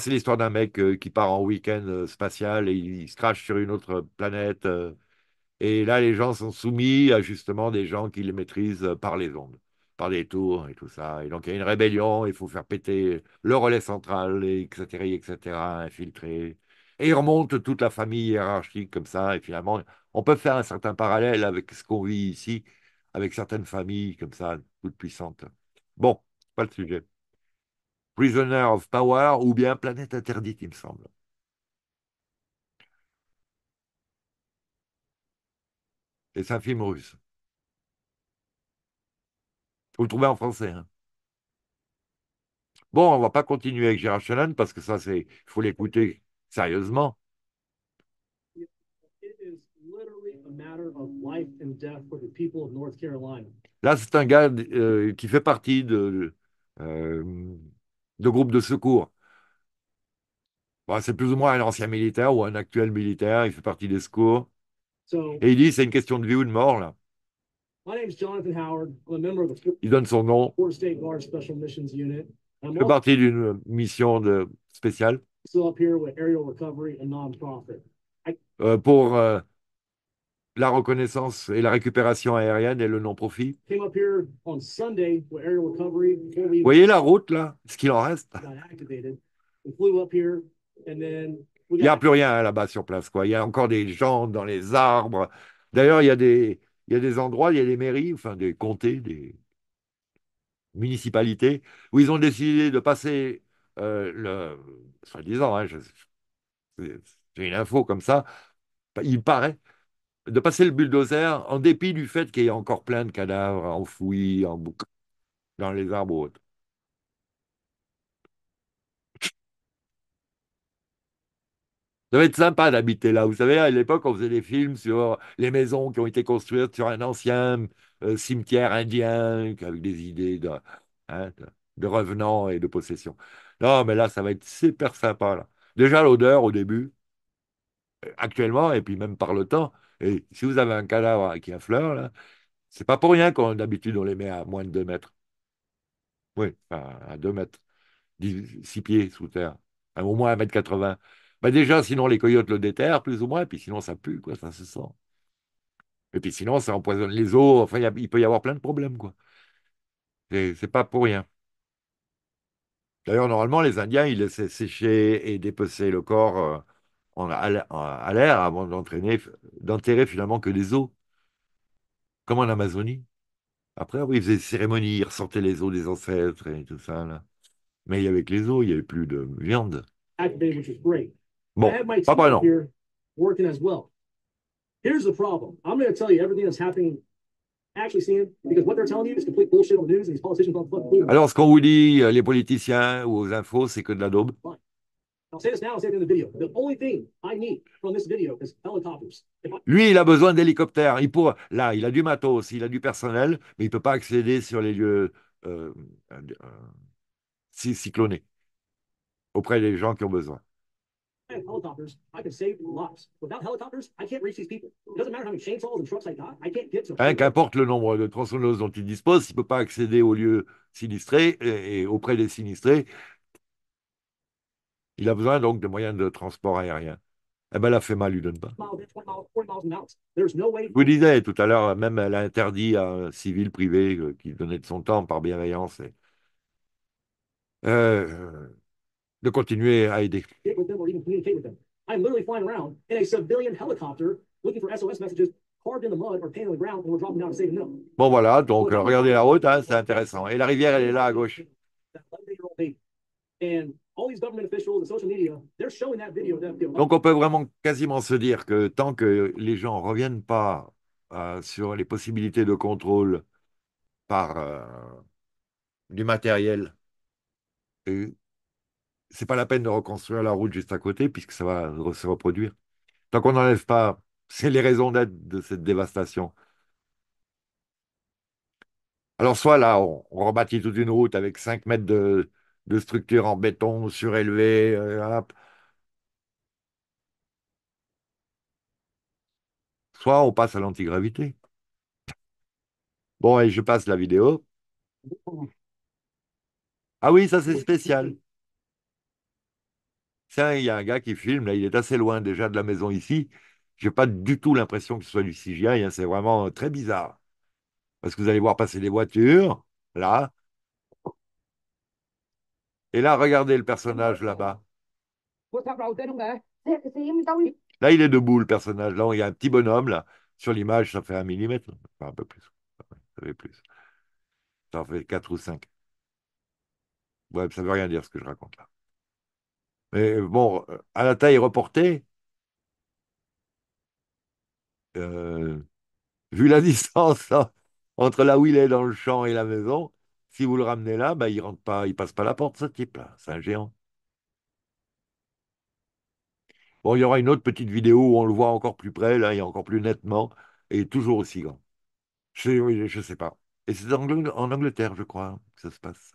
c'est l'histoire d'un mec euh, qui part en week-end spatial et il, se crache sur une autre planète. Et là, les gens sont soumis à justement des gens qui les maîtrisent euh, par les ondes, par des tours et tout ça. Et donc, il y a une rébellion, il faut faire péter le relais central, etc., etc., infiltrer. Et ils remonte toute la famille hiérarchique comme ça. Et finalement, on peut faire un certain parallèle avec ce qu'on vit ici, avec certaines familles comme ça, toutes puissantes. Bon, pas le sujet. Prisoner of Power ou bien Planète Interdite, il me semble. Et c'est un film russe. Vous le trouvez en français. Hein. Bon, on ne va pas continuer avec Gérard Shannon, parce que ça, c'est, il faut l'écouter sérieusement. Là, c'est un gars euh, qui fait partie de, euh, de groupes de secours. Bah, c'est plus ou moins un ancien militaire ou un actuel militaire, il fait partie des secours. Et il dit, c'est une question de vie ou de mort, là. Il donne son nom. Je fais partie d'une mission de, spéciale euh, pour euh, la reconnaissance et la récupération aérienne et le non-profit. Vous voyez la route, là, ce qu'il en reste. Il n'y a plus rien hein, là-bas sur place. Quoi. Il y a encore des gens dans les arbres. D'ailleurs, il y a des, il y a des endroits, il y a des mairies, enfin des comtés, des municipalités, où ils ont décidé de passer euh, le, soit disant hein, j'ai une info comme ça, il paraît, de passer le bulldozer en dépit du fait qu'il y a encore plein de cadavres enfouis en dans les arbres autres. Ça va être sympa d'habiter là. Vous savez, à l'époque, on faisait des films sur les maisons qui ont été construites sur un ancien euh, cimetière indien, avec des idées de, hein, revenants et de possession. Non, mais là, ça va être super sympa. Déjà, l'odeur au début, euh, actuellement, et puis même par le temps. Et si vous avez un cadavre qui fleur, là, c'est pas pour rien qu'on d'habitude on les met à moins de 2 mètres. Oui, à 2 mètres, 6 pieds sous terre, au moins 1 mètre 80. Bah, déjà, sinon les coyotes le déterrent, plus ou moins, puis sinon ça pue, quoi, ça se sent. Et puis sinon, ça empoisonne les eaux, enfin, il peut y avoir plein de problèmes, quoi. C'est pas pour rien. D'ailleurs, normalement, les Indiens, ils laissaient sécher et dépecer le corps euh, en, à l'air avant d'enterrer finalement que les eaux. comme en Amazonie. Après, oui, ils faisaient des cérémonies, ils ressortaient les eaux des ancêtres et tout ça. Mais il y avait que les eaux, il n'y avait plus de viande. Bon, pas pardon. Here working as well. Here's the problem. I'm going to tell you everything that's happening, actually seeing, because what they're telling you is complete bullshit on the news and these politicians don't fucking believe Alors, ce qu'on vous dit, euh, les politiciens ou aux infos, c'est que de la daube. Fine. I'll say this now, I'll say it in the video. The only thing I need from this video is helicopters. Lui, il a besoin d'hélicoptères. Il pour... Là, il a du matos, il a du personnel, mais il peut pas accéder sur les lieux euh, euh, euh cyclonés auprès des gens qui ont besoin. Qu'importe le nombre de tronçonneuses dont il dispose, il ne peut pas accéder aux lieux sinistrés et, auprès des sinistrés. Il a besoin donc de moyens de transport aérien. Eh bien, la FEMA ne lui donne pas. Je vous disais tout à l'heure, même elle a interdit à un civil privé euh, qui donnait de son temps par bienveillance. Et... Euh de continuer à aider. Bon voilà, donc euh, regardez la route, hein, c'est intéressant. Et la rivière, elle est là à gauche. Donc on peut vraiment quasiment se dire que tant que les gens ne reviennent pas euh, sur les possibilités de contrôle par euh, du matériel, c'est pas la peine de reconstruire la route juste à côté puisque ça va se reproduire. Tant qu'on n'enlève pas, c'est les raisons d'être de cette dévastation. Alors soit là, on, rebâtit toute une route avec 5 mètres de, structure en béton surélevée, euh, soit on passe à l'antigravité. Bon, et je passe la vidéo. Ah oui, ça c'est spécial. Tiens, il y a un gars qui filme, là, il est assez loin déjà de la maison ici. Je n'ai pas du tout l'impression que ce soit du CGI, hein, c'est vraiment très bizarre. Parce que vous allez voir passer des voitures, là. Et là, regardez le personnage là-bas. Là, il est debout, le personnage. Là, il y a un petit bonhomme, là. Sur l'image, ça fait un millimètre. un peu plus. Ça fait plus. Ça fait 4 ou cinq. Ouais, ça veut rien dire ce que je raconte là. Mais bon, euh, à la taille reportée, euh, vu la *laughs* distance entre là où il est dans le champ et la maison, si vous le ramenez là, bah, il rentre pas, il passe pas la porte, ce type-là. C'est un géant. Bon, il y aura une autre petite vidéo où on le voit encore plus près, là, et encore plus nettement, et toujours aussi grand. Je, ne sais pas. Et c'est en, Angleterre, je crois, que ça se passe.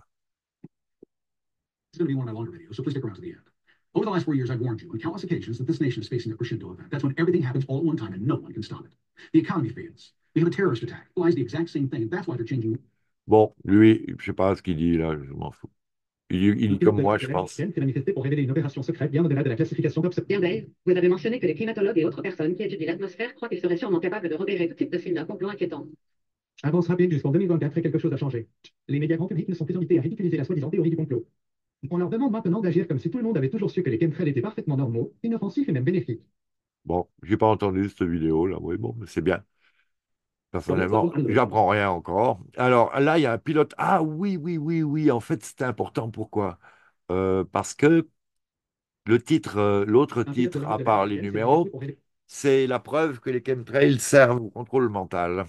Over the last four years, I've warned you on countless occasions that this nation is facing a crescendo event. That's when everything happens all at one time and no one can stop it. The economy fails. We have a terrorist attack. Lies the exact same thing. That's why they're changing. Bon, lui, je sais pas ce qu'il dit là, je m'en fous. Il, il, dit comme moi, je pense. qui a manifesté pour révéler une opération secrète bien au-delà de la classification Bien vous avez mentionné que les climatologues et autres personnes qui étudient l'atmosphère croient qu'ils seraient sûrement capables de repérer tout type de signe d'un complot inquiétant. Avance rapide jusqu'en 2024 et quelque chose a changé. Les médias grand public ne sont plus invités à ridiculiser la soi-disant théorie du complot. On leur demande maintenant d'agir comme si tout le monde avait toujours su que les chemtrails étaient parfaitement normaux, inoffensifs et même bénéfiques. Bon, j'ai pas entendu cette vidéo là, oui, bon, mais c'est bien. Personnellement, j'apprends rien encore. Alors là, il y a un pilote. Ah oui, oui, oui, oui, en fait, c'est important. Pourquoi euh, Parce que le titre, euh, l'autre titre, à part les numéros, c'est la preuve que les chemtrails servent au contrôle mental.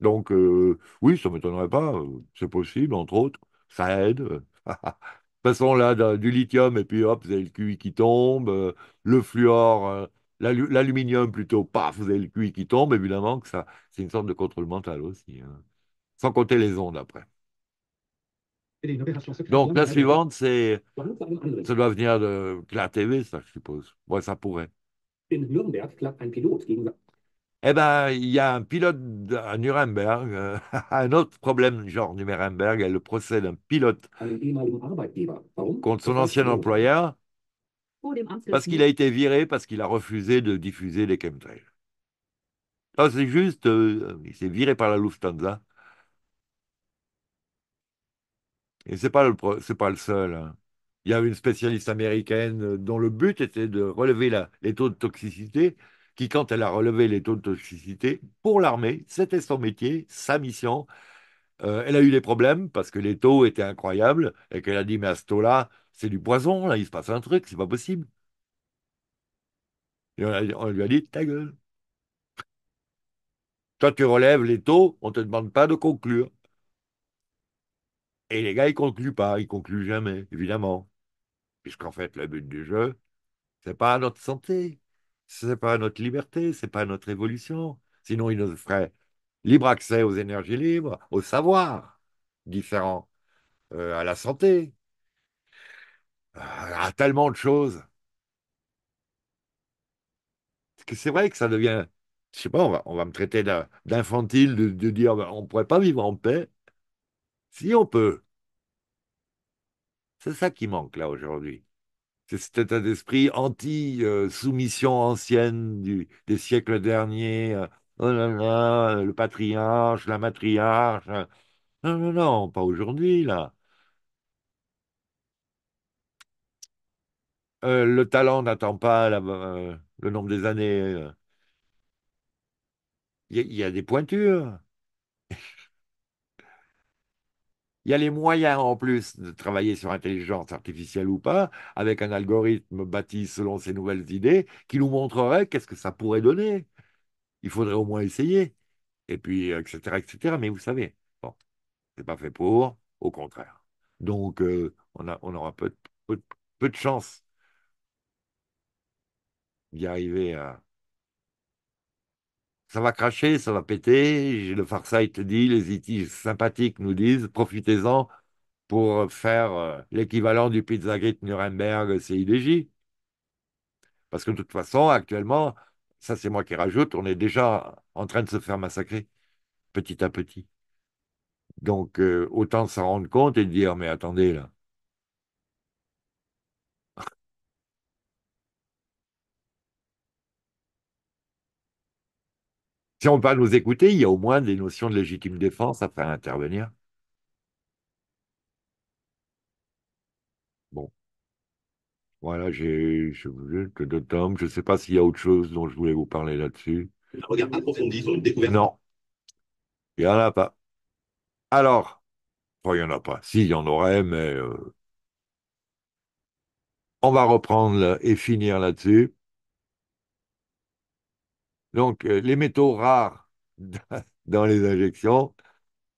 Donc, euh, oui, ça ne m'étonnerait pas. C'est possible, entre autres. Ça aide. *laughs* façon là du lithium et puis hop, vous avez le QI qui tombe, euh, le fluor, euh, l'aluminium plutôt, paf, vous avez le QI qui tombe, évidemment que ça, c'est une sorte de contrôle mental aussi. Hein. Sans compter les ondes après. Donc la suivante, c'est ça doit venir de, la TV, ça je suppose. Ouais, ça pourrait. Eh bien, il y a un pilote à Nuremberg, euh, *laughs* un autre problème genre Nuremberg, elle le procès d'un pilote contre son ancien employeur parce qu'il a été viré parce qu'il a refusé de diffuser les chemtrails. c'est juste, euh, il s'est viré par la Lufthansa. Et c'est pas pas le seul. Hein. Il y a une spécialiste américaine euh, dont le but était de relever la, les taux de toxicité qui, quand elle a relevé les taux de toxicité, pour l'armée, c'était son métier, sa mission. Euh, elle a eu des problèmes parce que les taux étaient incroyables et qu'elle a dit Mais à ce taux-là, c'est du poison, là, il se passe un truc, c'est pas possible. Et on, lui a dit Ta gueule. Toi, tu relèves les taux, on te demande pas de conclure. Et les gars, ils concluent pas, ils concluent jamais, évidemment. Puisqu'en fait, le but du jeu, c'est pas notre santé. Ce n'est pas notre liberté, ce n'est pas notre évolution. Sinon, il nous ferait libre accès aux énergies libres, au savoir différent, euh, à la santé, euh, à tellement de choses. C'est vrai que ça devient, je sais pas, on va, me traiter d'infantile, de, dire ben, on ne pourrait pas vivre en paix. Si on peut. C'est ça qui manque là aujourd'hui c'est cet état d'esprit anti-soumission ancienne des siècles derniers. Euh, oh là là, le patriarche, la matriarche. Euh. Non, non, non, pas aujourd'hui, là. Euh, le talent n'attend pas le nombre des années. Il y, a des pointures. il y a les moyens en plus de travailler sur intelligence artificielle ou pas, avec un algorithme bâti selon ces nouvelles idées qui nous montrerait qu'est-ce que ça pourrait donner. Il faudrait au moins essayer, et puis, etc., euh, etc. Mais vous savez, bon, c'est pas fait pour, au contraire. Donc, euh, on, a, on aura peu, peu de chance d'y arriver à, ça va cracher, ça va péter. Le Farsight dit, les itiges sympathiques nous disent, profitez-en pour faire euh, l'équivalent du Pizzagate Nuremberg CIDJ. Parce que de toute façon, actuellement, ça c'est moi qui rajoute, on est déjà en train de se faire massacrer, petit à petit. Donc euh, autant s'en rendre compte et dire, mais attendez là, si on ne va nous écouter, il y a au moins des notions de légitime défense à faire intervenir. Bon. Voilà, j'ai que deux tomes. Je ne sais pas s'il y a autre chose dont je voulais vous parler là-dessus. découverte. Non. Il n'y en a pas. Alors, oh, il n'y en a pas. Si, il y en aurait, mais euh. on va reprendre et finir là-dessus. Donc, euh, les métaux rares *laughs* dans les injections,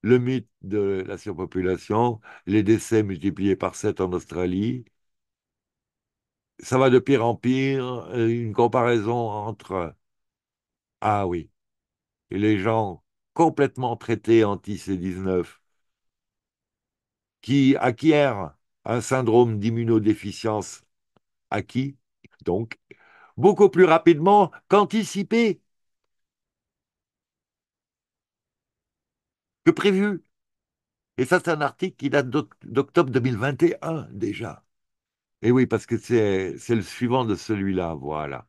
le mythe de la surpopulation, les décès multipliés par 7 en Australie. Ça va de pire en pire, euh, une comparaison entre, ah oui, les gens complètement traités anti-C19 qui acquièrent un syndrome d'immunodéficience acquis, donc, beaucoup plus rapidement qu'anticipé que prévu. Et ça, c'est un article qui date d'octobre 2021 déjà. Et oui, parce que c'est le suivant de celui-là, voilà.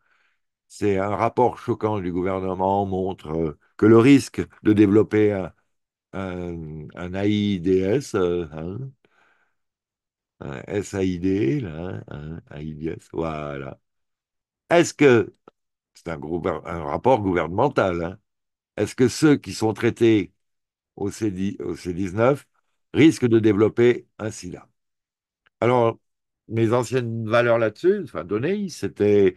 C'est un rapport choquant du gouvernement montre euh, que le risque de développer un, un, AIDS, euh, hein, un SAID, là, hein, AIDS, voilà. Est-ce que, c'est un, un, rapport gouvernemental, hein, est-ce que ceux qui sont traités au, c 19 risque de développer un sida. Alors, mes anciennes valeurs là-dessus, enfin données, c'était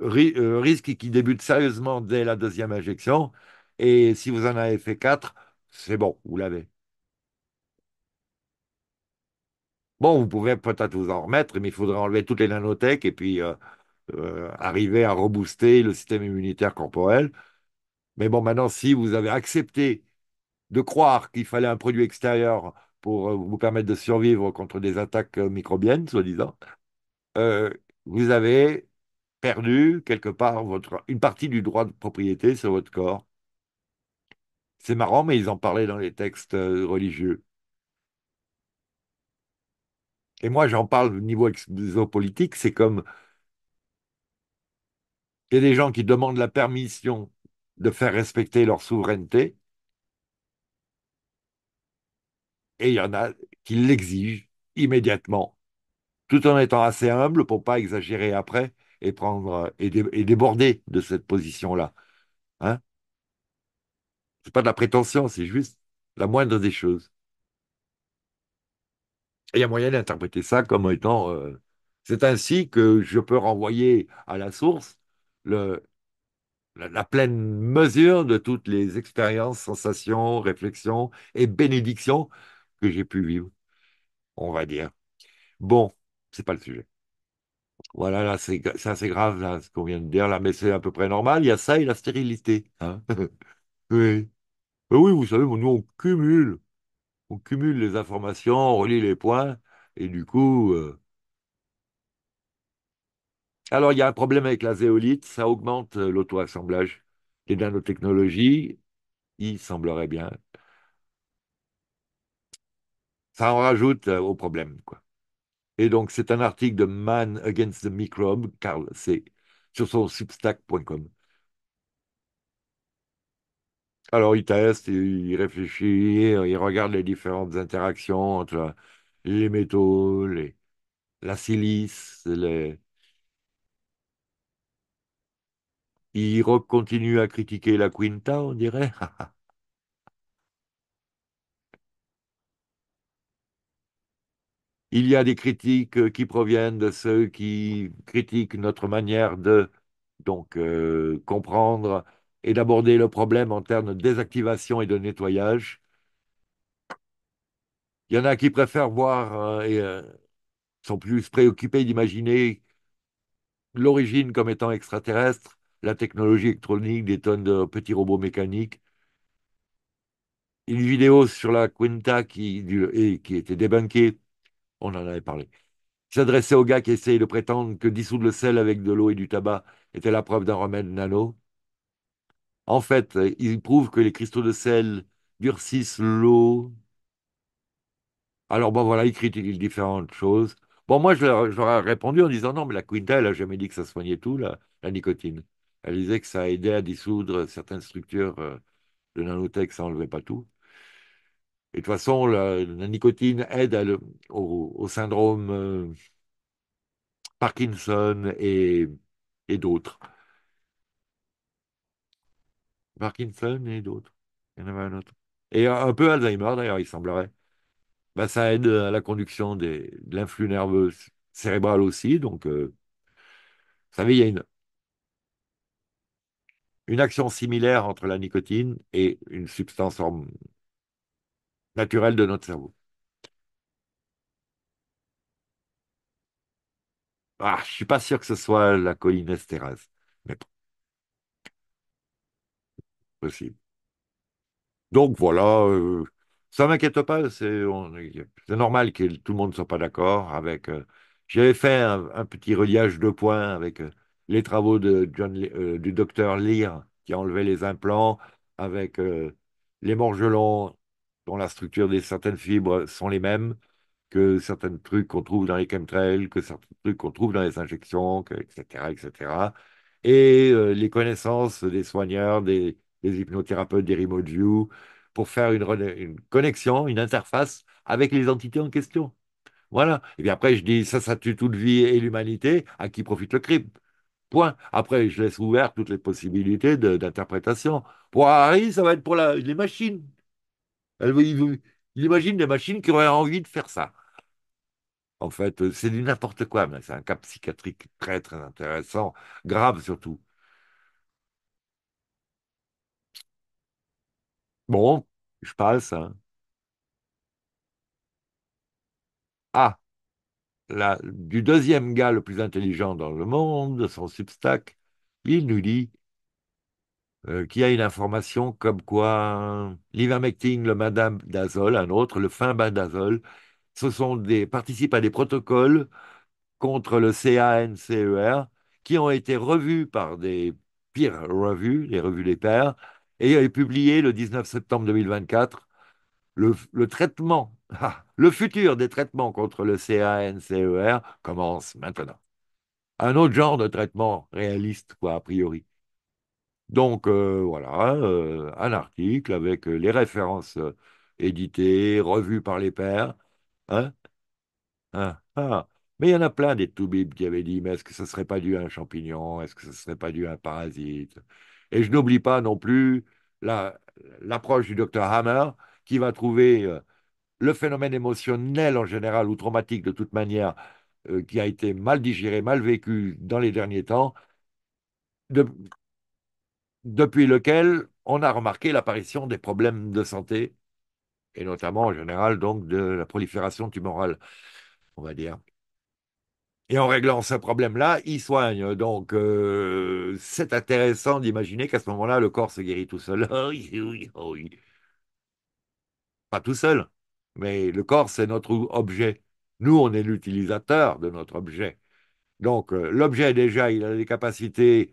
euh, risque qui débute sérieusement dès la deuxième injection, et si vous en avez fait quatre, c'est bon, vous l'avez. Bon, vous pouvez peut-être vous en remettre, mais il faudrait enlever toutes les nanothèques et puis euh, euh, arriver à rebooster le système immunitaire corporel. Mais bon, maintenant, si vous avez accepté de croire qu'il fallait un produit extérieur pour euh, vous permettre de survivre contre des attaques euh, microbiennes, soi-disant, euh, vous avez perdu quelque part votre, une partie du droit de propriété sur votre corps. C'est marrant, mais ils en parlaient dans les textes religieux. Et moi, j'en parle au niveau exopolitique, c'est comme il y a des gens qui demandent la permission de faire respecter leur souveraineté, et il y en a qui l'exigent immédiatement, tout en étant assez humble pour ne pas exagérer après et prendre et, déborder de cette position-là. Hein n'est pas de la prétention, c'est juste la moindre des choses. Et il y a moyen d'interpréter ça comme étant. Euh, c'est ainsi que je peux renvoyer à la source la, pleine mesure de toutes les expériences, sensations, réflexions et bénédictions que j'ai pu vivre, on va dire. Bon, c'est pas le sujet. Voilà, là, c'est assez grave, ce qu'on vient de dire, là, mais c'est à peu près normal. Il y a ça et la stérilité. Hein. *laughs* oui. Bah oui, vous savez, nous, on cumule. On cumule les informations, on relie les points, et du coup. Euh, alors, il y a un problème avec la zéolite, ça augmente euh, l'auto-assemblage. Les nanotechnologies, il semblerait bien ça en rajoute euh, au problème. Quoi. Et donc, c'est un article de Man Against the Microbe, Carl C., sur son substack.com. Alors, il teste, il réfléchit, il regarde les différentes interactions entre les métaux, et la silice, les... Il continue à critiquer la Quinta, on dirait. *laughs* Il y a des critiques euh, qui proviennent de ceux qui critiquent notre manière de donc euh, comprendre et d'aborder le problème en termes de désactivation et de nettoyage. Il y en a qui préfèrent voir euh, et sont plus préoccupés d'imaginer l'origine comme étant extraterrestre, la technologie électronique, des tonnes de petits robots mécaniques. Une vidéo sur la Quinta qui, qui était débunkée on oh en avait parlé. S'adresser au gars qui essayait de prétendre que dissoudre le sel avec de l'eau et du tabac était la preuve d'un remède nano. En fait, il prouve que les cristaux de sel durcissent l'eau. Alors bon, voilà, il critiquent différentes choses. Bon, moi, je leur, répondu en disant non, mais la Quinta, elle n'a jamais dit que ça soignait tout, la, nicotine. Elle disait que ça aidait à dissoudre certaines structures euh, de nanotech, ça n'enlevait pas tout. Et de toute façon, la, nicotine aide au, syndrome euh, Parkinson et, d'autres. Parkinson et d'autres. Il y en avait un autre. Et un peu Alzheimer, d'ailleurs, il semblerait. Bah, ça aide à la conduction des, de l'influx nerveux cérébral aussi. Donc, euh, vous savez, il y a une, une action similaire entre la nicotine et une substance hormonale naturelle de notre cerveau. Ah, je ne suis pas sûr que ce soit la colline estérase, mais possible. Donc voilà, euh, ça m'inquiète pas, c'est normal que tout le monde ne soit pas d'accord avec... Euh, j'avais fait un, petit reliage de points avec euh, les travaux de John, du docteur Lear qui a enlevé les implants, avec les morgelons la structure des certaines fibres sont les mêmes que certains trucs qu'on trouve dans les chemtrails, que certains trucs qu'on trouve dans les injections, etc., etc. Et euh, les connaissances des soigneurs, des, hypnothérapeutes, des remote view, pour faire une, connexion, une interface avec les entités en question. Voilà. Et bien après, je dis, ça, ça tue toute vie et l'humanité, à qui profite le crime. Point. Après, je laisse ouvert toutes les possibilités d'interprétation. Pour Harry, ça va être pour les machines il, imagine des machines qui auraient envie de faire ça. En fait, c'est du n'importe quoi, mais c'est un cas psychiatrique très, très intéressant, grave surtout. Bon, je passe. Hein. Ah, du deuxième gars le plus intelligent dans le monde, son Substack, il nous dit euh, qui a une information comme quoi l'Ivermecting, le madame-dazole, un autre, le finbendazole, ce sont des participent à des protocoles contre le CANCER qui ont été revus par des pires revues, les revues des pairs, et est publié le 19 septembre 2024 le, traitement, *laughs* ah, le futur des traitements contre le CANCER commence maintenant. Un autre genre de traitement réaliste, quoi, a priori. Donc euh, voilà, euh, un article avec euh, les références éditées, revues par les pairs. Hein, hein ah. Mais il y en a plein des toubibs qui avaient dit, mais est-ce que ce ne serait pas dû à un champignon Est-ce que ce ne serait pas dû à un parasite Et je n'oublie pas non plus l'approche du docteur Hammer qui va trouver le phénomène émotionnel en général ou traumatique de toute manière qui a été mal digéré, mal vécu dans les derniers temps, de, depuis lequel on a remarqué l'apparition des problèmes de santé, et notamment en général donc de la prolifération tumorale, on va dire. Et en réglant ce problème-là, il soigne. Donc, euh, c'est intéressant d'imaginer qu'à ce moment-là, le corps se guérit tout seul. *laughs* Pas tout seul, mais le corps, c'est notre objet. Nous, on est l'utilisateur de notre objet. Donc, euh, l'objet, déjà, il a des capacités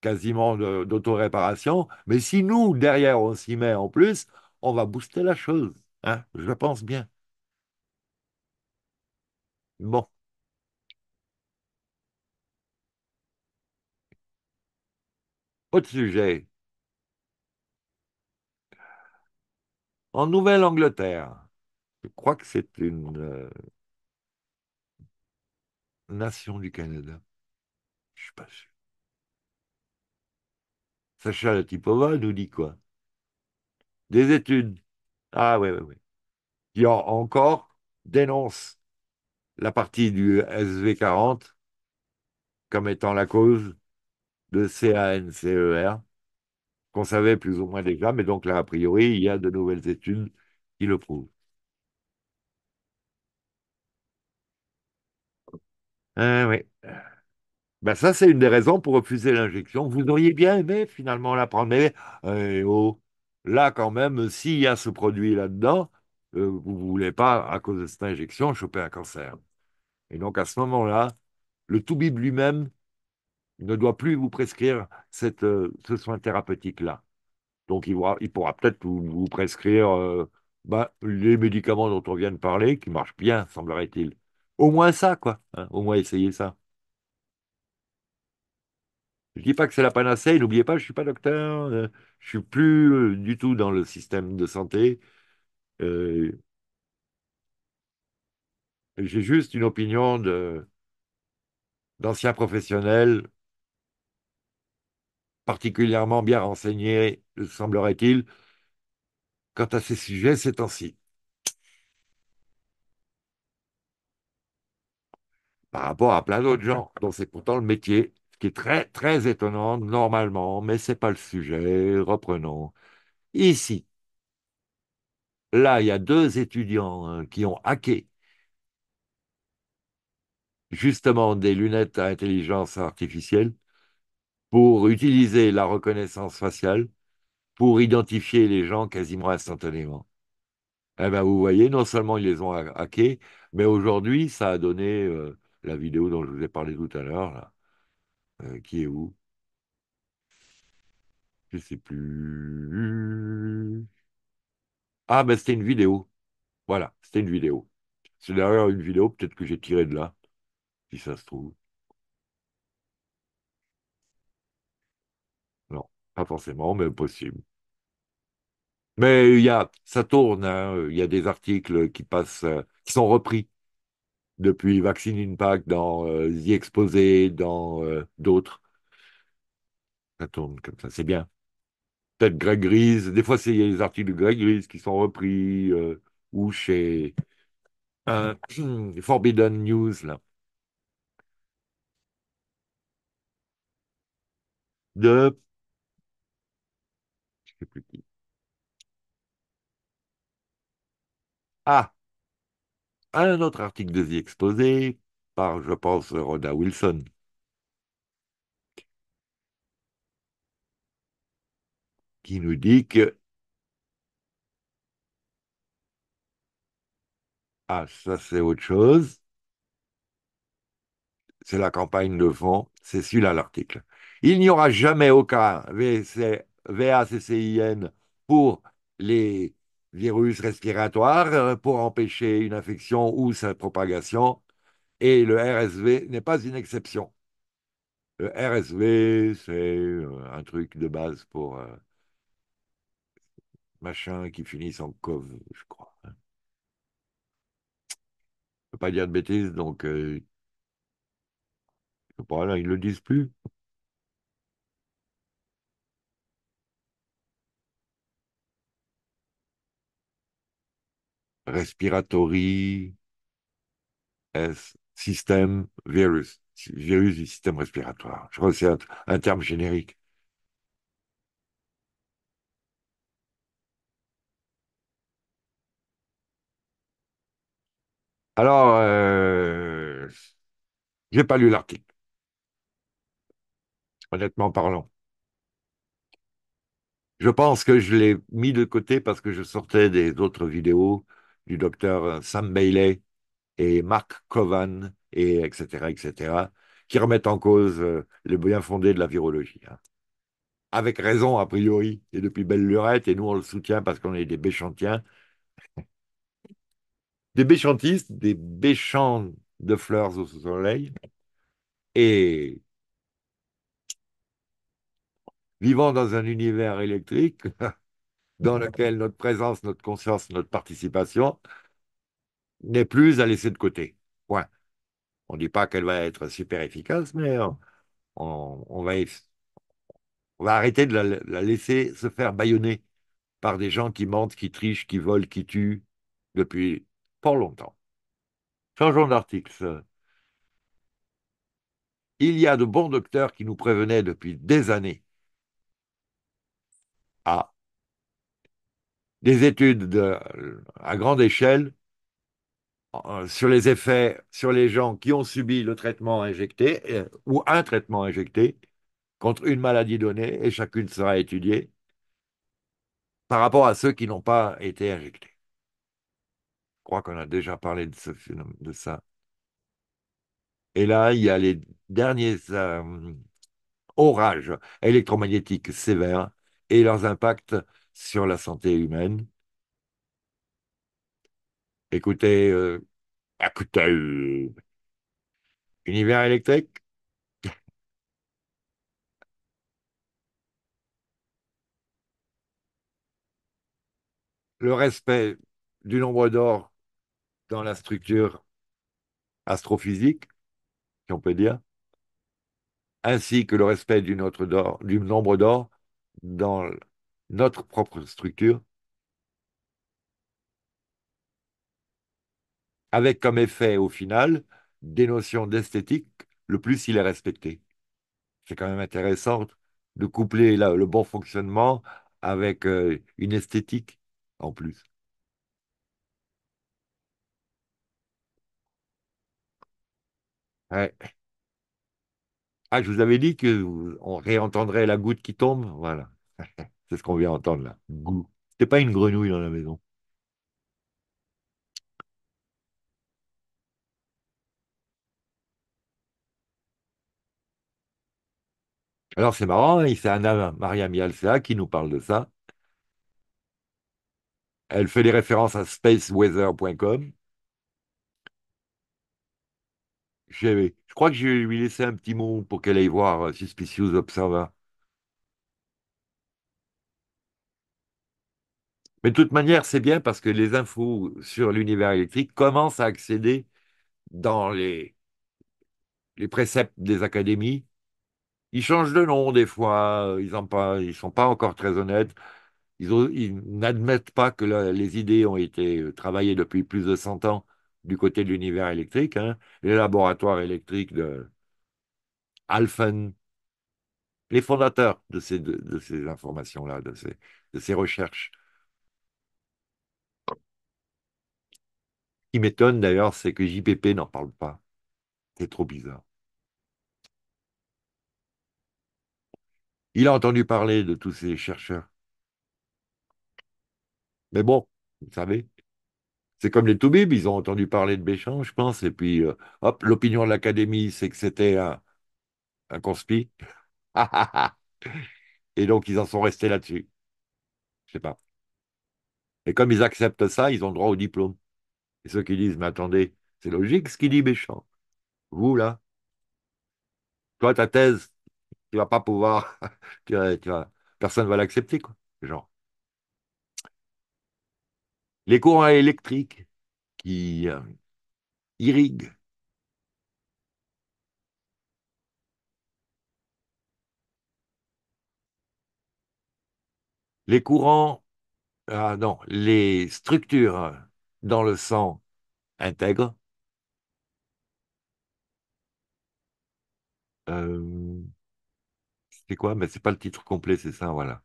quasiment d'autoréparation. Mais si nous, derrière, on s'y met en plus, on va booster la chose. Hein, je pense bien. Bon. Autre sujet. En Nouvelle-Angleterre, je crois que c'est une euh, nation du Canada. Je ne suis pas sûr. Sacha Latipova nous dit quoi Des études. Ah oui, oui, oui. Qui encore dénoncent la partie du SV40 comme étant la cause de CANCER, qu'on savait plus ou moins déjà, mais donc là, a priori, il y a de nouvelles études qui le prouvent. ah oui. Ben, ça, c'est une des raisons pour refuser l'injection. Vous auriez bien aimé finalement la prendre, mais eh oh, là quand même, s'il y a ce produit là-dedans, euh, vous ne voulez pas, à cause de cette injection, choper un cancer. Et donc à ce moment-là, le toubib lui-même ne doit plus vous prescrire cette, euh, ce soin thérapeutique-là. Donc il, pourra, peut-être vous, prescrire euh, ben, les médicaments dont on vient de parler, qui marchent bien, semblerait-il. Au moins ça, quoi. Hein, au moins essayer ça. Je ne dis pas que c'est la panacée, n'oubliez pas, je ne suis pas docteur, euh, je ne suis plus euh, du tout dans le système de santé. Euh, j'ai juste une opinion d'anciens professionnels particulièrement bien renseignés, semblerait-il, quant à ces sujets ces temps-ci. Par rapport à plein d'autres gens, dont c'est pourtant le métier qui est très, très étonnante normalement, mais c'est pas le sujet. Reprenons. Ici, là, il y a deux étudiants hein, qui ont hacké justement des lunettes à intelligence artificielle pour utiliser la reconnaissance faciale pour identifier les gens quasiment instantanément. Eh bien, vous voyez, non seulement ils les ont hackés, mais aujourd'hui, ça a donné euh, la vidéo dont je vous ai parlé tout à l'heure, euh, qui est où Je ne sais plus. Ah, ben c'était une vidéo. Voilà, c'était une vidéo. C'est derrière une vidéo, peut-être que j'ai tiré de là, si ça se trouve. Non, pas forcément, mais possible. Mais il y a, ça tourne, hein, il y a des articles qui passent, euh, qui sont repris depuis Vaccine Impact, dans y euh, The Exposé, dans euh, d'autres. Ça tourne comme ça, c'est bien. Peut-être Greg Grise, des fois c'est les articles de Greg Grise qui sont repris, euh, ou chez *clears throat* Forbidden News, là. De. Je sais plus qui. Ah, un autre article de The Exposé par, je pense, Rhoda Wilson. qui nous dit que Ah, ça c'est autre chose. C'est la campagne de fond, c'est celui-là l'article. Il n'y aura jamais aucun VACCIN pour les virus respiratoire euh, pour empêcher une infection ou sa propagation, et le RSV n'est pas une exception. Le RSV, c'est euh, un truc de base pour euh, machin qui finissent en cove, je crois. Hein. Je ne peux pas dire de bêtises, donc ils ne le disent plus. respiratory S system virus, virus du système respiratoire. Je crois que c'est un, terme générique. Alors, euh, je n'ai pas lu l'article, honnêtement parlant. Je pense que je l'ai mis de côté parce que je sortais des autres vidéos du docteur euh, Sam Bailey et Mark Covan, et etc., etc., qui remettent en cause euh, le bien fondé de la virologie. Hein. Avec raison, a priori, et depuis belle lurette, et nous on le soutient parce qu'on est des béchantiens, *laughs* des béchantistes, des béchants de fleurs au soleil, et vivant dans un univers électrique, *laughs* dans lequel notre présence, notre conscience, notre participation n'est plus à laisser de côté. Point. On ne dit pas qu'elle va être super efficace, mais on, va, arrêter de la, laisser se faire baïonner par des gens qui mentent, qui trichent, qui volent, qui tuent depuis pas longtemps. Changeons d'article. Il y a de bons docteurs qui nous prévenaient depuis des années. à des études à grande échelle euh, sur les effets sur les gens qui ont subi le traitement injecté euh, ou un traitement injecté contre une maladie donnée et chacune sera étudiée par rapport à ceux qui n'ont pas été injectés. Je crois qu'on a déjà parlé de ça. Et là, il y a les derniers euh, orages électromagnétiques sévères et leurs impacts sur la santé humaine. Écoutez, euh, écoutez, euh, univers électrique. Le respect du nombre d'or dans la structure astrophysique, si on peut dire, ainsi que le respect du, du nombre d'or dans notre propre structure, avec comme effet au final des notions d'esthétique, le plus il est respecté. C'est quand même intéressant de coupler le bon fonctionnement avec euh, une esthétique en plus. Ah, je vous avais dit que on réentendrait la goutte qui tombe, voilà. *laughs* C'est ce qu'on vient entendre là. Ce n'est pas une grenouille dans la maison. Alors c'est marrant, hein, c'est Anna Maria Mialza qui nous parle de ça. Elle fait des références à spaceweather.com. Je crois que je vais lui laisser un petit mot pour qu'elle aille voir euh, Suspicious Observer. Mais de toute manière, c'est bien parce que les infos sur l'univers électrique commencent à accéder dans les, les préceptes des académies. Ils changent de nom des fois, ils ne pas, ils sont pas encore très honnêtes. Ils, n'admettent pas que les idées ont été euh, travaillées depuis plus de 100 ans du côté de l'univers électrique. Hein. Les laboratoires électriques de Alphen, les fondateurs de ces, de ces informations-là, de ces, de ces recherches qui m'étonne d'ailleurs, c'est que JPP n'en parle pas. C'est trop bizarre. Il a entendu parler de tous ces chercheurs. Mais bon, vous savez, c'est comme les Toubibs, ils ont entendu parler de Béchamp, je pense, et puis, euh, hop, l'opinion de l'Académie, c'est que c'était un, un conspi. *laughs* et donc, ils en sont restés là-dessus. Je sais pas. Et comme ils acceptent ça, ils ont droit au diplôme. Et ceux qui disent, mais attendez, c'est logique ce qu'il dit méchant. Vous, là, toi, ta thèse, tu vas pas pouvoir, *laughs* personne ne va l'accepter, quoi, genre. Les courants électriques qui euh, irriguent les courants, ah non, les structures dans le sang intègre. Euh, c'est quoi? Mais c'est pas le titre complet, c'est ça, voilà.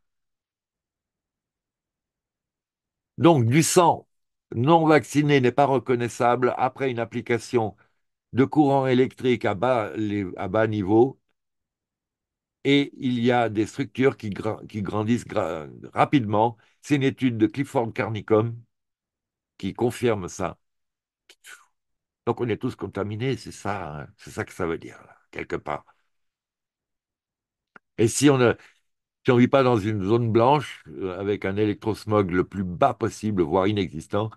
Donc, du sang non vacciné n'est pas reconnaissable après une application de courant électrique à bas, niveau et il y a des structures qui, grandissent rapidement. C'est une étude de Clifford Carnicom qui confirme ça. Donc on est tous contaminés, c'est ça, hein. c'est ça que ça veut dire, quelque part. Et si on ne vit pas dans une zone blanche euh, avec un électrosmog le plus bas possible, voire inexistant,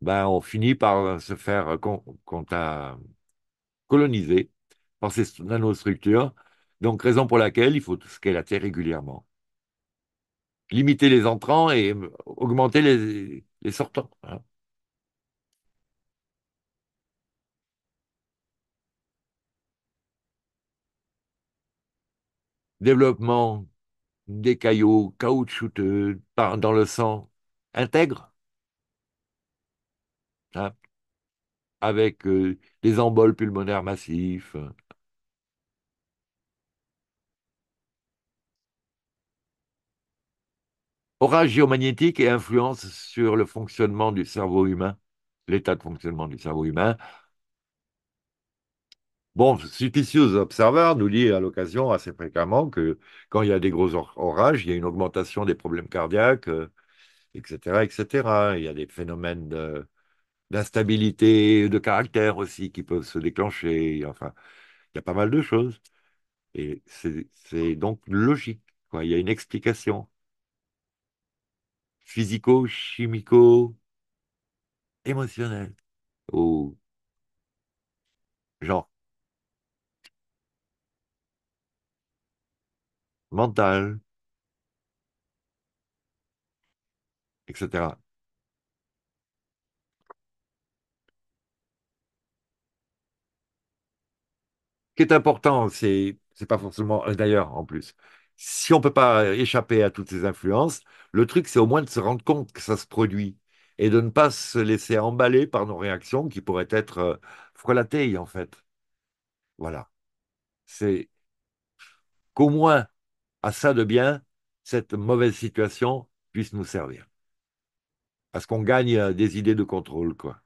ben on finit par euh, se faire euh, coloniser par ces nanostructures. Donc raison pour laquelle il faut scaler la Terre régulièrement limiter les entrants et augmenter les, les sortants. Hein. développement des caillots caoutchouteux dans le sang intègre, hein, avec euh, des emboles pulmonaires massifs. Orage géomagnétique et influence sur le fonctionnement du cerveau humain, l'état de fonctionnement du cerveau humain, Bon, Superstitious Observer nous dit à l'occasion assez fréquemment que quand il y a des gros orages, il y a une augmentation des problèmes cardiaques, etc., euh, etc. Il y a des phénomènes d'instabilité de, caractère aussi qui peuvent se déclencher. Enfin, il y a pas mal de choses. Et c'est donc logique. Il y a une explication physico-chimico-émotionnelle. Ou oh. genre mental, etc. Ce qui est important, c'est, c'est pas forcément, d'ailleurs, en plus, si on peut pas échapper à toutes ces influences, le truc, c'est au moins de se rendre compte que ça se produit et de ne pas se laisser emballer par nos réactions qui pourraient être euh, frelatées, en fait. Voilà. C'est qu'au moins à ça de bien cette mauvaise situation puisse nous servir. Parce qu'on gagne euh, des idées de contrôle, quoi.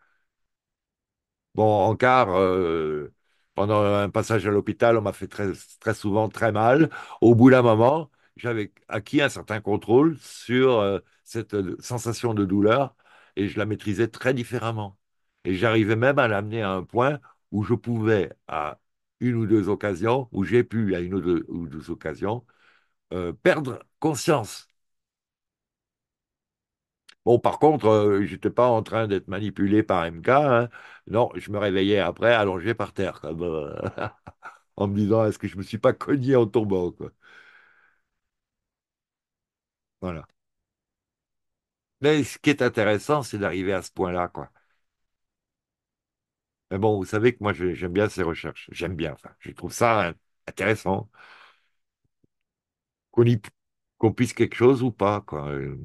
Bon, en quart, euh, pendant un passage à l'hôpital, on m'a fait très, souvent très mal. Au bout d'un moment, j'avais acquis un certain contrôle sur euh, cette sensation de douleur et je la maîtrisais très différemment. Et j'arrivais même à l'amener à un point où je pouvais, à une ou deux occasions, où j'ai pu, à une ou deux, ou deux occasions, euh, perdre conscience. Bon, par contre, euh, j'étais je n'étais pas en train d'être manipulé par MK. Hein. Non, je me réveillais après, allongé par terre, *laughs* en me disant, est-ce que je me suis pas cogné en tombant, quoi. Voilà. Mais ce qui est intéressant, c'est d'arriver à ce point-là, quoi. Mais bon, vous savez que moi, j'aime bien ces recherches. J'aime bien, enfin, je trouve ça intéressant qu'on puisse quelque chose ou pas. Quoi. Euh,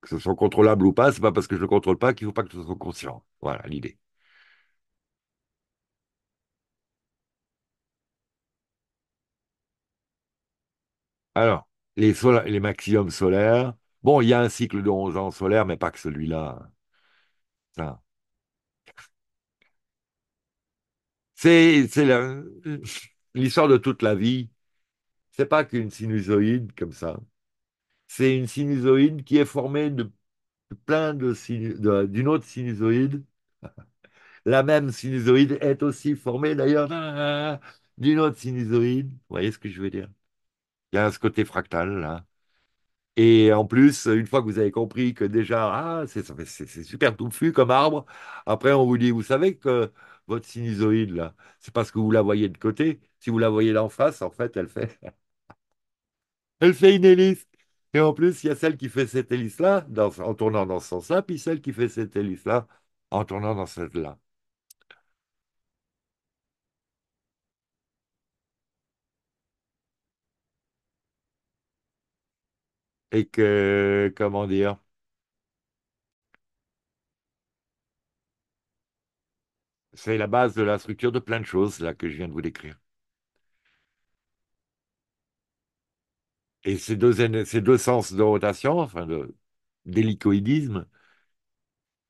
que ce soit contrôlable ou pas, c'est pas parce que je ne le contrôle pas qu'il ne faut pas que ce soit conscient. Voilà l'idée. Alors, les, les maximums solaires. Bon, il y a un cycle de 11 solaire, mais pas que celui-là. C'est l'histoire de toute la vie c'est pas qu'une sinusoïde comme ça. C'est une sinusoïde qui est formée de plein de d'une autre sinusoïde. *laughs* La même sinusoïde est aussi formée d'ailleurs *laughs* d'une autre sinusoïde. Vous voyez ce que je veux dire Il y a ce côté fractal là. Et en plus, une fois que vous avez compris que déjà, ah, c'est super touffu comme arbre, après on vous dit, vous savez que votre sinusoïde, là, c'est parce que vous la voyez de côté. Si vous la voyez d'en face, en fait, elle fait *laughs* Elle fait une hélice. Et en plus, il y a celle qui fait cette hélice-là en tournant dans ce sens-là, puis celle qui fait cette hélice-là en tournant dans celle-là. Et que, comment dire, c'est la base de la structure de plein de choses là que je viens de vous décrire. Et ces deux, sens de rotation, enfin d'hélicoïdisme,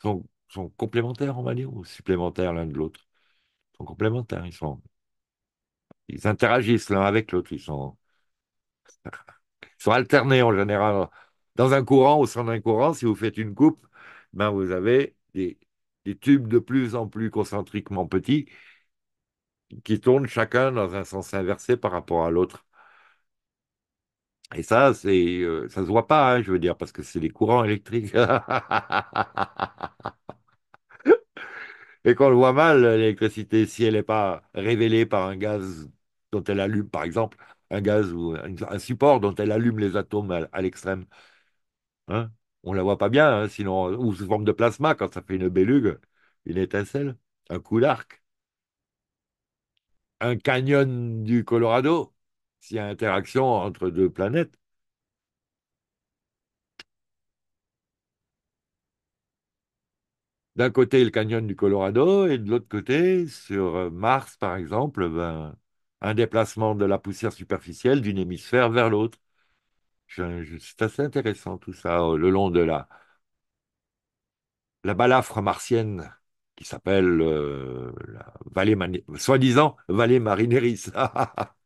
sont, complémentaires, on va dire, ou supplémentaires l'un de l'autre. Ils sont complémentaires, ils sont. Ils interagissent l'un avec l'autre, ils sont, ils sont alternés en général. Dans un courant, ou sans un courant, si vous faites une coupe, ben vous avez des tubes de plus en plus concentriquement petits qui tournent chacun dans un sens inversé par rapport à l'autre. Et ça, c'est, euh, ça se voit pas, hein, je veux dire, parce que c'est les courants électriques. *laughs* Et qu'on le voit mal, l'électricité, si elle n'est pas révélée par un gaz dont elle allume, par exemple, un gaz ou un support dont elle allume les atomes à, l'extrême, hein, on la voit pas bien, hein, sinon, ou sous forme de plasma, quand ça fait une bélugue, une étincelle, un coup d'arc, un canyon du Colorado s'il y a interaction entre deux planètes. D'un côté, le canyon du Colorado, et de l'autre côté, sur euh, Mars, par exemple, ben, un déplacement de la poussière superficielle d'une hémisphère vers l'autre. C'est assez intéressant tout ça, euh, le long de la, la balafre martienne qui s'appelle euh, la vallée, soi-disant, vallée Marineris. *laughs*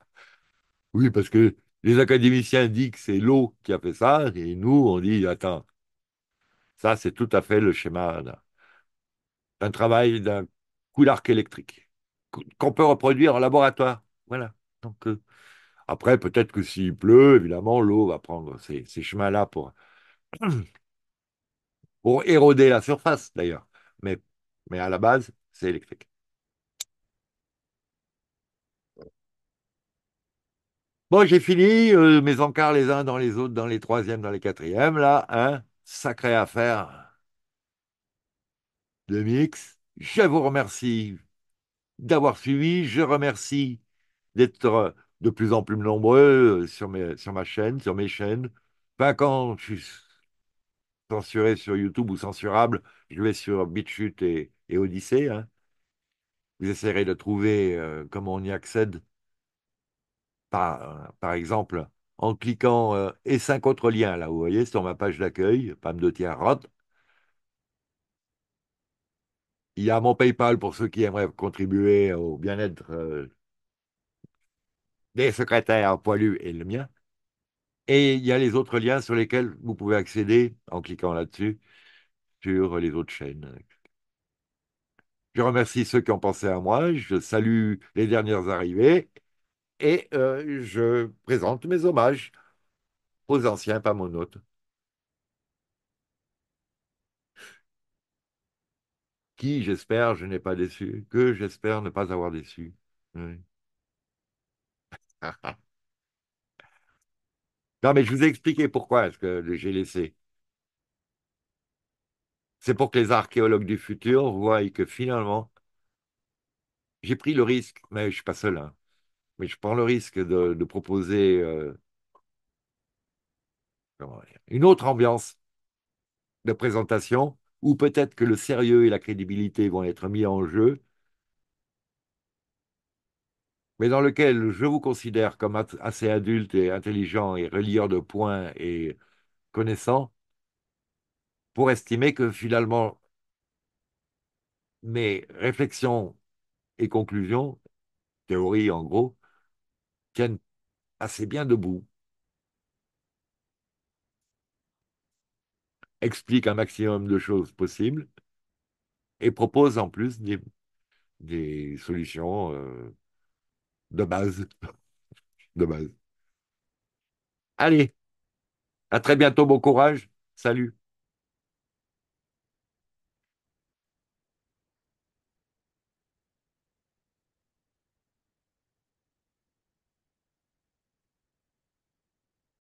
Oui, parce que les académiciens disent que c'est l'eau qui a fait ça, et nous, on dit, attends, ça, c'est tout à fait le schéma d'un travail d'un coup d'arc électrique qu'on peut reproduire en laboratoire. Voilà. Donc, euh, après, peut-être que s'il pleut, évidemment, l'eau va prendre ces, ces chemins-là pour, pour éroder la surface, d'ailleurs. Mais, mais à la base, c'est électrique. Bon, j'ai fini euh, mes encarts les uns dans les autres, dans les troisièmes, dans les quatrièmes, là, un hein. sacré affaire de mix. Je vous remercie d'avoir suivi. Je remercie d'être euh, de plus en plus nombreux euh, sur, mes, sur ma chaîne, sur mes chaînes. Pas quand je suis censuré sur YouTube ou censurable, je vais sur BitChute et, et Odyssée. Hein. Vous essayerez de trouver comment on y accède par, exemple, en cliquant euh, et cinq autres liens, là, vous voyez, sur ma page d'accueil, Pam de Tierrot. Il y a mon PayPal pour ceux qui aimeraient contribuer au bien-être euh, des secrétaires poilus et le mien. Et il y a les autres liens sur lesquels vous pouvez accéder en cliquant là-dessus sur les autres chaînes. Je remercie ceux qui ont pensé à moi. Je salue les dernières arrivées et euh, je présente mes hommages aux anciens pas pamonautes. Qui, j'espère, je n'ai pas déçu, que j'espère ne pas avoir déçu. *laughs* non, mais je vous ai expliqué pourquoi est-ce que j'ai laissé. C'est pour que les archéologues du futur voient que finalement, j'ai pris le risque, mais je ne suis pas seul. Hein mais je prends le risque de, proposer euh, une autre ambiance de présentation où peut-être que le sérieux et la crédibilité vont être mis en jeu, mais dans lequel je vous considère comme assez adulte et intelligent et relieur de points et connaissant pour estimer que finalement mes réflexions et conclusions, théorie en gros, tiennent assez bien debout. Explique un maximum de choses possibles et propose en plus des, solutions euh, de base. *laughs* de base. Allez, à très bientôt, bon courage, salut.